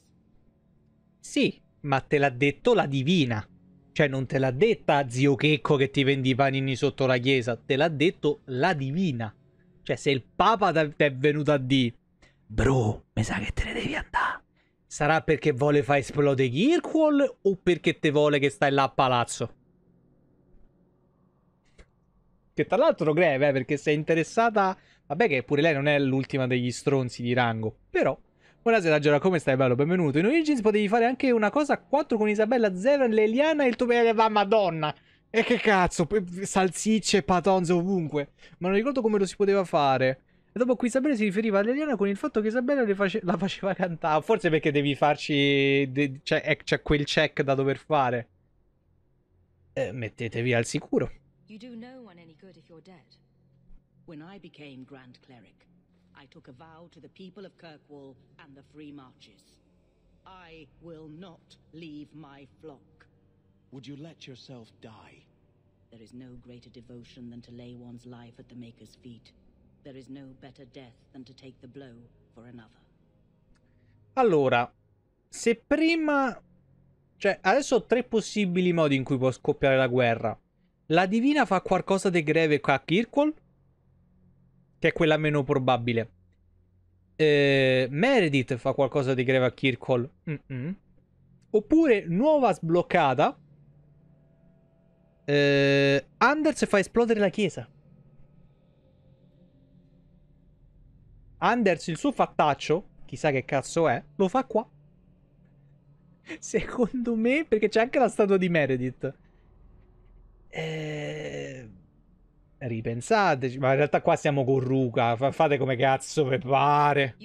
Sì, ma te l'ha detto la divina. Cioè non te l'ha detta zio Checco che ti vendi i panini sotto la chiesa, te l'ha detto la divina. Cioè se il Papa ti è venuto a dire, bro, mi sa che
te ne devi andare.
Sarà perché vuole far esplodere Kirkwall o perché te vuole che stai là a palazzo? Che tra l'altro greve, eh, perché sei interessata... Vabbè che pure lei non è l'ultima degli stronzi di rango, però... Buonasera Giora, come stai bello? Benvenuto. In Origins potevi fare anche una cosa a 4 con Isabella, Zero, Leliana e il tuo pere va madonna. E che cazzo, salsicce, patonze ovunque. Ma non ricordo come lo si poteva fare. E dopo qui Isabella si riferiva a Leliana con il fatto che Isabella face la faceva cantare. Forse perché devi farci... De cioè, c'è cioè, quel check da dover fare. Eh, mettetevi al sicuro.
You do no one any good if you're dead. When I became Grand Cleric, i took a vow to the people of Kirkwall and the Free Marches. I will not leave my flock. Would you let yourself die? There is no greater devotion than to lay one's life at the Maker's feet. There is no better death than to take the blow for another.
Allora, se prima... Cioè, adesso ho tre possibili modi in cui può scoppiare la guerra. La divina fa qualcosa di greve qua a Kirkwall? che è quella meno probabile. Eh, Meredith fa qualcosa di greve a Kirkall. Mm-mm. Oppure nuova sbloccata. Eh, Anders fa esplodere la chiesa. Anders il suo fattaccio, chissà che cazzo è, lo fa qua. Secondo me, perché c'è anche la statua di Meredith. Eh Ripensateci, ma in realtà qua siamo con Ruka, fate come cazzo vi pare.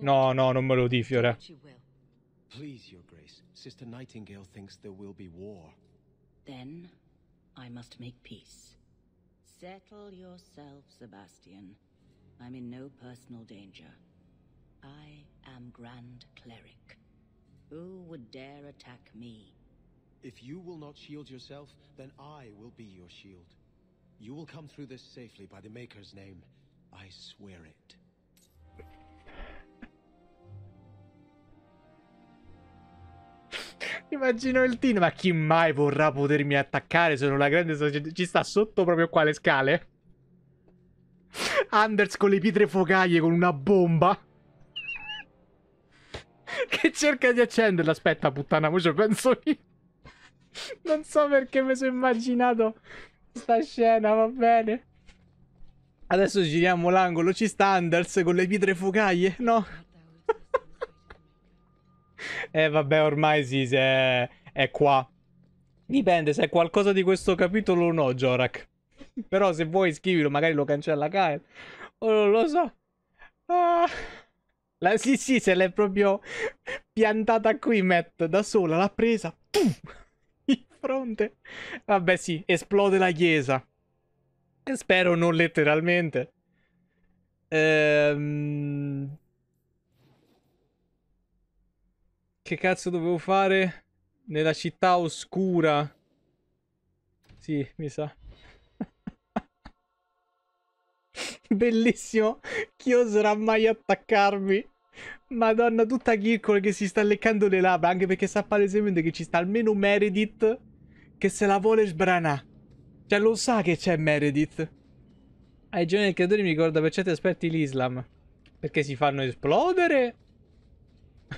No, no, non me lo di, Fiore.
Please, Your Grace, Sister Nightingale thinks there will be
war. Then I must make peace. Settle
yourself, Sebastian. I'm in no personal danger. I am Grand Cleric. Who would dare attack me? If
you will not shield yourself, then I will be your shield. You will come through this safely by the Maker's name. I swear it.
Immagino il Tino, ma chi mai vorrà potermi attaccare? Sono una grande società. Ci sta sotto proprio qua le scale? Anders con le pietre focaglie con una bomba. che cerca di accenderla. Aspetta, puttana, mo penso io. non so perché mi sono immaginato sta scena, va bene. Adesso giriamo l'angolo, ci sta Anders con le pietre fugaglie, no? eh vabbè, ormai sì, se è... è qua. Dipende se è qualcosa di questo capitolo o no, Jorak. Però se vuoi scrivilo, magari lo cancella Kyle. Oh, non lo so. Ah. La, sì, sì, se l'è proprio piantata qui, Matt, da sola, l'ha presa. Puff fronte. Vabbè sì, esplode la chiesa. E spero non letteralmente. Ehm... Che cazzo dovevo fare? Nella città oscura. Sì, mi sa. Bellissimo. Chi oserà mai attaccarmi? Madonna, tutta Kirkle che si sta leccando le labbra, anche perché sa palesemente che ci sta almeno Meredith che se la vuole sbranà. Cioè, lo sa che c'è Meredith. Ai giorni del creatore mi ricorda per certi aspetti l'Islam. Perché si fanno esplodere?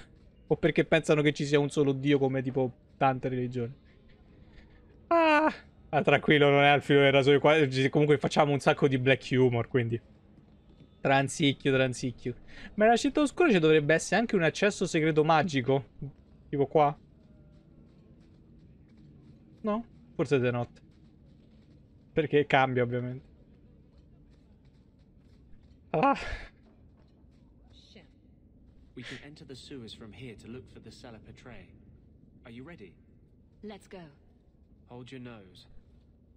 o perché pensano che ci sia un solo Dio come tipo tante religioni? Ah, ah tranquillo, non è al filo del rasoio. Qua, comunque facciamo un sacco di black humor, quindi... Transicchio, transicchio. Ma nella città oscura ci dovrebbe essere anche un accesso segreto magico. Tipo qua. No? Forse è di notte. Perché cambia, ovviamente. Ah! We
can enter the sewers from here to look for the Salapa tray. Are you ready? Let's go. Hold your nose.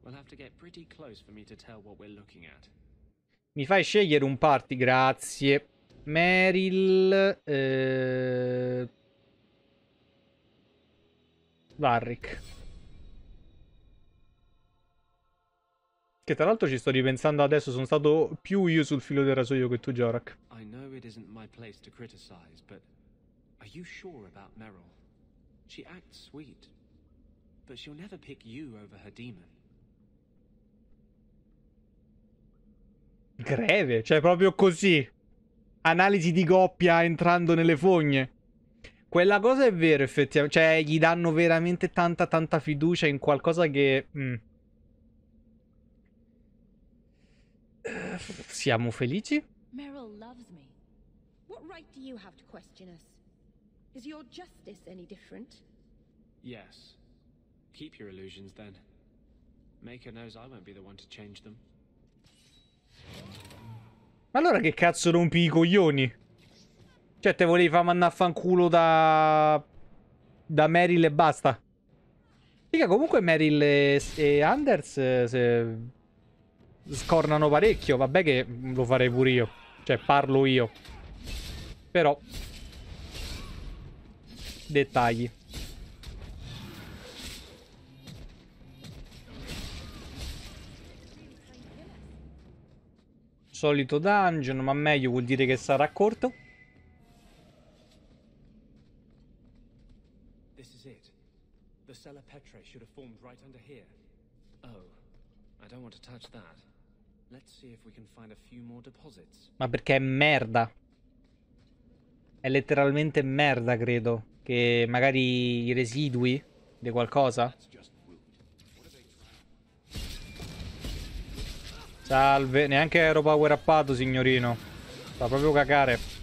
We'll have to get pretty close for me to tell what we're looking at.
Mi fai scegliere un party, grazie. Meryl... Eh... Varric. Che tra l'altro ci sto ripensando adesso, sono stato più io sul filo del rasoio che tu, Jorak.
I know it isn't my place to criticize, but are you sure about Meryl? She acts sweet, but she'll never pick you over her demon.
Greve, cioè proprio così. Analisi di coppia entrando nelle fogne. Quella cosa è vera, effettivamente. Cioè, gli danno veramente tanta, tanta fiducia in qualcosa che... Mm. Siamo felici?
Meryl loves me. What right do you have to question us? Is your justice any different?
Yes. Keep your illusions then. Maker knows I won't be the one to change them.
Ma allora che cazzo rompi i coglioni? Cioè te volevi far mandare a fanculo da... Da Meryl e basta. Figa, comunque Meryl e, e Anders eh, se scornano parecchio. Vabbè che lo farei pure io. Cioè, parlo io. Però... Dettagli. Solito dungeon, ma meglio vuol dire che sarà corto.
This is it. The Sella Petre should have formed right under here. Oh, I don't want to touch that.
Ma perché è merda. È letteralmente merda, credo. Che magari i residui di qualcosa. Salve, neanche ero power uppato, signorino. Fa proprio cacare.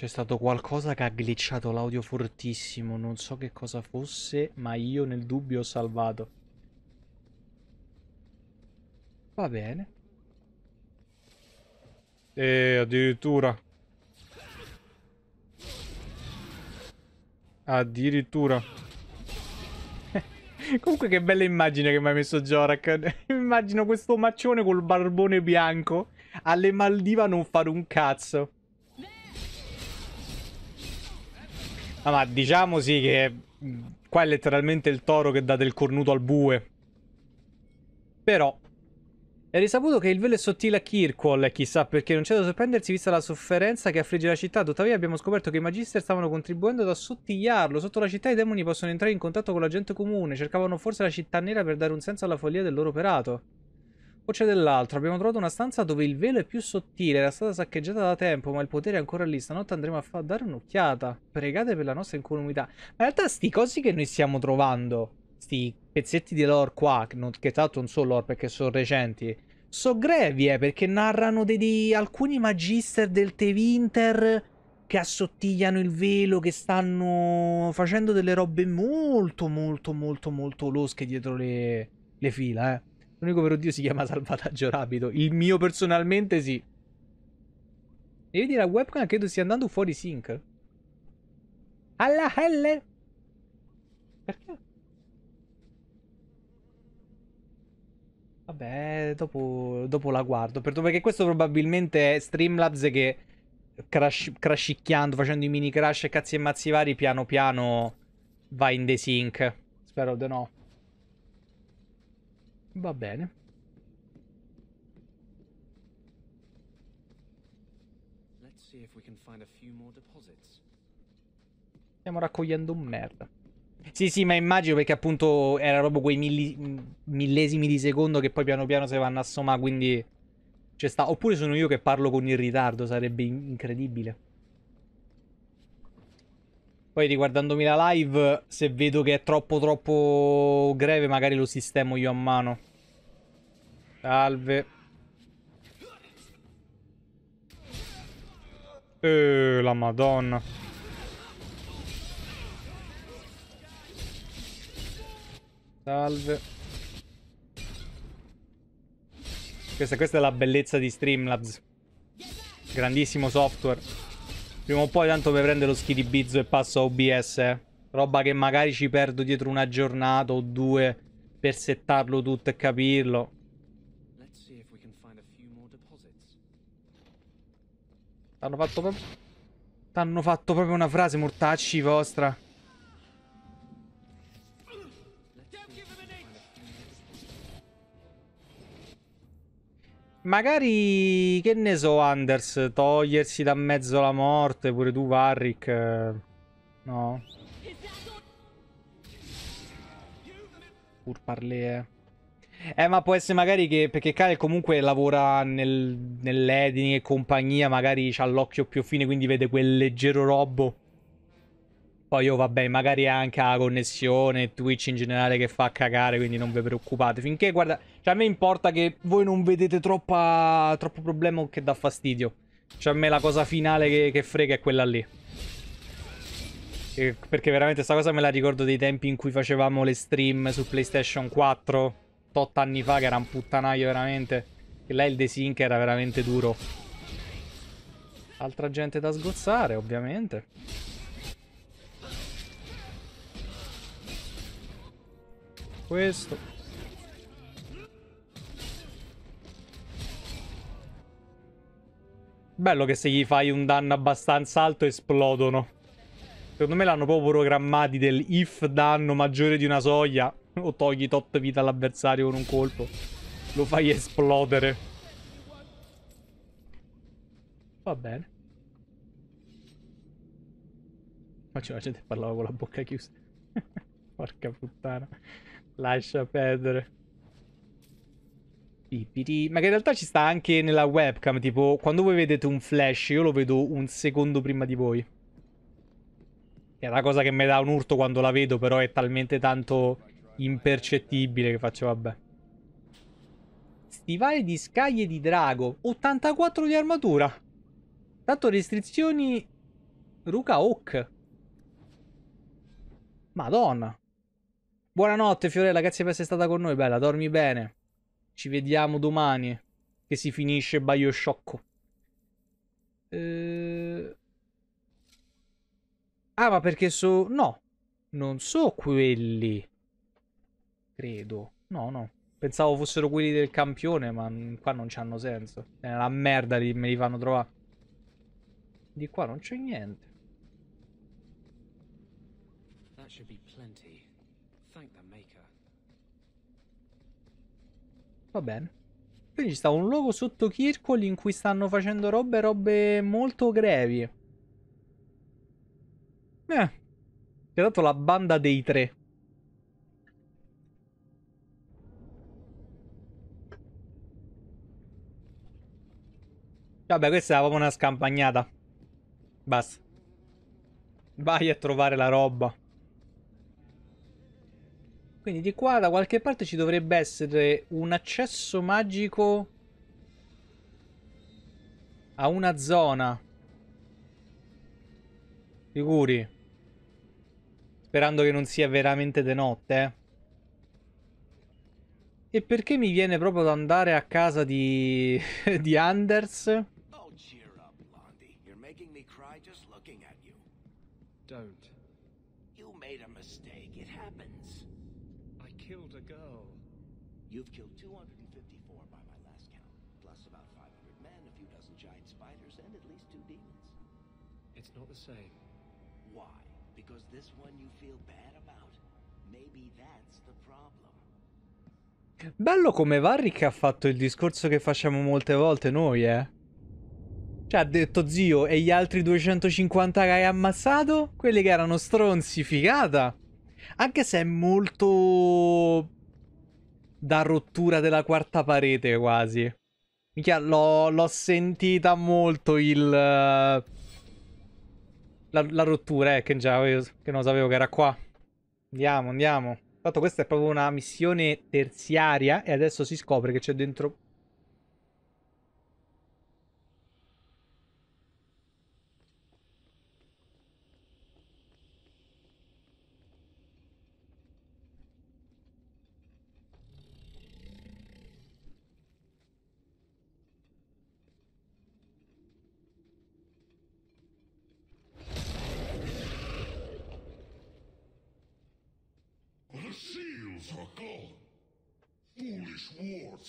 C'è stato qualcosa che ha glitchato l'audio fortissimo, non so che cosa fosse, ma io nel dubbio ho salvato. Va bene. E addirittura. Addirittura. Comunque che bella immagine che mi hai messo Jorak. Immagino questo maccione col barbone bianco. Alle Maldive a non fare un cazzo. Ah, ma diciamo sì che qua è letteralmente il toro che dà del cornuto al bue. Però è risaputo che il velo è sottile a Kirkwall, e chissà perché non c'è da sorprendersi vista la sofferenza che affligge la città, tuttavia abbiamo scoperto che i Magister stavano contribuendo ad assottigliarlo. Sotto la città i demoni possono entrare in contatto con la gente comune, cercavano forse la città nera per dare un senso alla follia del loro operato. Voce dell'altro, abbiamo trovato una stanza dove il velo è più sottile, era stata saccheggiata da tempo, ma il potere è ancora lì, stanotte andremo a dare un'occhiata. Pregate per la nostra incolumità. Ma in realtà sti cosi che noi stiamo trovando, sti pezzetti di lore qua, che, non, che tanto non sono lore perché sono recenti, sono grevi, eh, perché narrano di, di alcuni magister del Tevinter che assottigliano il velo, che stanno facendo delle robe molto, molto, molto, molto losche dietro le, le fila, eh. L'unico vero dio si chiama salvataggio rapido. Il mio personalmente sì. E vedi la webcam credo stia andando fuori sync. Alla helle! Perché? Vabbè, dopo, dopo la guardo. Perché questo probabilmente è Streamlabs che crash, crashicchiando, facendo i mini crash e cazzi e mazzi vari, piano piano va in desync. Spero di no. Va bene. Stiamo raccogliendo un merda. Sì, sì, ma immagino perché appunto era proprio quei milli... millesimi di secondo che poi piano piano si vanno a soma, quindi... Cioè sta... Oppure sono io che parlo con il ritardo, sarebbe incredibile. Poi riguardandomi la live, se vedo che è troppo troppo greve, magari lo sistemo io a mano. Salve. Eh, la madonna. Salve. Questa, questa è la bellezza di Streamlabs. Grandissimo software. Prima o poi tanto mi prende lo di bizzo e passo a OBS. Eh. Roba che magari ci perdo dietro una giornata o due per settarlo tutto e capirlo. T'hanno fatto proprio... T'hanno fatto proprio una frase, mortacci vostra. Magari, che ne so, Anders, togliersi da mezzo la morte, pure tu, Varric. Eh, no. Pur parlare. Eh. eh, ma può essere magari che, perché Kyle comunque lavora nel, nell'Edini e compagnia, magari ha l'occhio più fine, quindi vede quel leggero robo poi io vabbè, magari anche la connessione, Twitch in generale che fa cagare, quindi non vi preoccupate. Finché guarda, cioè a me importa che voi non vedete troppa, troppo problema che dà fastidio. Cioè a me la cosa finale che, che frega è quella lì. E, perché veramente sta cosa me la ricordo dei tempi in cui facevamo le stream su PlayStation 4, Tot anni fa, che era un puttanaio veramente. Che là il desync era veramente duro. Altra gente da sgozzare, ovviamente. questo. Bello che se gli fai un danno abbastanza alto esplodono. Secondo me l'hanno proprio programmati del if danno maggiore di una soglia o togli tot vita all'avversario con un colpo. Lo fai esplodere. Va bene. Ma c'è la gente che parlava con la bocca chiusa. Porca puttana. Lascia perdere. Ma che in realtà ci sta anche nella webcam, tipo quando voi vedete un flash io lo vedo un secondo prima di voi. È una cosa che mi dà un urto quando la vedo, però è talmente tanto impercettibile che faccio vabbè. Stivale di scaglie di drago, 84 di armatura. Tanto restrizioni Ruka Hawk. Madonna. Buonanotte Fiorella, grazie per essere stata con noi, bella, dormi bene. Ci vediamo domani, che si finisce Bioshock. Eh... Ah, ma perché so... No, non so quelli. Credo. No, no. Pensavo fossero quelli del campione, ma qua non c'hanno senso. È una merda, li, me li fanno trovare. Di qua non c'è niente. Va bene. Quindi ci sta un luogo sotto Kirkwall in cui stanno facendo robe, robe molto grevi. Eh. Che ha dato la banda dei tre. Vabbè, questa è proprio una scampagnata. Basta. Vai a trovare la roba. Quindi di qua da qualche parte ci dovrebbe essere un accesso magico a una zona. Sicuri. Sperando che non sia veramente de notte. Eh. E perché mi viene proprio da andare a casa di, di Anders?
You've killed 254 by my last count, plus about 500 men, a few dozen giant spiders, and at least two demons. It's not the same. Why? Because this one you feel bad about? Maybe that's the
problem. Bello come Varric ha fatto il discorso che facciamo molte volte noi, eh. Cioè, ha detto zio, e gli altri 250 che hai ammazzato? Quelli che erano stronzi, figata. Anche se è molto da rottura della quarta parete quasi. Minchia, l'ho, sentita molto il... Eh, la, la rottura, eh, che, già, che non sapevo che era qua. Andiamo, andiamo. Infatti questa è proprio una missione terziaria e adesso si scopre che c'è dentro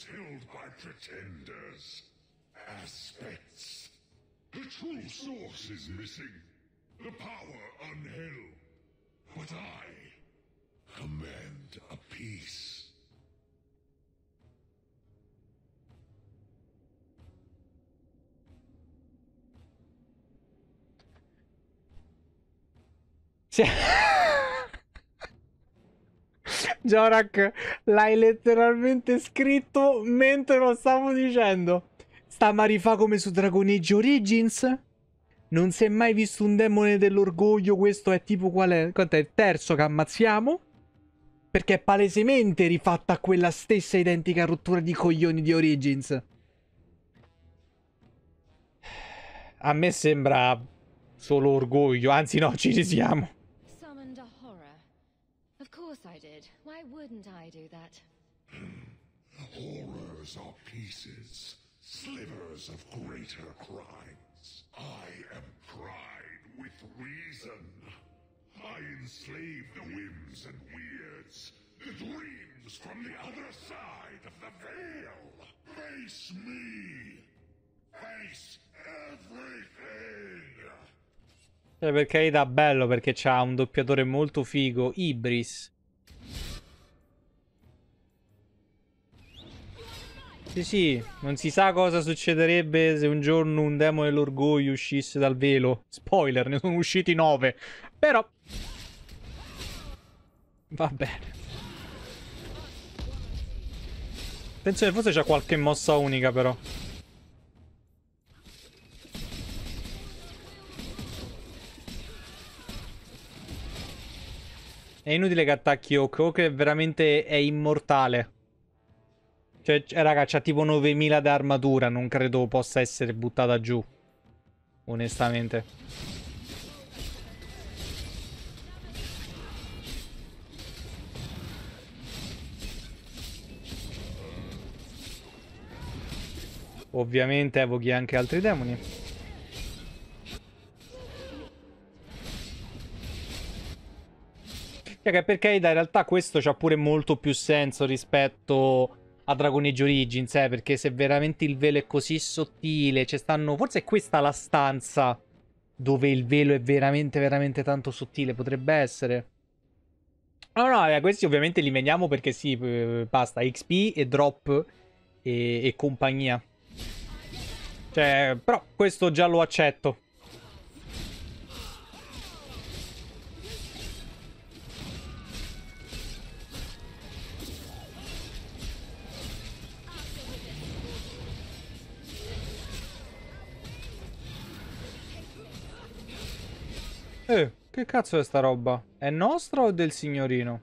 Held
by pretenders. Aspects. The true source is missing. The power unheld. But I command a peace.
See. Jorak, l'hai letteralmente scritto mentre lo stavo dicendo. Sta Marifà come su Dragon Age Origins? Non si è mai visto un demone dell'orgoglio, questo è tipo qual è? Quanto è il terzo che ammazziamo? Perché è palesemente rifatta quella stessa identica rottura di coglioni di Origins. A me sembra solo orgoglio, anzi no, ci siamo. Summoned a
horror. Of course I did. Why wouldn't I do that? Horrors
are pieces, slivers of greater crimes. I am pride with reason. I enslave the whims and
weirds, the dreams from the other side of the veil. Face me! Face everything! bello perché un doppiatore molto figo, Ibris. Sì, sì, non si sa cosa succederebbe se un giorno un demone dell'orgoglio uscisse dal velo. Spoiler, ne sono usciti nove. Però... Va bene. Attenzione, forse c'è qualche mossa unica però. È inutile che attacchi Oak, Oak è veramente è immortale. Cioè, eh, raga, c'ha tipo 9000 d'armatura. Non credo possa essere buttata giù. Onestamente. Ovviamente evochi anche altri demoni. perché in realtà questo c'ha pure molto più senso rispetto a Dragon Age Origins, eh, perché se veramente il velo è così sottile, ci stanno... Forse è questa la stanza dove il velo è veramente, veramente tanto sottile, potrebbe essere. No, no, eh, questi ovviamente li veniamo perché sì, eh, basta, XP e drop e, e compagnia. Cioè, però questo già lo accetto. Eh, che cazzo è sta roba? È nostra o del signorino?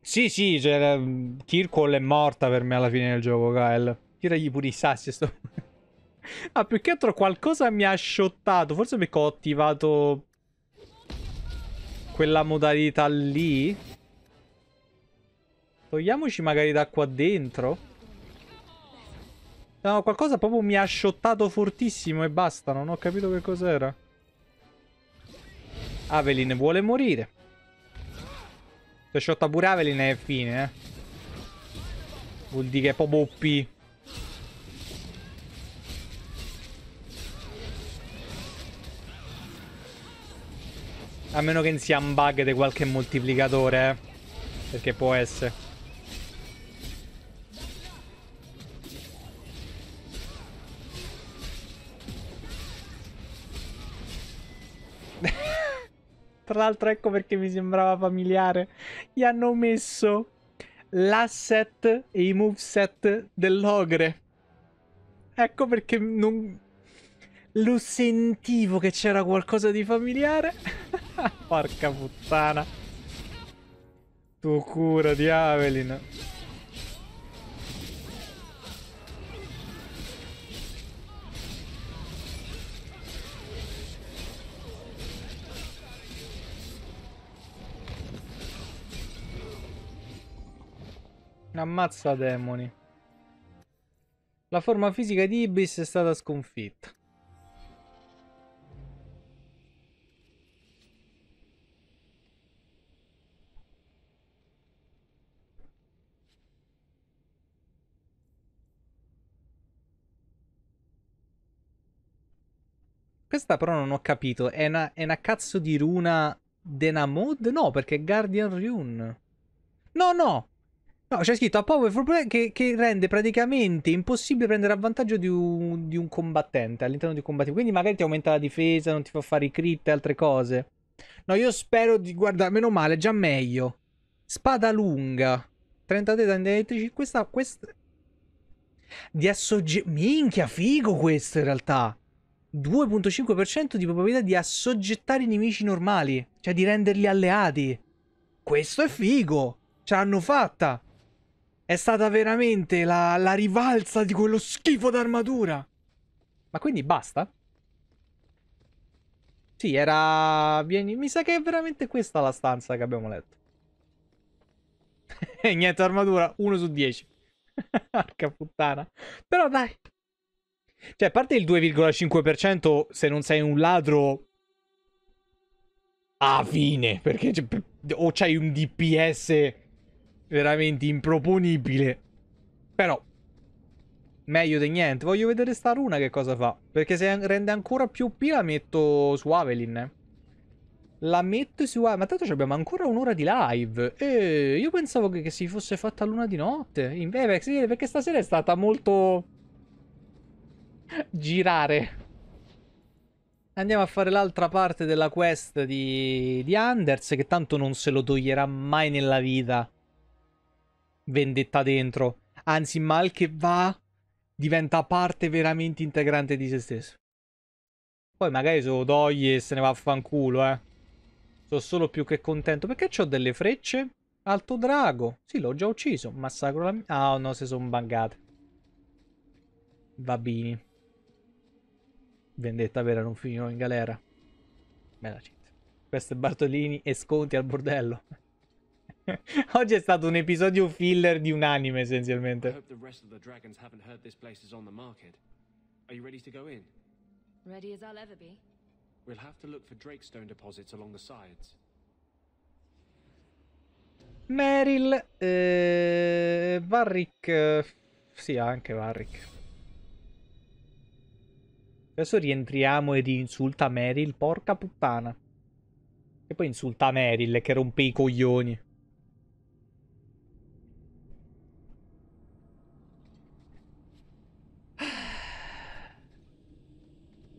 Sì, sì, cioè, Kirkall è morta per me alla fine del gioco, Kyle. Tiragli pure i sassi sto... ah, più che altro qualcosa mi ha sciottato. Forse perché ho attivato... Quella modalità lì? Togliamoci magari da qua dentro. No, qualcosa proprio mi ha shottato fortissimo e basta. Non ho capito che cos'era. Avelin vuole morire. Se shotta pure Avelin è fine, eh. Vuol dire che è proprio OP. A meno che non sia un bug di qualche moltiplicatore, eh. Perché può essere. Tra l'altro ecco perché mi sembrava familiare. Gli hanno messo l'asset e i moveset dell'ogre. Ecco perché non... Lo sentivo che c'era qualcosa di familiare. Porca puttana. Tu cura di Avelin. Ammazza demoni. La forma fisica di Ibis è stata sconfitta. Questa però non ho capito. È una, è una cazzo di runa Denamod? No, perché è Guardian Rune. No, no! No, c'è scritto a Powerful Play che, che, rende praticamente impossibile prendere avvantaggio di un, di un combattente all'interno di un combattimento. Quindi magari ti aumenta la difesa, non ti fa fare i crit e altre cose. No, io spero di... Guarda, meno male, già meglio. Spada lunga. 33 danni elettrici. Questa... questa... Di assoggettamento... Minchia, figo questo in realtà. 2.5% di probabilità di assoggettare i nemici normali. Cioè di renderli alleati. Questo è figo. Ce l'hanno fatta. È stata veramente la, la rivalsa di quello schifo d'armatura. Ma quindi basta? Sì, era... Vieni... Mi sa che è veramente questa la stanza che abbiamo letto. E niente armatura, 1 su 10. Arca puttana. Però dai. Cioè, a parte il 2,5%, se non sei un ladro... A fine. Perché o c'hai un DPS veramente improponibile. Però, meglio di niente. Voglio vedere sta runa che cosa fa. Perché se rende ancora più OP la metto su Avelin. La metto su Avelin. Ma tanto abbiamo ancora un'ora di live. E io pensavo che, che si fosse fatta l'una di notte. Invece, eh, sì, perché stasera è stata molto... Girare. Andiamo a fare l'altra parte della quest di, di Anders, che tanto non se lo toglierà mai nella vita vendetta dentro. Anzi, mal che va, diventa parte veramente integrante di se stesso. Poi magari se lo toglie e se ne va a fanculo, eh. Sono solo più che contento. Perché ho delle frecce? Alto drago. Sì, l'ho già ucciso. Massacro la mia... Ah, oh, no, si sono bangate. Babini. Vendetta vera, non finirò in galera. Bella città. Questo è Bartolini e sconti al bordello. Oggi è stato un episodio filler di un anime essenzialmente.
Are you ready to go in?
Ready as I'll ever be.
We'll have to look for Drakestone deposits along the sides.
Meryl Varric eh, eh, sì anche Varric adesso rientriamo ed insulta Meryl porca puttana e poi insulta Meryl che rompe i coglioni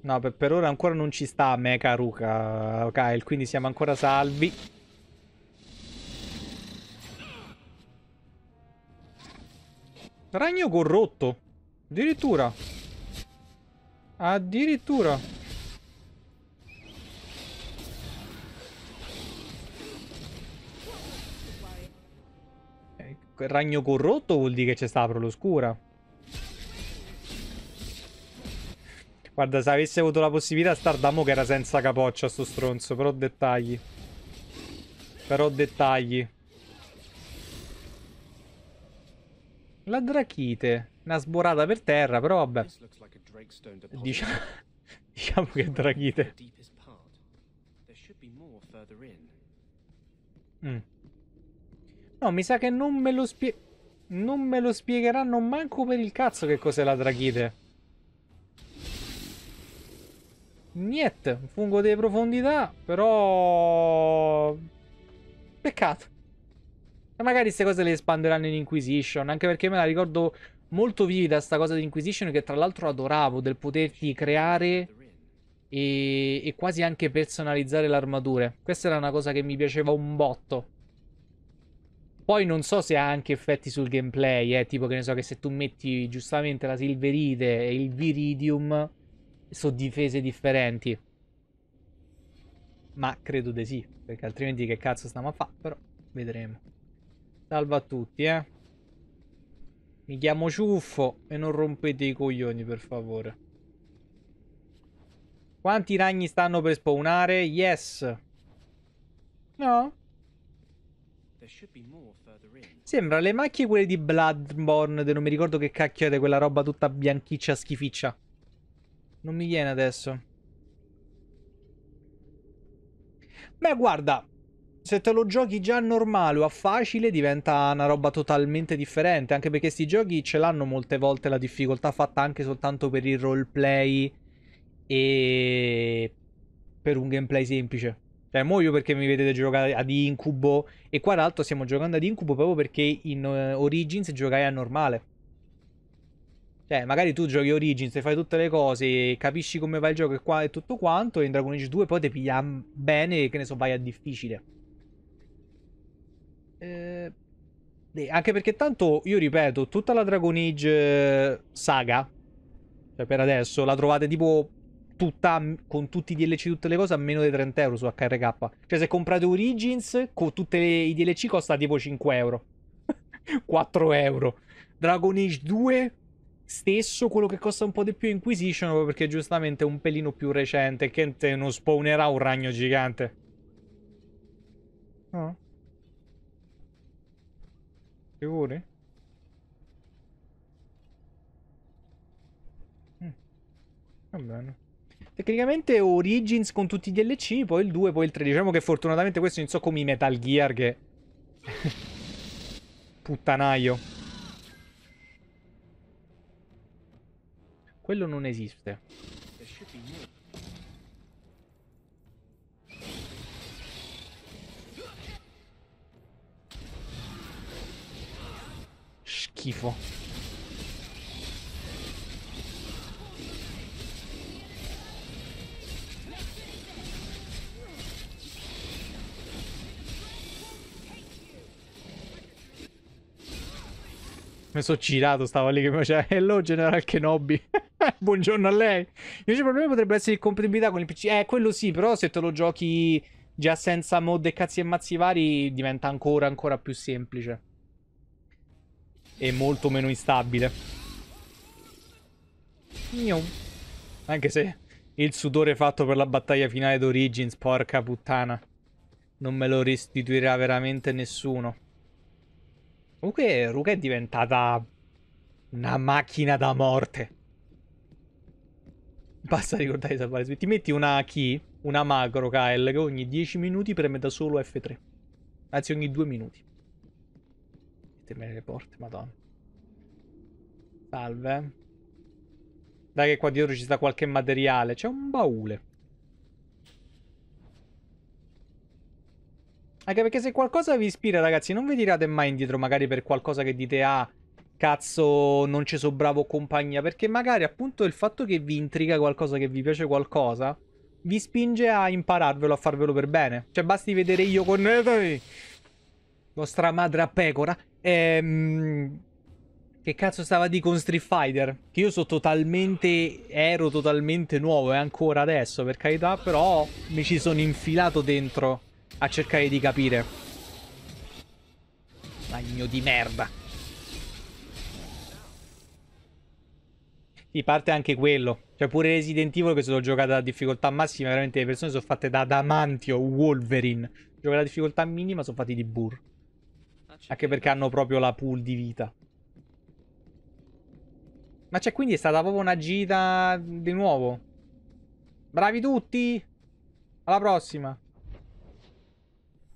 No, per, per, ora ancora non ci sta Mecha Ruka, Kyle, quindi siamo ancora salvi. Ragno corrotto. Addirittura. Addirittura. Eh, ragno corrotto vuol dire che c'è stata l'oscura. Guarda, se avessi avuto la possibilità, Stardamo che era senza capoccia sto stronzo, però dettagli. Però dettagli. La drachite. Una sborata per terra, però vabbè. Diciamo, diciamo che è drachite. Mm. No, mi sa che non me lo spie... Non me lo spiegheranno manco per il cazzo che cos'è la drachite. Niente, un fungo delle profondità, però... Peccato. E magari queste cose le espanderanno in Inquisition, anche perché me la ricordo molto vivida sta cosa di Inquisition, che tra l'altro adoravo, del poterti creare e, e quasi anche personalizzare l'armatura. Questa era una cosa che mi piaceva un botto. Poi non so se ha anche effetti sul gameplay, eh, tipo che ne so che se tu metti giustamente la silverite e il viridium su difese differenti. Ma credo di sì, perché altrimenti che cazzo stiamo a fare, però vedremo. Salva a tutti, eh. Mi chiamo Ciuffo e non rompete i coglioni, per favore. Quanti ragni stanno per spawnare? Yes. No. Sembra le macchie quelle di Bloodborne, non mi ricordo che cacchio è quella roba tutta bianchiccia schificcia. Non mi viene adesso. Beh, guarda, se te lo giochi già normale o a facile diventa una roba totalmente differente, anche perché questi giochi ce l'hanno molte volte la difficoltà fatta anche soltanto per il roleplay e per un gameplay semplice. Cioè, muoio perché mi vedete giocare ad incubo e qua l'altro stiamo giocando ad incubo proprio perché in eh, Origins giocai a normale. Cioè, magari tu giochi Origins e fai tutte le cose, capisci come va il gioco e, qua, e tutto quanto, e in Dragon Age 2 poi ti piglia bene che ne so, vai a difficile. Eh, anche perché tanto, io ripeto, tutta la Dragon Age eh, saga, cioè per adesso, la trovate tipo tutta, con tutti i DLC, tutte le cose, a meno di 30 euro su HRK. Cioè, se comprate Origins, con tutti i DLC costa tipo 5 euro. 4 euro. Dragon Age 2 stesso, quello che costa un po' di più Inquisition, proprio perché giustamente è un pelino più recente, che te non spawnerà un ragno gigante. No? Sicuri? Mm. Va ah, bene. Tecnicamente Origins con tutti gli LC poi il 2, poi il 3. Diciamo che fortunatamente questo non so come i Metal Gear che... Puttanaio. Quello non esiste. Schifo. Mi sono girato, stavo lì che mi faceva Hello General Kenobi Buongiorno a lei. Invece il problema potrebbe essere compatibilità con il PC. Eh, quello sì, però se te lo giochi già senza mod e cazzi e mazzi vari diventa ancora, ancora più semplice. E molto meno instabile. Miau. Anche se il sudore fatto per la battaglia finale d'Origins, porca puttana. Non me lo restituirà veramente nessuno. Comunque Ruka è diventata una macchina da morte. Basta ricordare di salvare. Ti metti una key, una macro, Kyle, che ogni 10 minuti preme da solo F3. Anzi, ogni 2 minuti. Mettermi le porte, madonna. Salve. Dai che qua dietro ci sta qualche materiale. C'è un baule. Anche perché se qualcosa vi ispira, ragazzi, non vi tirate mai indietro magari per qualcosa che dite, ah, cazzo non ci so bravo compagnia, perché magari appunto il fatto che vi intriga qualcosa, che vi piace qualcosa, vi spinge a impararvelo, a farvelo per bene. Cioè basti vedere io con... Eh, vostra madre a pecora. Ehm... Che cazzo stava di con Street Fighter? Che io sono totalmente... Ero totalmente nuovo e eh, ancora adesso, per carità, però mi ci sono infilato dentro a cercare di capire. Magno di merda. Sì, parte anche quello. Cioè, pure Resident Evil che se giocata a difficoltà massima, veramente le persone sono fatte da Damantio, Wolverine. Gioca a difficoltà minima, sono fatti di burr. Ah, anche perché hanno proprio la pool di vita. Ma c'è quindi è stata proprio una gita di nuovo. Bravi tutti! Alla prossima!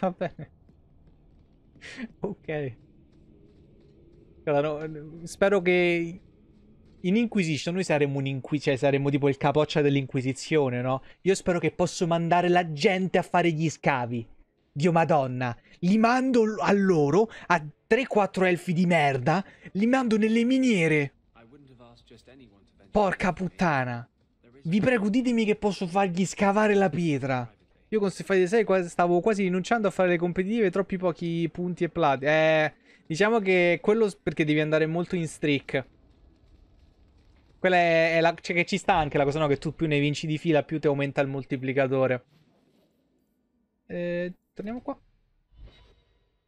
Va bene ok. Allora, no, spero che in Inquisition noi saremmo un inqui- cioè saremmo tipo il capoccia dell'Inquisizione, no? Io spero che posso mandare la gente a fare gli scavi. Dio madonna, li mando a loro, a 3-4 elfi di merda, li mando nelle miniere. Porca puttana. Vi prego, ditemi che posso fargli scavare la pietra. Io con Street Fighter 6 stavo quasi rinunciando a fare le competitive, troppi pochi punti e plati. Eh, diciamo che quello perché devi andare molto in streak. Quella è, è la, cioè che ci sta anche la cosa, no? Che tu più ne vinci di fila, più ti aumenta il moltiplicatore. Eh, torniamo qua.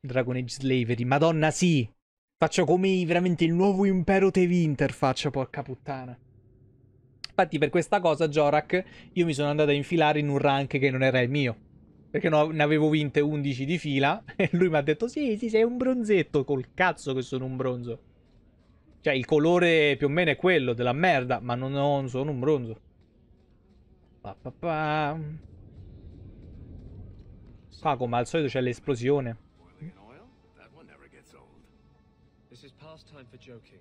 Dragon Age Slavery, madonna sì! Faccio come veramente il nuovo impero Tevinter, faccio porca puttana. Infatti per questa cosa, Jorak, io mi sono andato a infilare in un rank che non era il mio. Perché no, ne avevo vinte 11 di fila e lui mi ha detto sì, sì, sei un bronzetto, col cazzo che sono un bronzo. Cioè il colore più o meno è quello della merda, ma non, non sono un bronzo. Pa, pa, pa. Qua come al solito c'è l'esplosione.
This is past time for joking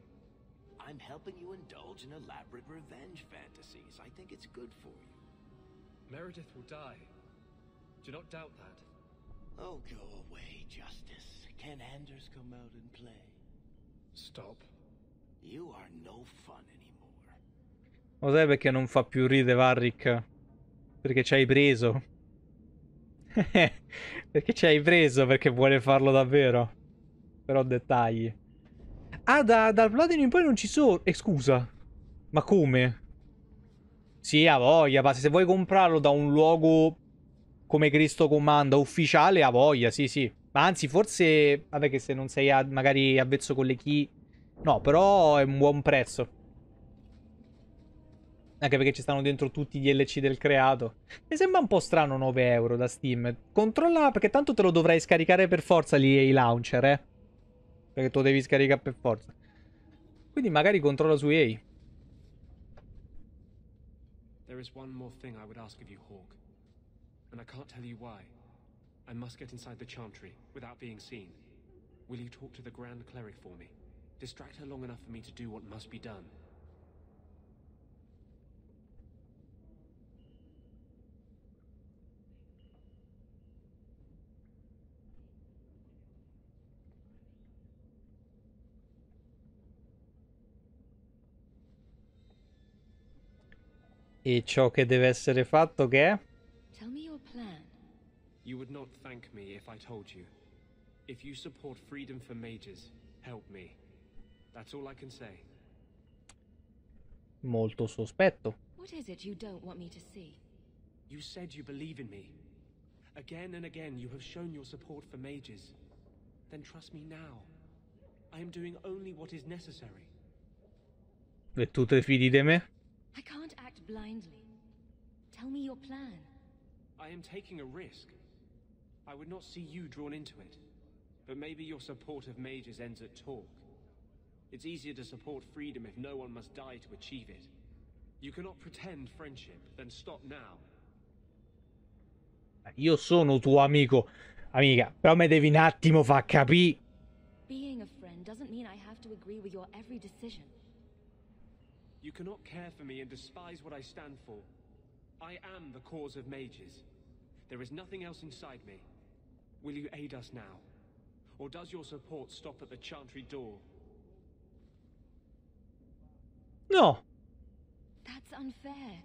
helping you indulge in elaborate revenge fantasies. I think it's good for you.
Meredith will die. Do not doubt that. Oh, go away, Justice.
Can Anders come out and play? Stop. You are no fun
anymore. Lo sai perché non fa più ride Varric? Perché ci hai preso. perché ci hai preso? Perché vuole farlo davvero. Però dettagli. Ah, da, dal Platinum in poi non ci sono... Eh, scusa. Ma come? Sì, ha voglia, ma se vuoi comprarlo da un luogo come Cristo comanda ufficiale, ha voglia, sì, sì. Ma anzi, forse... Vabbè che se non sei a, magari avvezzo con le key... No, però è un buon prezzo. Anche perché ci stanno dentro tutti gli LC del creato. Mi sembra un po' strano 9 euro da Steam. Controlla, perché tanto te lo dovrai scaricare per forza lì i launcher, eh. Perché tu devi scaricare per forza. Quindi magari controllo su EA.
There is one more thing I would ask of you, Hawk. And I can't tell you why. I must get inside the Chantry without being seen. Will you talk to the Grand Cleric for me? Distract her long enough for me to do what must be done.
E ciò che deve essere fatto che è? Tell me your plan.
You would not thank me if I told you. If you support freedom for mages, help me. That's all I can say.
Molto sospetto.
What is it you don't want me to see?
You said you believe in me. Again and again you have shown your support for mages. Then trust me now. I am doing only what is necessary.
E tu te fidi di me?
I
can't act blindly. Tell me your plan.
I am taking a risk. I would not see you drawn into it. But maybe your support of mages ends at talk. It's easier to support freedom if no one must die to achieve it. You cannot pretend friendship, then stop now.
Io sono tuo amico. Amica, però me devi un attimo far capire.
Being a friend doesn't mean I have to agree with your every decision.
You cannot care for me and despise what I stand for. I am the cause of mages. There is nothing else inside me. Will you aid us now? Or does your support stop at the Chantry door?
No.
That's unfair.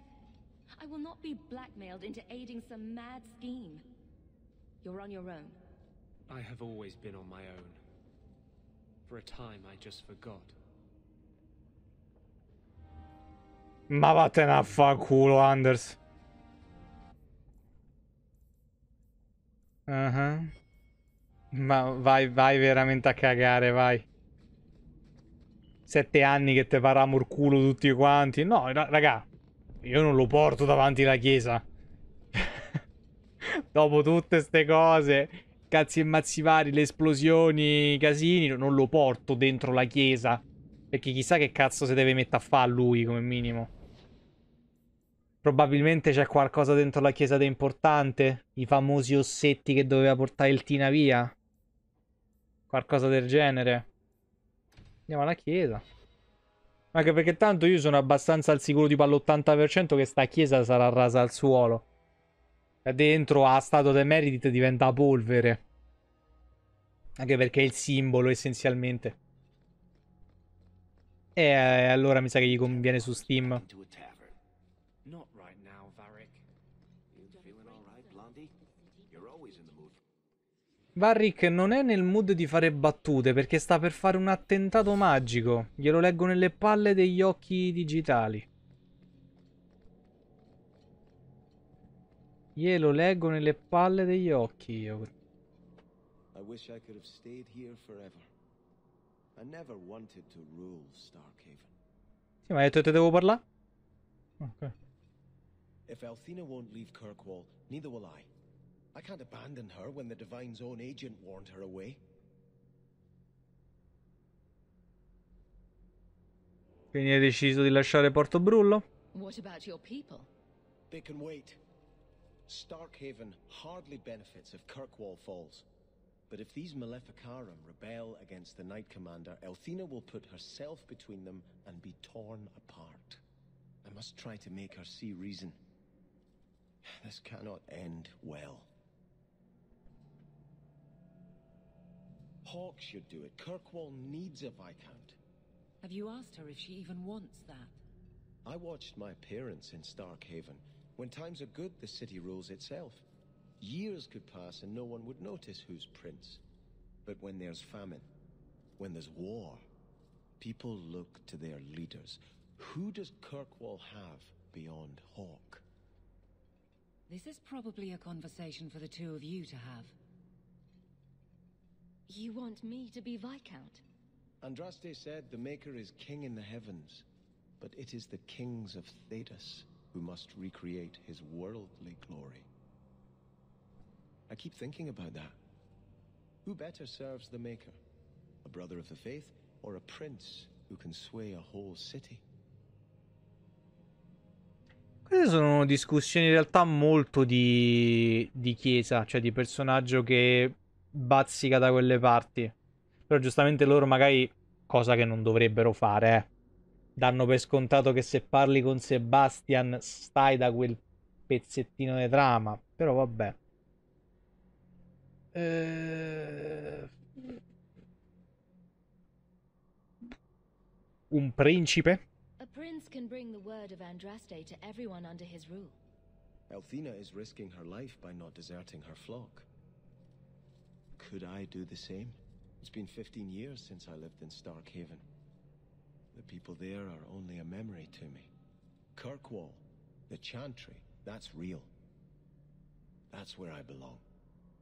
I will not be blackmailed into aiding some mad scheme. You're on your own. I have
always been on my own. For a time, I just forgot.
Ma vattene a fa culo, Anders. Uh -huh. Ma vai, vai veramente a cagare, vai. Sette anni che te paramo il culo tutti quanti. No, raga, io non lo porto davanti alla chiesa. Dopo tutte ste cose, cazzi e mazzi vari, le esplosioni, i casini, non lo porto dentro la chiesa. Perché chissà che cazzo si deve mettere a fa lui come minimo. Probabilmente c'è qualcosa dentro la chiesa di importante. I famosi ossetti che doveva portare il Tina via. Qualcosa del genere. Andiamo alla chiesa. Anche perché tanto io sono abbastanza al sicuro tipo all'80% che sta chiesa sarà rasa al suolo. E cioè, dentro a Stato de Meredith diventa polvere. Anche perché è il simbolo essenzialmente. E eh, eh, allora mi sa che gli conviene su Steam. Varric non è nel mood di fare battute perché sta per fare un attentato magico. Glielo leggo nelle palle degli occhi digitali. Glielo leggo nelle palle degli occhi io.
I wish I could have stayed here forever. I never wanted to rule Starkhaven.
Sì, ma hai detto che devo parlare? Ok.
If Althena won't leave Kirkwall, neither will I. I can't abandon her when the Divine's own agent warned her
away. Quindi hai deciso di lasciare Brullo.
What about your people? They can wait.
Starkhaven hardly benefits if Kirkwall falls. But if these Maleficarum rebel against the Night Commander, Elthina will put herself between them and be torn apart. I must try to make her see reason. This cannot end well. Hawk should do it. Kirkwall needs a Viscount.
Have you asked her if she even wants that?
I watched my parents in Starkhaven. When times are good, the city rules itself. Years could pass and no one would notice who's prince. But when there's famine, when there's war, people look to their leaders. Who does Kirkwall have beyond Hawk?
This is probably a conversation for the two of you to have.
You want me to be Viscount?
Andraste said the Maker is king in the heavens, but it is the kings of Thetis who must recreate his worldly glory. I keep thinking about that. Who better serves the Maker? A brother of the faith, or a prince who can sway a whole city?
Queste sono discussioni in realtà molto di, di chiesa, cioè di personaggio che bazzica da quelle parti. Però giustamente loro magari, cosa che non dovrebbero fare, eh, danno per scontato che se parli con Sebastian stai da quel pezzettino di trama. Però vabbè. Eh... Un principe?
A prince can bring the word of Andraste to everyone under his rule.
Elthena is risking her life by not deserting her flock. Could I do the same? It's been 15 years since I lived in Starkhaven. The people there are only a memory to me. Kirkwall, the Chantry, that's real. That's where I belong.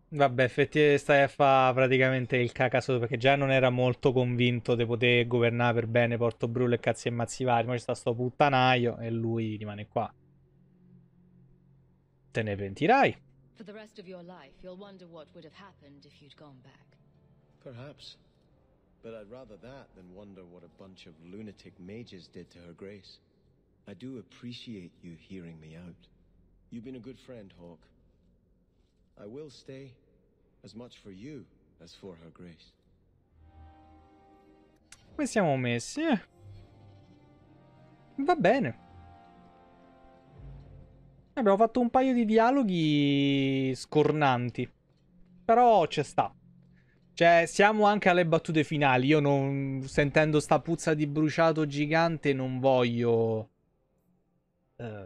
Vabbè, effettivamente stai a fare praticamente il cacasso perché già non era molto convinto di poter governare per bene Porto Brullo e cazzi e mazzi vari. Ma c'è sta sto puttanaio e lui rimane qua. Te ne pentirai.
For the rest of your life, you'll wonder what would have happened if you'd gone back.
Perhaps.
But I'd rather that than wonder what a bunch of lunatic mages did to her grace. I do appreciate you hearing me out. You've been a good friend, Hawk. I will stay, as much for you as for her grace.
Come siamo messi? Eh? Va bene. Eh, abbiamo fatto un paio di dialoghi scornanti. Però ci sta. Cioè, siamo anche alle battute finali. Io non, sentendo sta puzza di bruciato gigante, non voglio... Eh,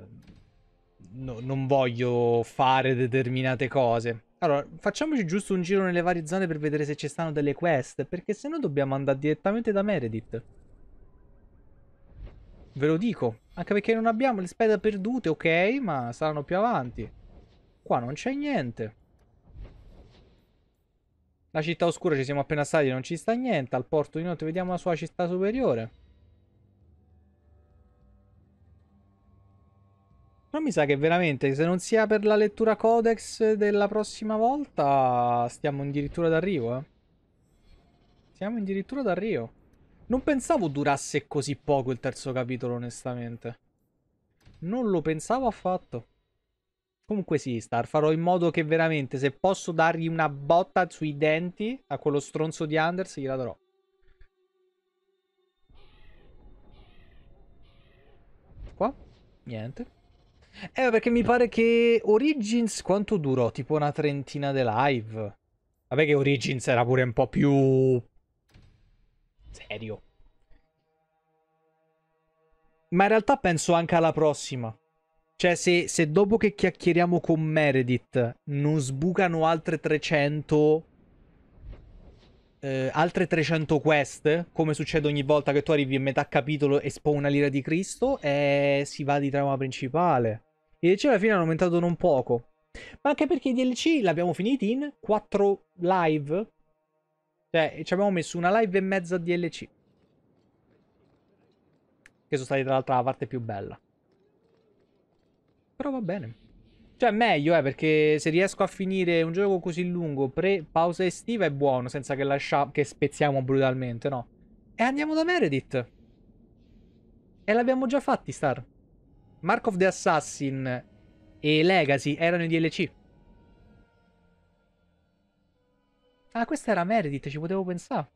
no, non voglio fare determinate cose. Allora, facciamoci giusto un giro nelle varie zone per vedere se ci stanno delle quest, perché se no dobbiamo andare direttamente da Meredith. Ve lo dico. Anche perché non abbiamo le spade perdute, ok, ma saranno più avanti. Qua non c'è niente. La città oscura ci siamo appena stati, non ci sta niente. Al porto di notte vediamo la sua città superiore. Però mi sa che veramente, se non sia per la lettura codex della prossima volta, stiamo addirittura d'arrivo, eh. Siamo addirittura d'arrivo. Non pensavo durasse così poco il terzo capitolo, onestamente. Non lo pensavo affatto. Comunque sì, Star, farò in modo che veramente, se posso dargli una botta sui denti a quello stronzo di Anders, gliela darò. Qua? Niente. Eh, perché mi pare che Origins quanto durò? Tipo una trentina di live. Vabbè che Origins era pure un po' più Serio. Ma in realtà penso anche alla prossima. Cioè, se, se dopo che chiacchieriamo con Meredith non sbucano altre 300... Eh, altre 300 quest, come succede ogni volta che tu arrivi a metà capitolo e spawna l'ira di Cristo, e eh, si va di trama principale. I DLC alla fine hanno aumentato non poco. Ma anche perché i DLC l'abbiamo finiti in 4 live, cioè, ci abbiamo messo una live e mezza DLC. Che sono stati tra l'altro la parte più bella. Però va bene. Cioè, meglio, eh, perché se riesco a finire un gioco così lungo, pre-pausa estiva, è buono, senza che, lascia... che spezziamo brutalmente, no? E andiamo da Meredith. E l'abbiamo già fatti, Star. Mark of the Assassin e Legacy erano i DLC. Ah, questa era Meredith, ci potevo pensare.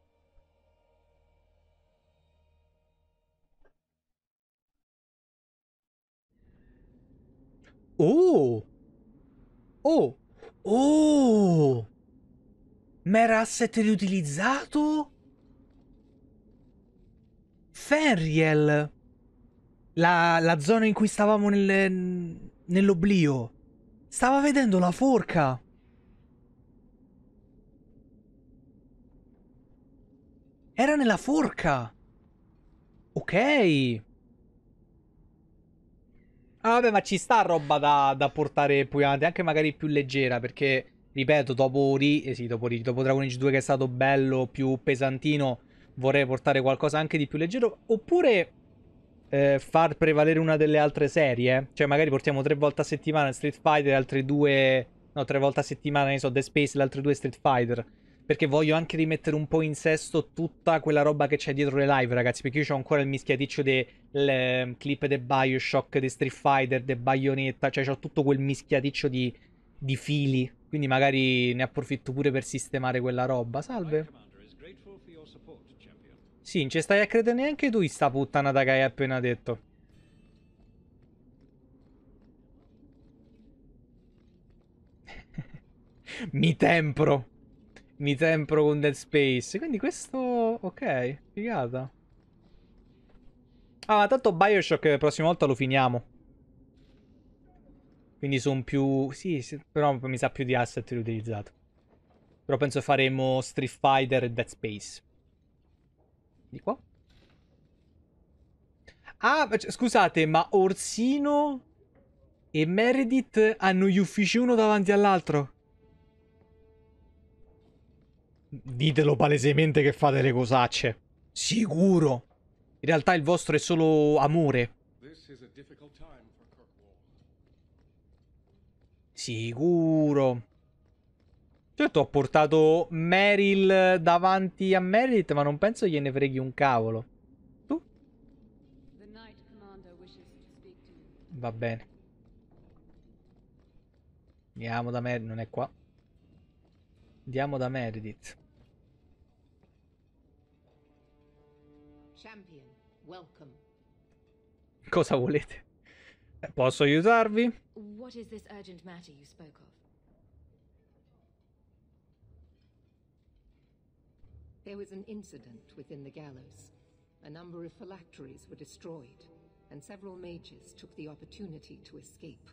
Oh!
Oh! Oh! Ma asset riutilizzato? Fenriel! La, la zona in cui stavamo nel, nell'oblio. Stava vedendo la forca. Era nella forca! Ok! Ah, vabbè, ma ci sta roba da, da portare poi avanti, anche magari più leggera, perché, ripeto, dopo, Ri, eh sì, dopo, Ri, dopo Dragon Age 2 che è stato bello, più pesantino, vorrei portare qualcosa anche di più leggero, oppure eh, far prevalere una delle altre serie, eh. cioè magari portiamo tre volte a settimana Street Fighter, altre due, no, tre volte a settimana, ne so, The Space, le altre due Street Fighter perché voglio anche rimettere un po' in sesto tutta quella roba che c'è dietro le live, ragazzi, perché io ho ancora il mischiaticcio dei mm, clip di Bioshock, di Street Fighter, di Bayonetta, cioè ho tutto quel mischiaticcio di, di fili, quindi magari ne approfitto pure per sistemare quella roba. Salve. Sì, non ci stai a credere neanche tu, sta puttana da che hai appena detto. Mi tempro mi tempro con Dead Space. Quindi questo... ok, figata. Ah, ma tanto Bioshock la prossima volta lo finiamo. Quindi sono più... Sì, sì, però mi sa più di asset riutilizzato. Però penso faremo Street Fighter e Dead Space. Di qua? Ah, scusate, ma Orsino e Meredith hanno gli uffici uno davanti all'altro. Ditelo palesemente che fate le cosacce. Sicuro. In realtà il vostro è solo amore. Sicuro. Certo, ho portato Meryl davanti a Meredith, ma non penso gliene freghi un cavolo. Tu? Va bene. Andiamo da Meredith. Non è qua. Andiamo da Meredith. Cosa volete? Posso aiutarvi?
What is this urgent matter you spoke of?
There was an incident within the gallows. A number of phylacteries were destroyed, and several mages took the opportunity to escape.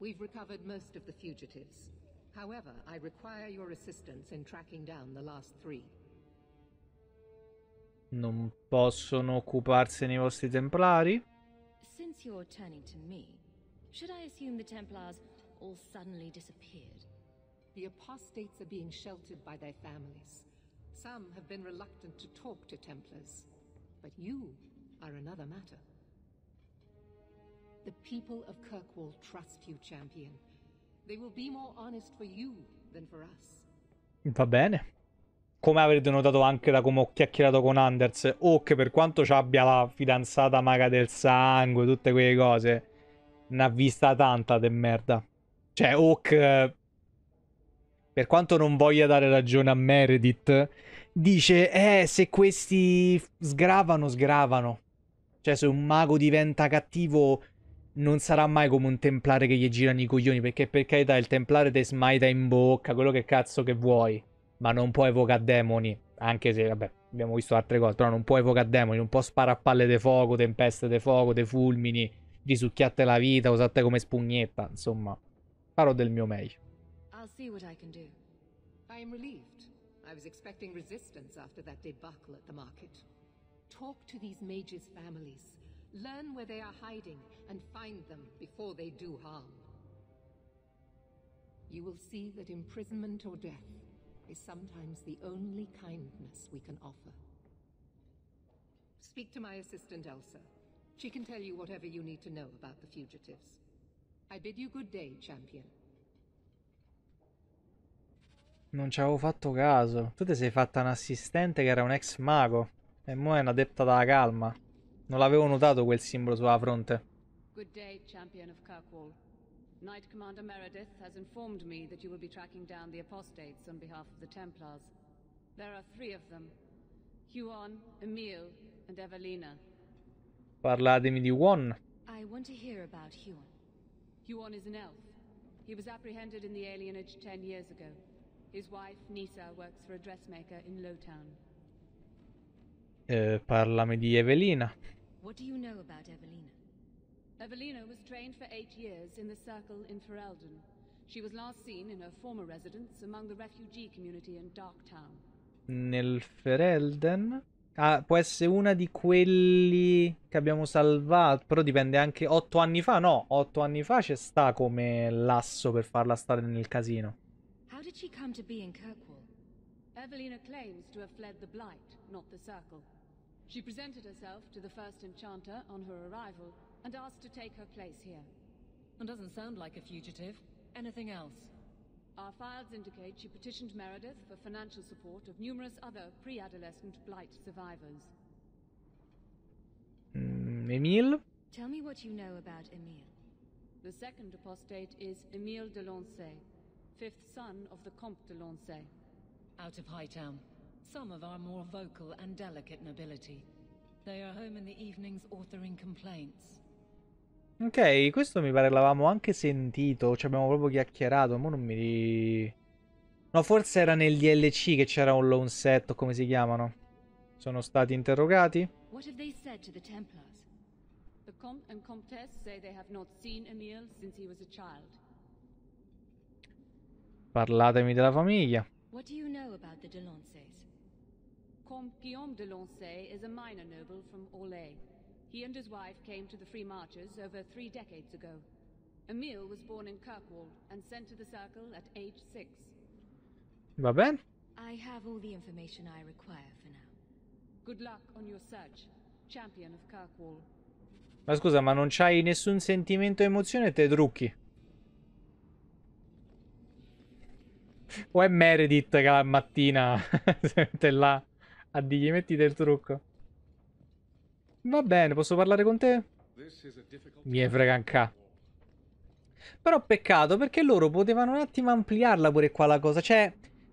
We've recovered most of the fugitives. However, I require your assistance in tracking down the last three.
Non possono occuparsene i vostri templari?
Since you're turning to me, should I assume the Templars all suddenly disappeared? The apostates
are being sheltered by their families. Some have been reluctant to talk to Templars, but you are another matter. The people of Kirkwall trust you, champion. They will be more honest for you than for us.
Va bene come avrete notato anche da come ho chiacchierato con Anders, o che per quanto ci abbia la fidanzata maga del sangue, tutte quelle cose, ne ha vista tanta de merda. Cioè, Hawk, per quanto non voglia dare ragione a Meredith, dice, eh, se questi sgravano, sgravano. Cioè, se un mago diventa cattivo, non sarà mai come un templare che gli girano i coglioni, perché per carità il templare te smita in bocca, quello che cazzo che vuoi ma non può evocare demoni, anche se, vabbè, abbiamo visto altre cose, però non può evocare demoni, non può sparare a palle di fuoco, tempeste di fuoco, dei fulmini, risucchiate la vita, usate come spugnetta, insomma, farò del mio meglio.
I'll see what I can do.
I am relieved. I was expecting resistance after that debacle at the market. Talk to these mages' families. Learn where they are hiding and find them before they do harm. You will see that imprisonment or death is sometimes the only kindness we can offer. Speak to my assistant, Elsa. She can tell you whatever you need to know about the fugitives. I bid you good day, champion.
Non ci avevo fatto caso. Tu ti sei fatta un assistente che era un ex mago. E mo' è un'adepta dalla calma. Non l'avevo notato quel simbolo sulla fronte. Good
day, champion of Kirkwall. Knight Commander Meredith has informed me that you will be tracking down the apostates on behalf of the Templars. There are three of them. Huon, Emil, and Evelina.
Parlatemi di Huon.
I want to hear about Huon. Huon is an elf. He was apprehended in the alienage ten years ago. His wife, Nisa, works for a dressmaker in Lowtown.
Uh, parlami di Evelina.
What do you know about Evelina? Evelina was trained for eight years in the Circle in Ferelden. She was last seen in her former residence among the refugee community in Darktown.
Nel Ferelden? Ah, può essere una di quelli che abbiamo salvato, però dipende anche... Otto anni fa? No, otto anni fa c'è sta come lasso per farla stare nel casino.
How did she come in Kirkwall?
Evelina claims to have fled the Blight, not the Circle. She presented herself to the first enchanter on her arrival and asked to take her place here.
And doesn't sound like a fugitive. Anything else?
Our files indicate she petitioned Meredith for financial support of numerous other pre-adolescent blight survivors.
Mm, Emile?
Tell me what you know about Emile. The second apostate is Emile de Lancey, fifth son of the Comte de
Lancey. Out of Hightown. Some of our more vocal and delicate nobility. They are home in the evenings authoring complaints.
Ok, questo mi pare l'avevamo anche sentito, ci abbiamo proprio chiacchierato, ma non mi... Ri... No, forse era nel DLC che c'era un loan set, o come si chiamano. Sono stati interrogati?
Cosa hanno detto ai to the Templars? The Comte and Comtesse dicono che non hanno visto Emil since he was a child.
Parlatemi della famiglia.
What do you know about the Guillaume Delancey is a minor noble from Orlais. He and his wife came to the Free Marchers over three decades ago. Emil was born in Kirkwall and sent to the Circle at age six. Va bene. I have all
the information I require
for now. Good luck on your search, champion of Kirkwall.
Ma scusa, ma non c'hai nessun sentimento o emozione te trucchi? O è Meredith che la mattina te là a dirgli metti del trucco? Va bene, posso parlare con te? Mi frega un Però peccato, perché loro potevano un attimo ampliarla pure qua la cosa. Cioè,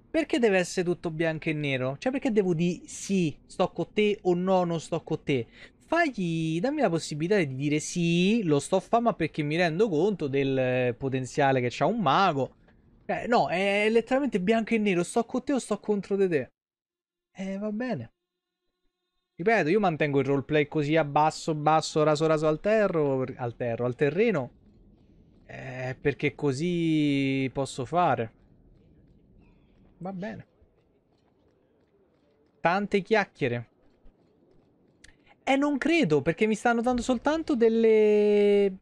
perché deve essere tutto bianco e nero? Cioè, perché devo dire sì, sto con te o no, non sto con te? Fagli, dammi la possibilità di dire sì, lo sto a fa, ma perché mi rendo conto del potenziale che c'ha un mago. Eh, no, è letteralmente bianco e nero, sto con te o sto contro di te. Eh, va bene. Ripeto, io mantengo il roleplay così a basso, basso, raso, raso al terro, al terro, al terreno, eh, perché così posso fare. Va bene. Tante chiacchiere. Eh, non credo, perché mi stanno dando soltanto delle...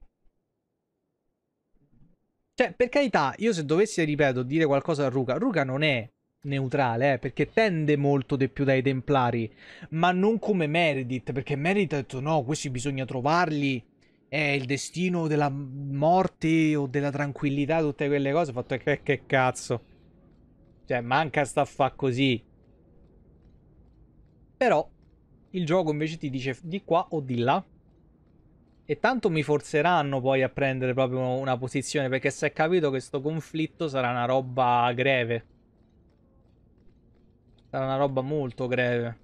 Cioè, per carità, io se dovessi, ripeto, dire qualcosa a Ruka, Ruka non è neutrale, eh, perché tende molto di più dai Templari, ma non come Meredith, perché Meredith ha detto no, questi bisogna trovarli, è il destino della morte o della tranquillità, tutte quelle cose, ho fatto che, che cazzo. Cioè, manca sta a fa così. Però il gioco invece ti dice di qua o di là. E tanto mi forzeranno poi a prendere proprio una posizione, perché se è capito che sto conflitto sarà una roba greve. Sarà una roba molto greve.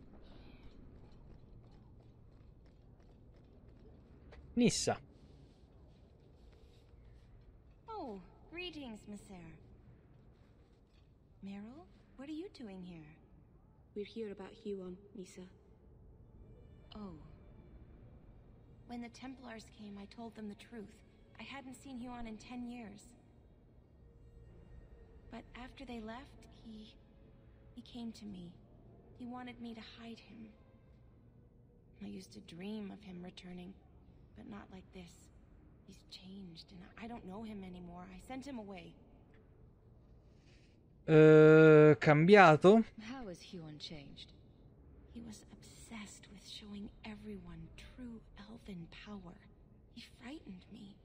Nissa.
Oh, greetings, Messer. Meryl, what are you doing here? We're here about Huon, Nissa. Oh. When the Templars came, I told them the truth. I hadn't seen Huon in ten years. But after they left, he... He came to me. He wanted me to hide him. I used to dream of him returning, but not like this. He's changed, and I don't know him anymore. I sent him away.
Uh, cambiato.
How is Huon changed? He was obsessed with showing everyone true elven power. He frightened me.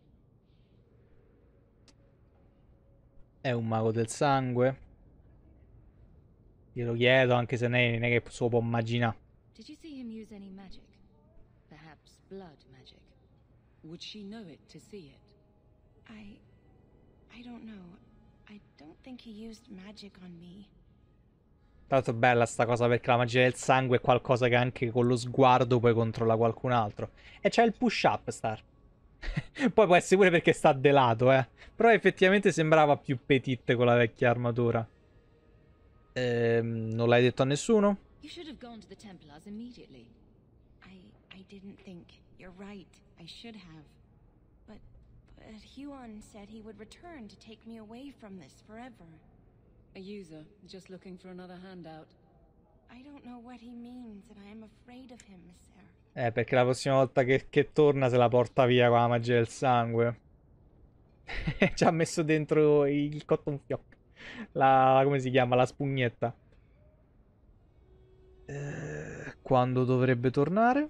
È un mago del sangue. Glielo chiedo anche se ne, ne che suo può immaginare.
Did you see him use any magic? Perhaps blood magic? Would she know it to see it?
I... I don't know. I don't think he used magic on me.
Tanto è bella sta cosa perché la magia del sangue è qualcosa che anche con lo sguardo puoi controllare qualcun altro. E c'è il push up star. Poi può essere pure perché sta delato, eh. Però effettivamente sembrava più petite con la vecchia armatura. Ehm, non l'hai detto a nessuno?
You should have gone to the Templars immediately.
I I didn't think. You're right. I should have. But but Huon said he would return to take me away from this forever. A user
just looking for another handout. I don't know what he means and I am
afraid of him, Mister. Eh, perché la prossima volta che, che torna se la porta via con la magia del sangue. Ci ha messo dentro il cotton fioc la, come si chiama? La spugnetta. Eh, quando dovrebbe tornare?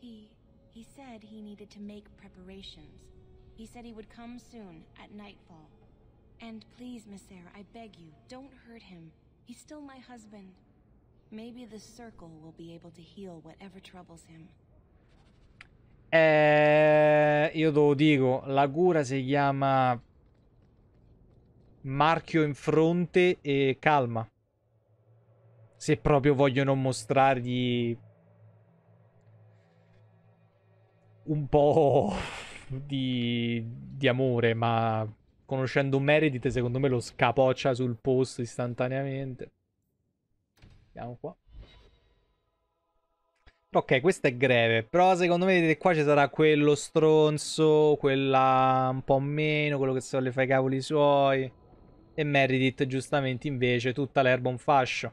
He, he said he needed to make preparations. He said he would come soon, at nightfall. And please, Missair, I beg you, don't hurt him. He's still my husband. Maybe the circle will be able to heal whatever troubles him.
Eh, io te lo dico, la cura si chiama marchio in fronte e calma. Se proprio vogliono mostrargli un po' di, di amore, ma conoscendo Meredith secondo me lo scapoccia sul posto istantaneamente. Andiamo qua. Ok, questa è greve, però secondo me vedete qua ci sarà quello stronzo, quella un po' meno, quello che se le fai i cavoli suoi e Meredith giustamente invece tutta l'erba un fascio.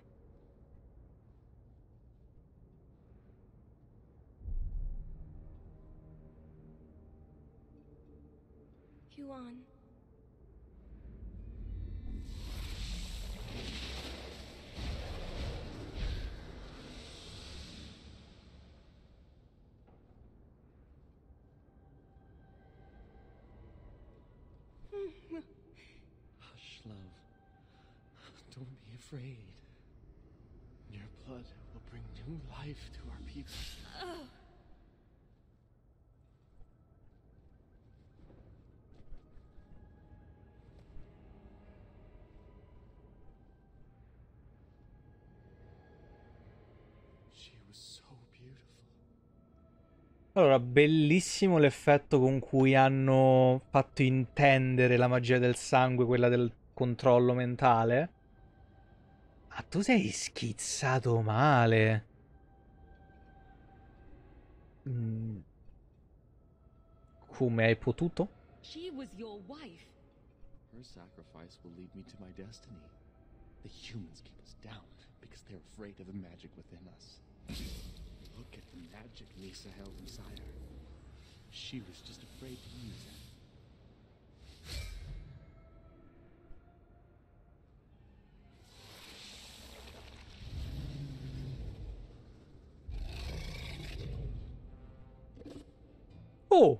Allora, bellissimo l'effetto con cui hanno fatto intendere la magia del sangue, quella del controllo mentale. Ma tu sei schizzato male. Mm. Come hai potuto?
She was your wife. Her sacrifice
will lead me to my destiny. The humans keep us down because they're afraid of the magic
within us. Look at the magic Nisa held inside her.
She was just afraid to use it.
Oh!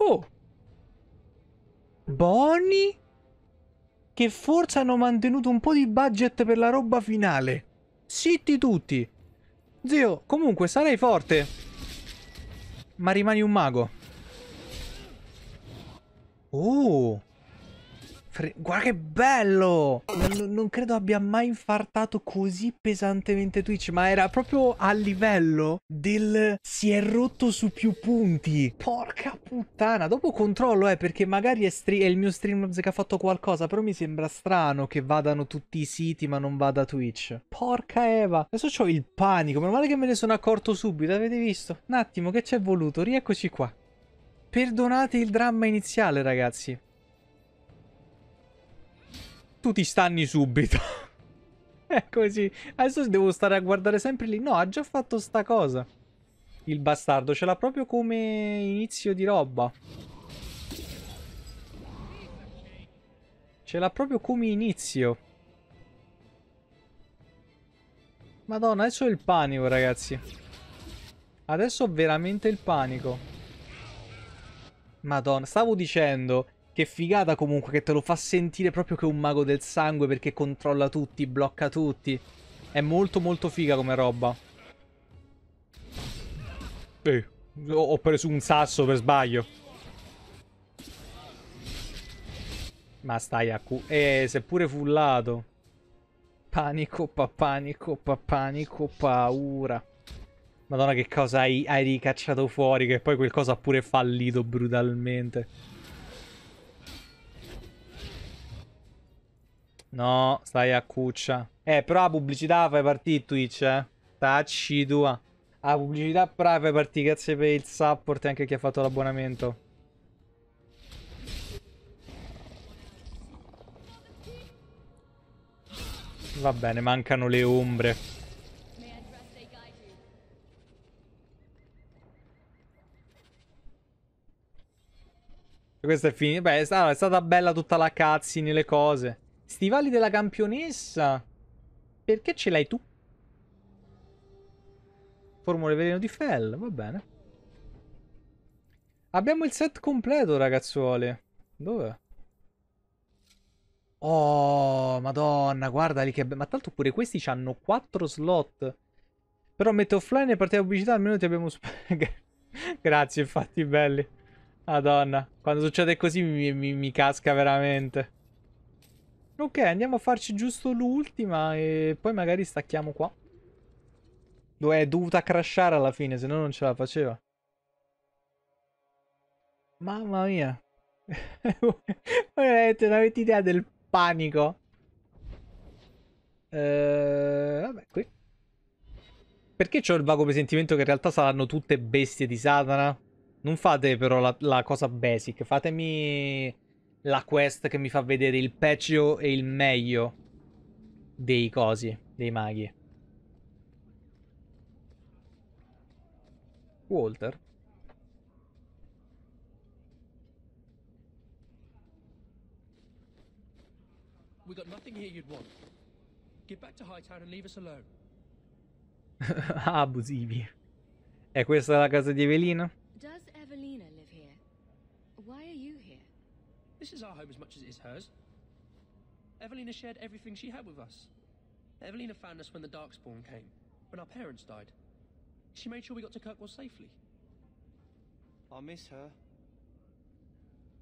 Oh! Bonnie? Che forse hanno mantenuto un po' di budget per la roba finale. Zitti tutti. Zio, comunque sarei forte. Ma rimani un mago. Oh. Fre Guarda che bello! Non, non credo abbia mai infartato così pesantemente Twitch, ma era proprio a livello del si è rotto su più punti. Porca puttana! Dopo controllo, eh, perché magari è, è il mio streamer che ha fatto qualcosa, però mi sembra strano che vadano tutti i siti ma non vada Twitch. Porca Eva! Adesso ho il panico, meno male che me ne sono accorto subito, avete visto? Un attimo, che c'è voluto? Rieccoci qua. Perdonate il dramma iniziale, ragazzi tu ti stanni subito. È così. Adesso devo stare a guardare sempre lì. No, ha già fatto sta cosa. Il bastardo ce l'ha proprio come inizio di roba. Ce l'ha proprio come inizio. Madonna, adesso ho il panico, ragazzi. Adesso ho veramente il panico. Madonna, stavo dicendo che figata comunque che te lo fa sentire proprio che è un mago del sangue perché controlla tutti, blocca tutti. È molto molto figa come roba. Eh, ho preso un sasso per sbaglio. Ma stai a cu... Eh, seppure fullato. Panico, pa panico, pa panico, paura. Madonna che cosa hai, hai ricacciato fuori, che poi quel cosa ha pure fallito brutalmente. No, stai a cuccia. Eh, però la pubblicità fai partire Twitch, eh. Tacci tua. La pubblicità però fai partire, grazie per il support e anche chi ha fatto l'abbonamento. Va bene, mancano le ombre. Questo è finito. Beh, è stata, bella tutta la cazzi nelle cose. Stivali della campionessa? Perché ce l'hai tu? Formule veleno di Fell, va bene. Abbiamo il set completo, ragazzuoli. Dov'è? Oh, madonna, guarda lì che... Ma tanto pure questi hanno 4 slot. Però metto offline e partita pubblicità, almeno ti abbiamo... Grazie, infatti, belli. Madonna, quando succede così mi, mi, mi casca veramente. Ok, andiamo a farci giusto l'ultima e poi magari stacchiamo qua. Dove è dovuta crashare alla fine, se no non ce la faceva. Mamma mia. Veramente non avete idea del panico. Eh, vabbè, qui. Perché ho il vago presentimento che in realtà saranno tutte bestie di Satana? Non fate però la, la cosa basic, fatemi la quest che mi fa vedere il peggio e il meglio dei cosi, dei maghi. Walter.
We got nothing here you'd want. Get back to Hightown
and leave us alone.
abusivi. È questa la casa di Evelina?
Does Evelina This
is our home as much as it is hers. Evelina shared everything she had with us. Evelina found us when the Darkspawn came, when our parents died. She made sure we got to Kirkwall safely. I'll miss her.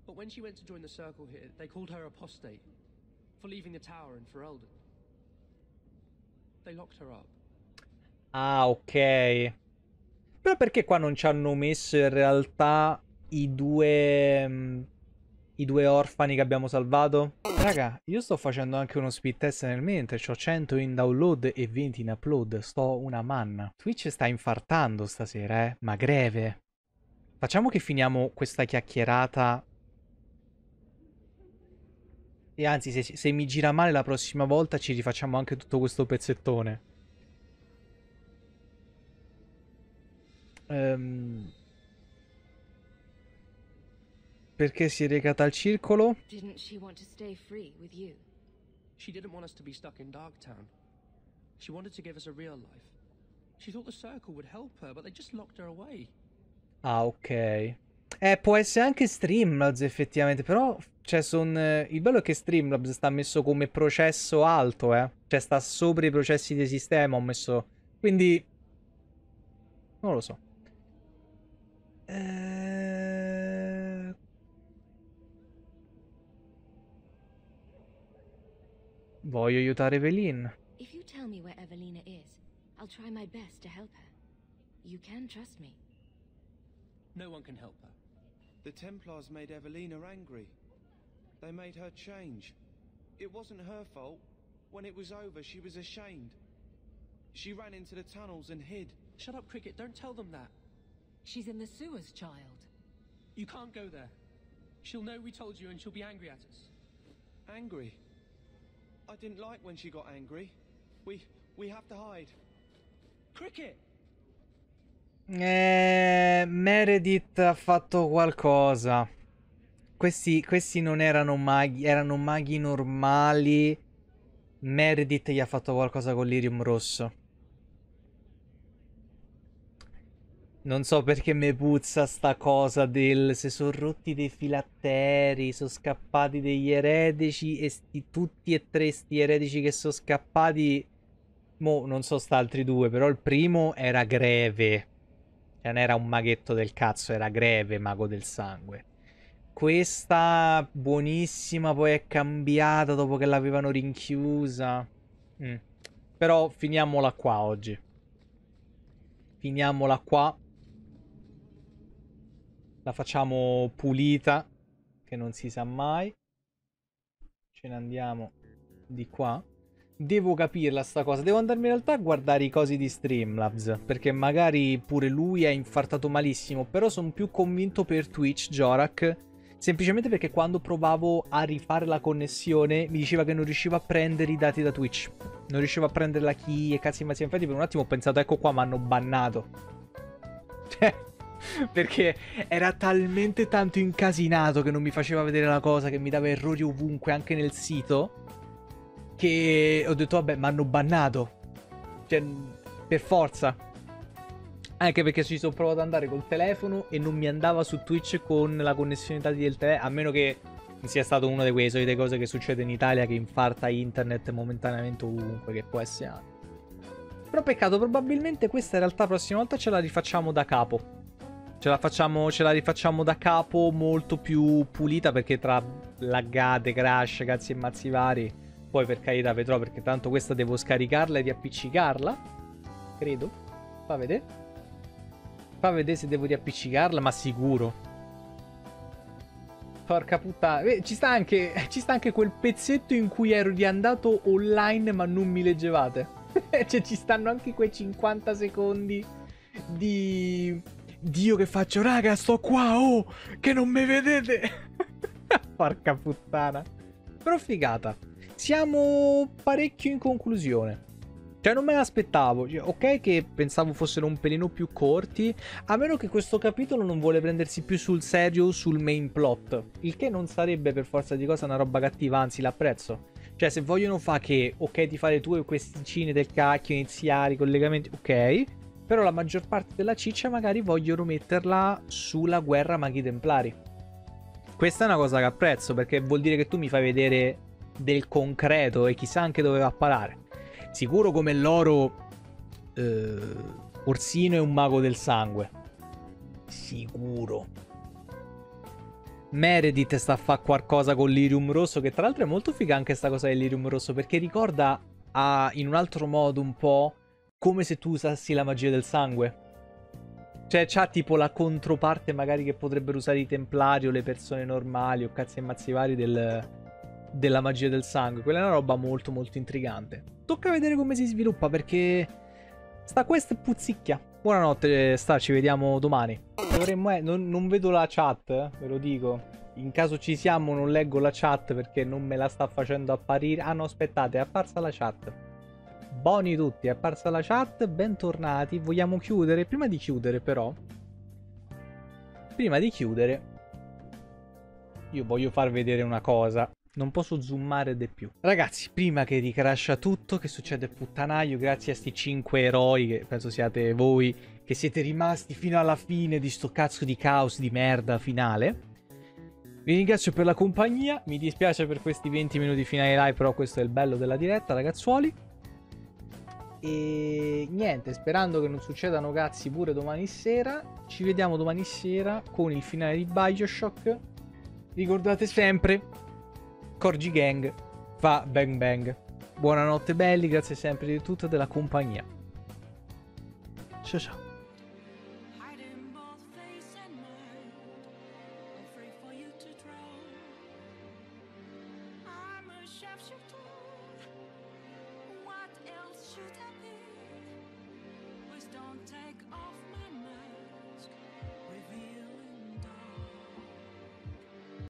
But when she went to join the Circle here, they called her apostate for leaving the tower and for Elden. They locked her up.
Ah, ok. Però perché qua non ci hanno messo in realtà i due mm, i due orfani che abbiamo salvato? Raga, io sto facendo anche uno speed test nel mentre, ho 100 in download e 20 in upload, sto una manna. Twitch sta infartando stasera, eh, ma greve. Facciamo che finiamo questa chiacchierata e anzi, se, se, mi gira male la prossima volta ci rifacciamo anche tutto questo pezzettone. Ehm... Perché si è recata al circolo?
Didn't she want to stay free with you? She didn't want us to be stuck in Darktown.
She wanted to give us a real life. She thought the circle would help her, but they just locked her away.
Ah, ok. Eh, può essere anche Streamlabs effettivamente, però cioè, son, eh, il bello è che Streamlabs sta messo come processo alto, eh. Cioè sta sopra i processi di sistema, ho messo. Quindi non lo so. Eh Voglio aiutare Evelyn.
If you tell me where Evelina is, I'll try my best to help her. You can trust me.
No one can help her. The Templars made Evelina angry. They made her change. It wasn't her fault. When it was over, she was ashamed. She ran into the tunnels and hid. Shut up, Cricket. Don't tell them that.
She's in the sewers, child.
You can't go there. She'll know we told you and she'll be angry at us. Angry? I didn't like when she got angry. We we have to hide. Cricket.
Eh, Meredith ha fatto qualcosa. Questi, questi non erano maghi, erano maghi normali. Meredith gli ha fatto qualcosa con l'irium rosso. Non so perché mi puzza sta cosa del se sono rotti dei filatteri, sono scappati degli eretici e sti, tutti e tre sti eretici che sono scappati. Mo, non so sta altri due, però il primo era greve. Cioè, non era un maghetto del cazzo, era greve, mago del sangue. Questa buonissima poi è cambiata dopo che l'avevano rinchiusa. Mm. Però finiamola qua oggi. Finiamola qua la facciamo pulita, che non si sa mai. Ce ne andiamo di qua. Devo capirla sta cosa, devo andarmi in realtà a guardare i cosi di Streamlabs, perché magari pure lui è infartato malissimo, però sono più convinto per Twitch, Jorak, semplicemente perché quando provavo a rifare la connessione mi diceva che non riusciva a prendere i dati da Twitch, non riusciva a prendere la key e cazzi ma infatti per un attimo ho pensato ecco qua mi hanno bannato. Cioè... perché era talmente tanto incasinato che non mi faceva vedere la cosa, che mi dava errori ovunque, anche nel sito, che ho detto vabbè, mi hanno bannato. Cioè, per forza. Anche perché ci sono provato ad andare col telefono e non mi andava su Twitch con la connessione dati del telefono, a meno che sia stato una di quelle solite cose che succede in Italia che infarta internet momentaneamente ovunque, che può essere... Però peccato, probabilmente questa in realtà la prossima volta ce la rifacciamo da capo ce la, facciamo, ce la rifacciamo da capo molto più pulita perché tra laggate, crash, cazzi e mazzi vari. Poi per carità vedrò perché tanto questa devo scaricarla e riappiccicarla. Credo. Fa vedere. Fa vedere se devo riappiccicarla, ma sicuro. Porca puttana. Beh, ci, sta anche, ci sta anche quel pezzetto in cui ero riandato online ma non mi leggevate. cioè ci stanno anche quei 50 secondi di Dio che faccio, raga, sto qua, oh, che non mi vedete. Porca puttana. Però figata. Siamo parecchio in conclusione. Cioè non me l'aspettavo, cioè, ok che pensavo fossero un pelino più corti, a meno che questo capitolo non vuole prendersi più sul serio sul main plot, il che non sarebbe per forza di cosa una roba cattiva, anzi l'apprezzo. Cioè se vogliono fa che ok di fare tue questi cine del cacchio iniziali, collegamenti, ok, però la maggior parte della ciccia magari vogliono metterla sulla guerra maghi templari. Questa è una cosa che apprezzo perché vuol dire che tu mi fai vedere del concreto e chissà anche dove va a parare. Sicuro come l'oro eh, Orsino è un mago del sangue. Sicuro. Meredith sta a fare qualcosa con l'Irium Rosso, che tra l'altro è molto figa anche sta cosa dell'Irium Rosso, perché ricorda a, ah, in un altro modo un po' come se tu usassi la magia del sangue. Cioè, c'ha tipo la controparte magari che potrebbero usare i templari o le persone normali o cazzi e mazzi vari del, della magia del sangue. Quella è una roba molto molto intrigante. Tocca vedere come si sviluppa perché sta quest puzzicchia. Buonanotte, sta, ci vediamo domani. Dovremmo, eh, non, non, vedo la chat, eh, ve lo dico. In caso ci siamo non leggo la chat perché non me la sta facendo apparire. Ah no, aspettate, è apparsa la chat. Buoni tutti, è apparsa la chat, bentornati. Vogliamo chiudere? Prima di chiudere però... Prima di chiudere... Io voglio far vedere una cosa. Non posso zoomare di più. Ragazzi, prima che ricrascia tutto, che succede puttanaio, grazie a sti 5 eroi, che penso siate voi, che siete rimasti fino alla fine di sto cazzo di caos di merda finale. Vi ringrazio per la compagnia, mi dispiace per questi 20 minuti finali live, però questo è il bello della diretta, ragazzuoli. E niente, sperando che non succedano cazzi pure domani sera, ci vediamo domani sera con il finale di Bioshock. Ricordate sempre, Corgi Gang fa bang bang. Buonanotte belli, grazie sempre di tutto e della compagnia. Ciao ciao.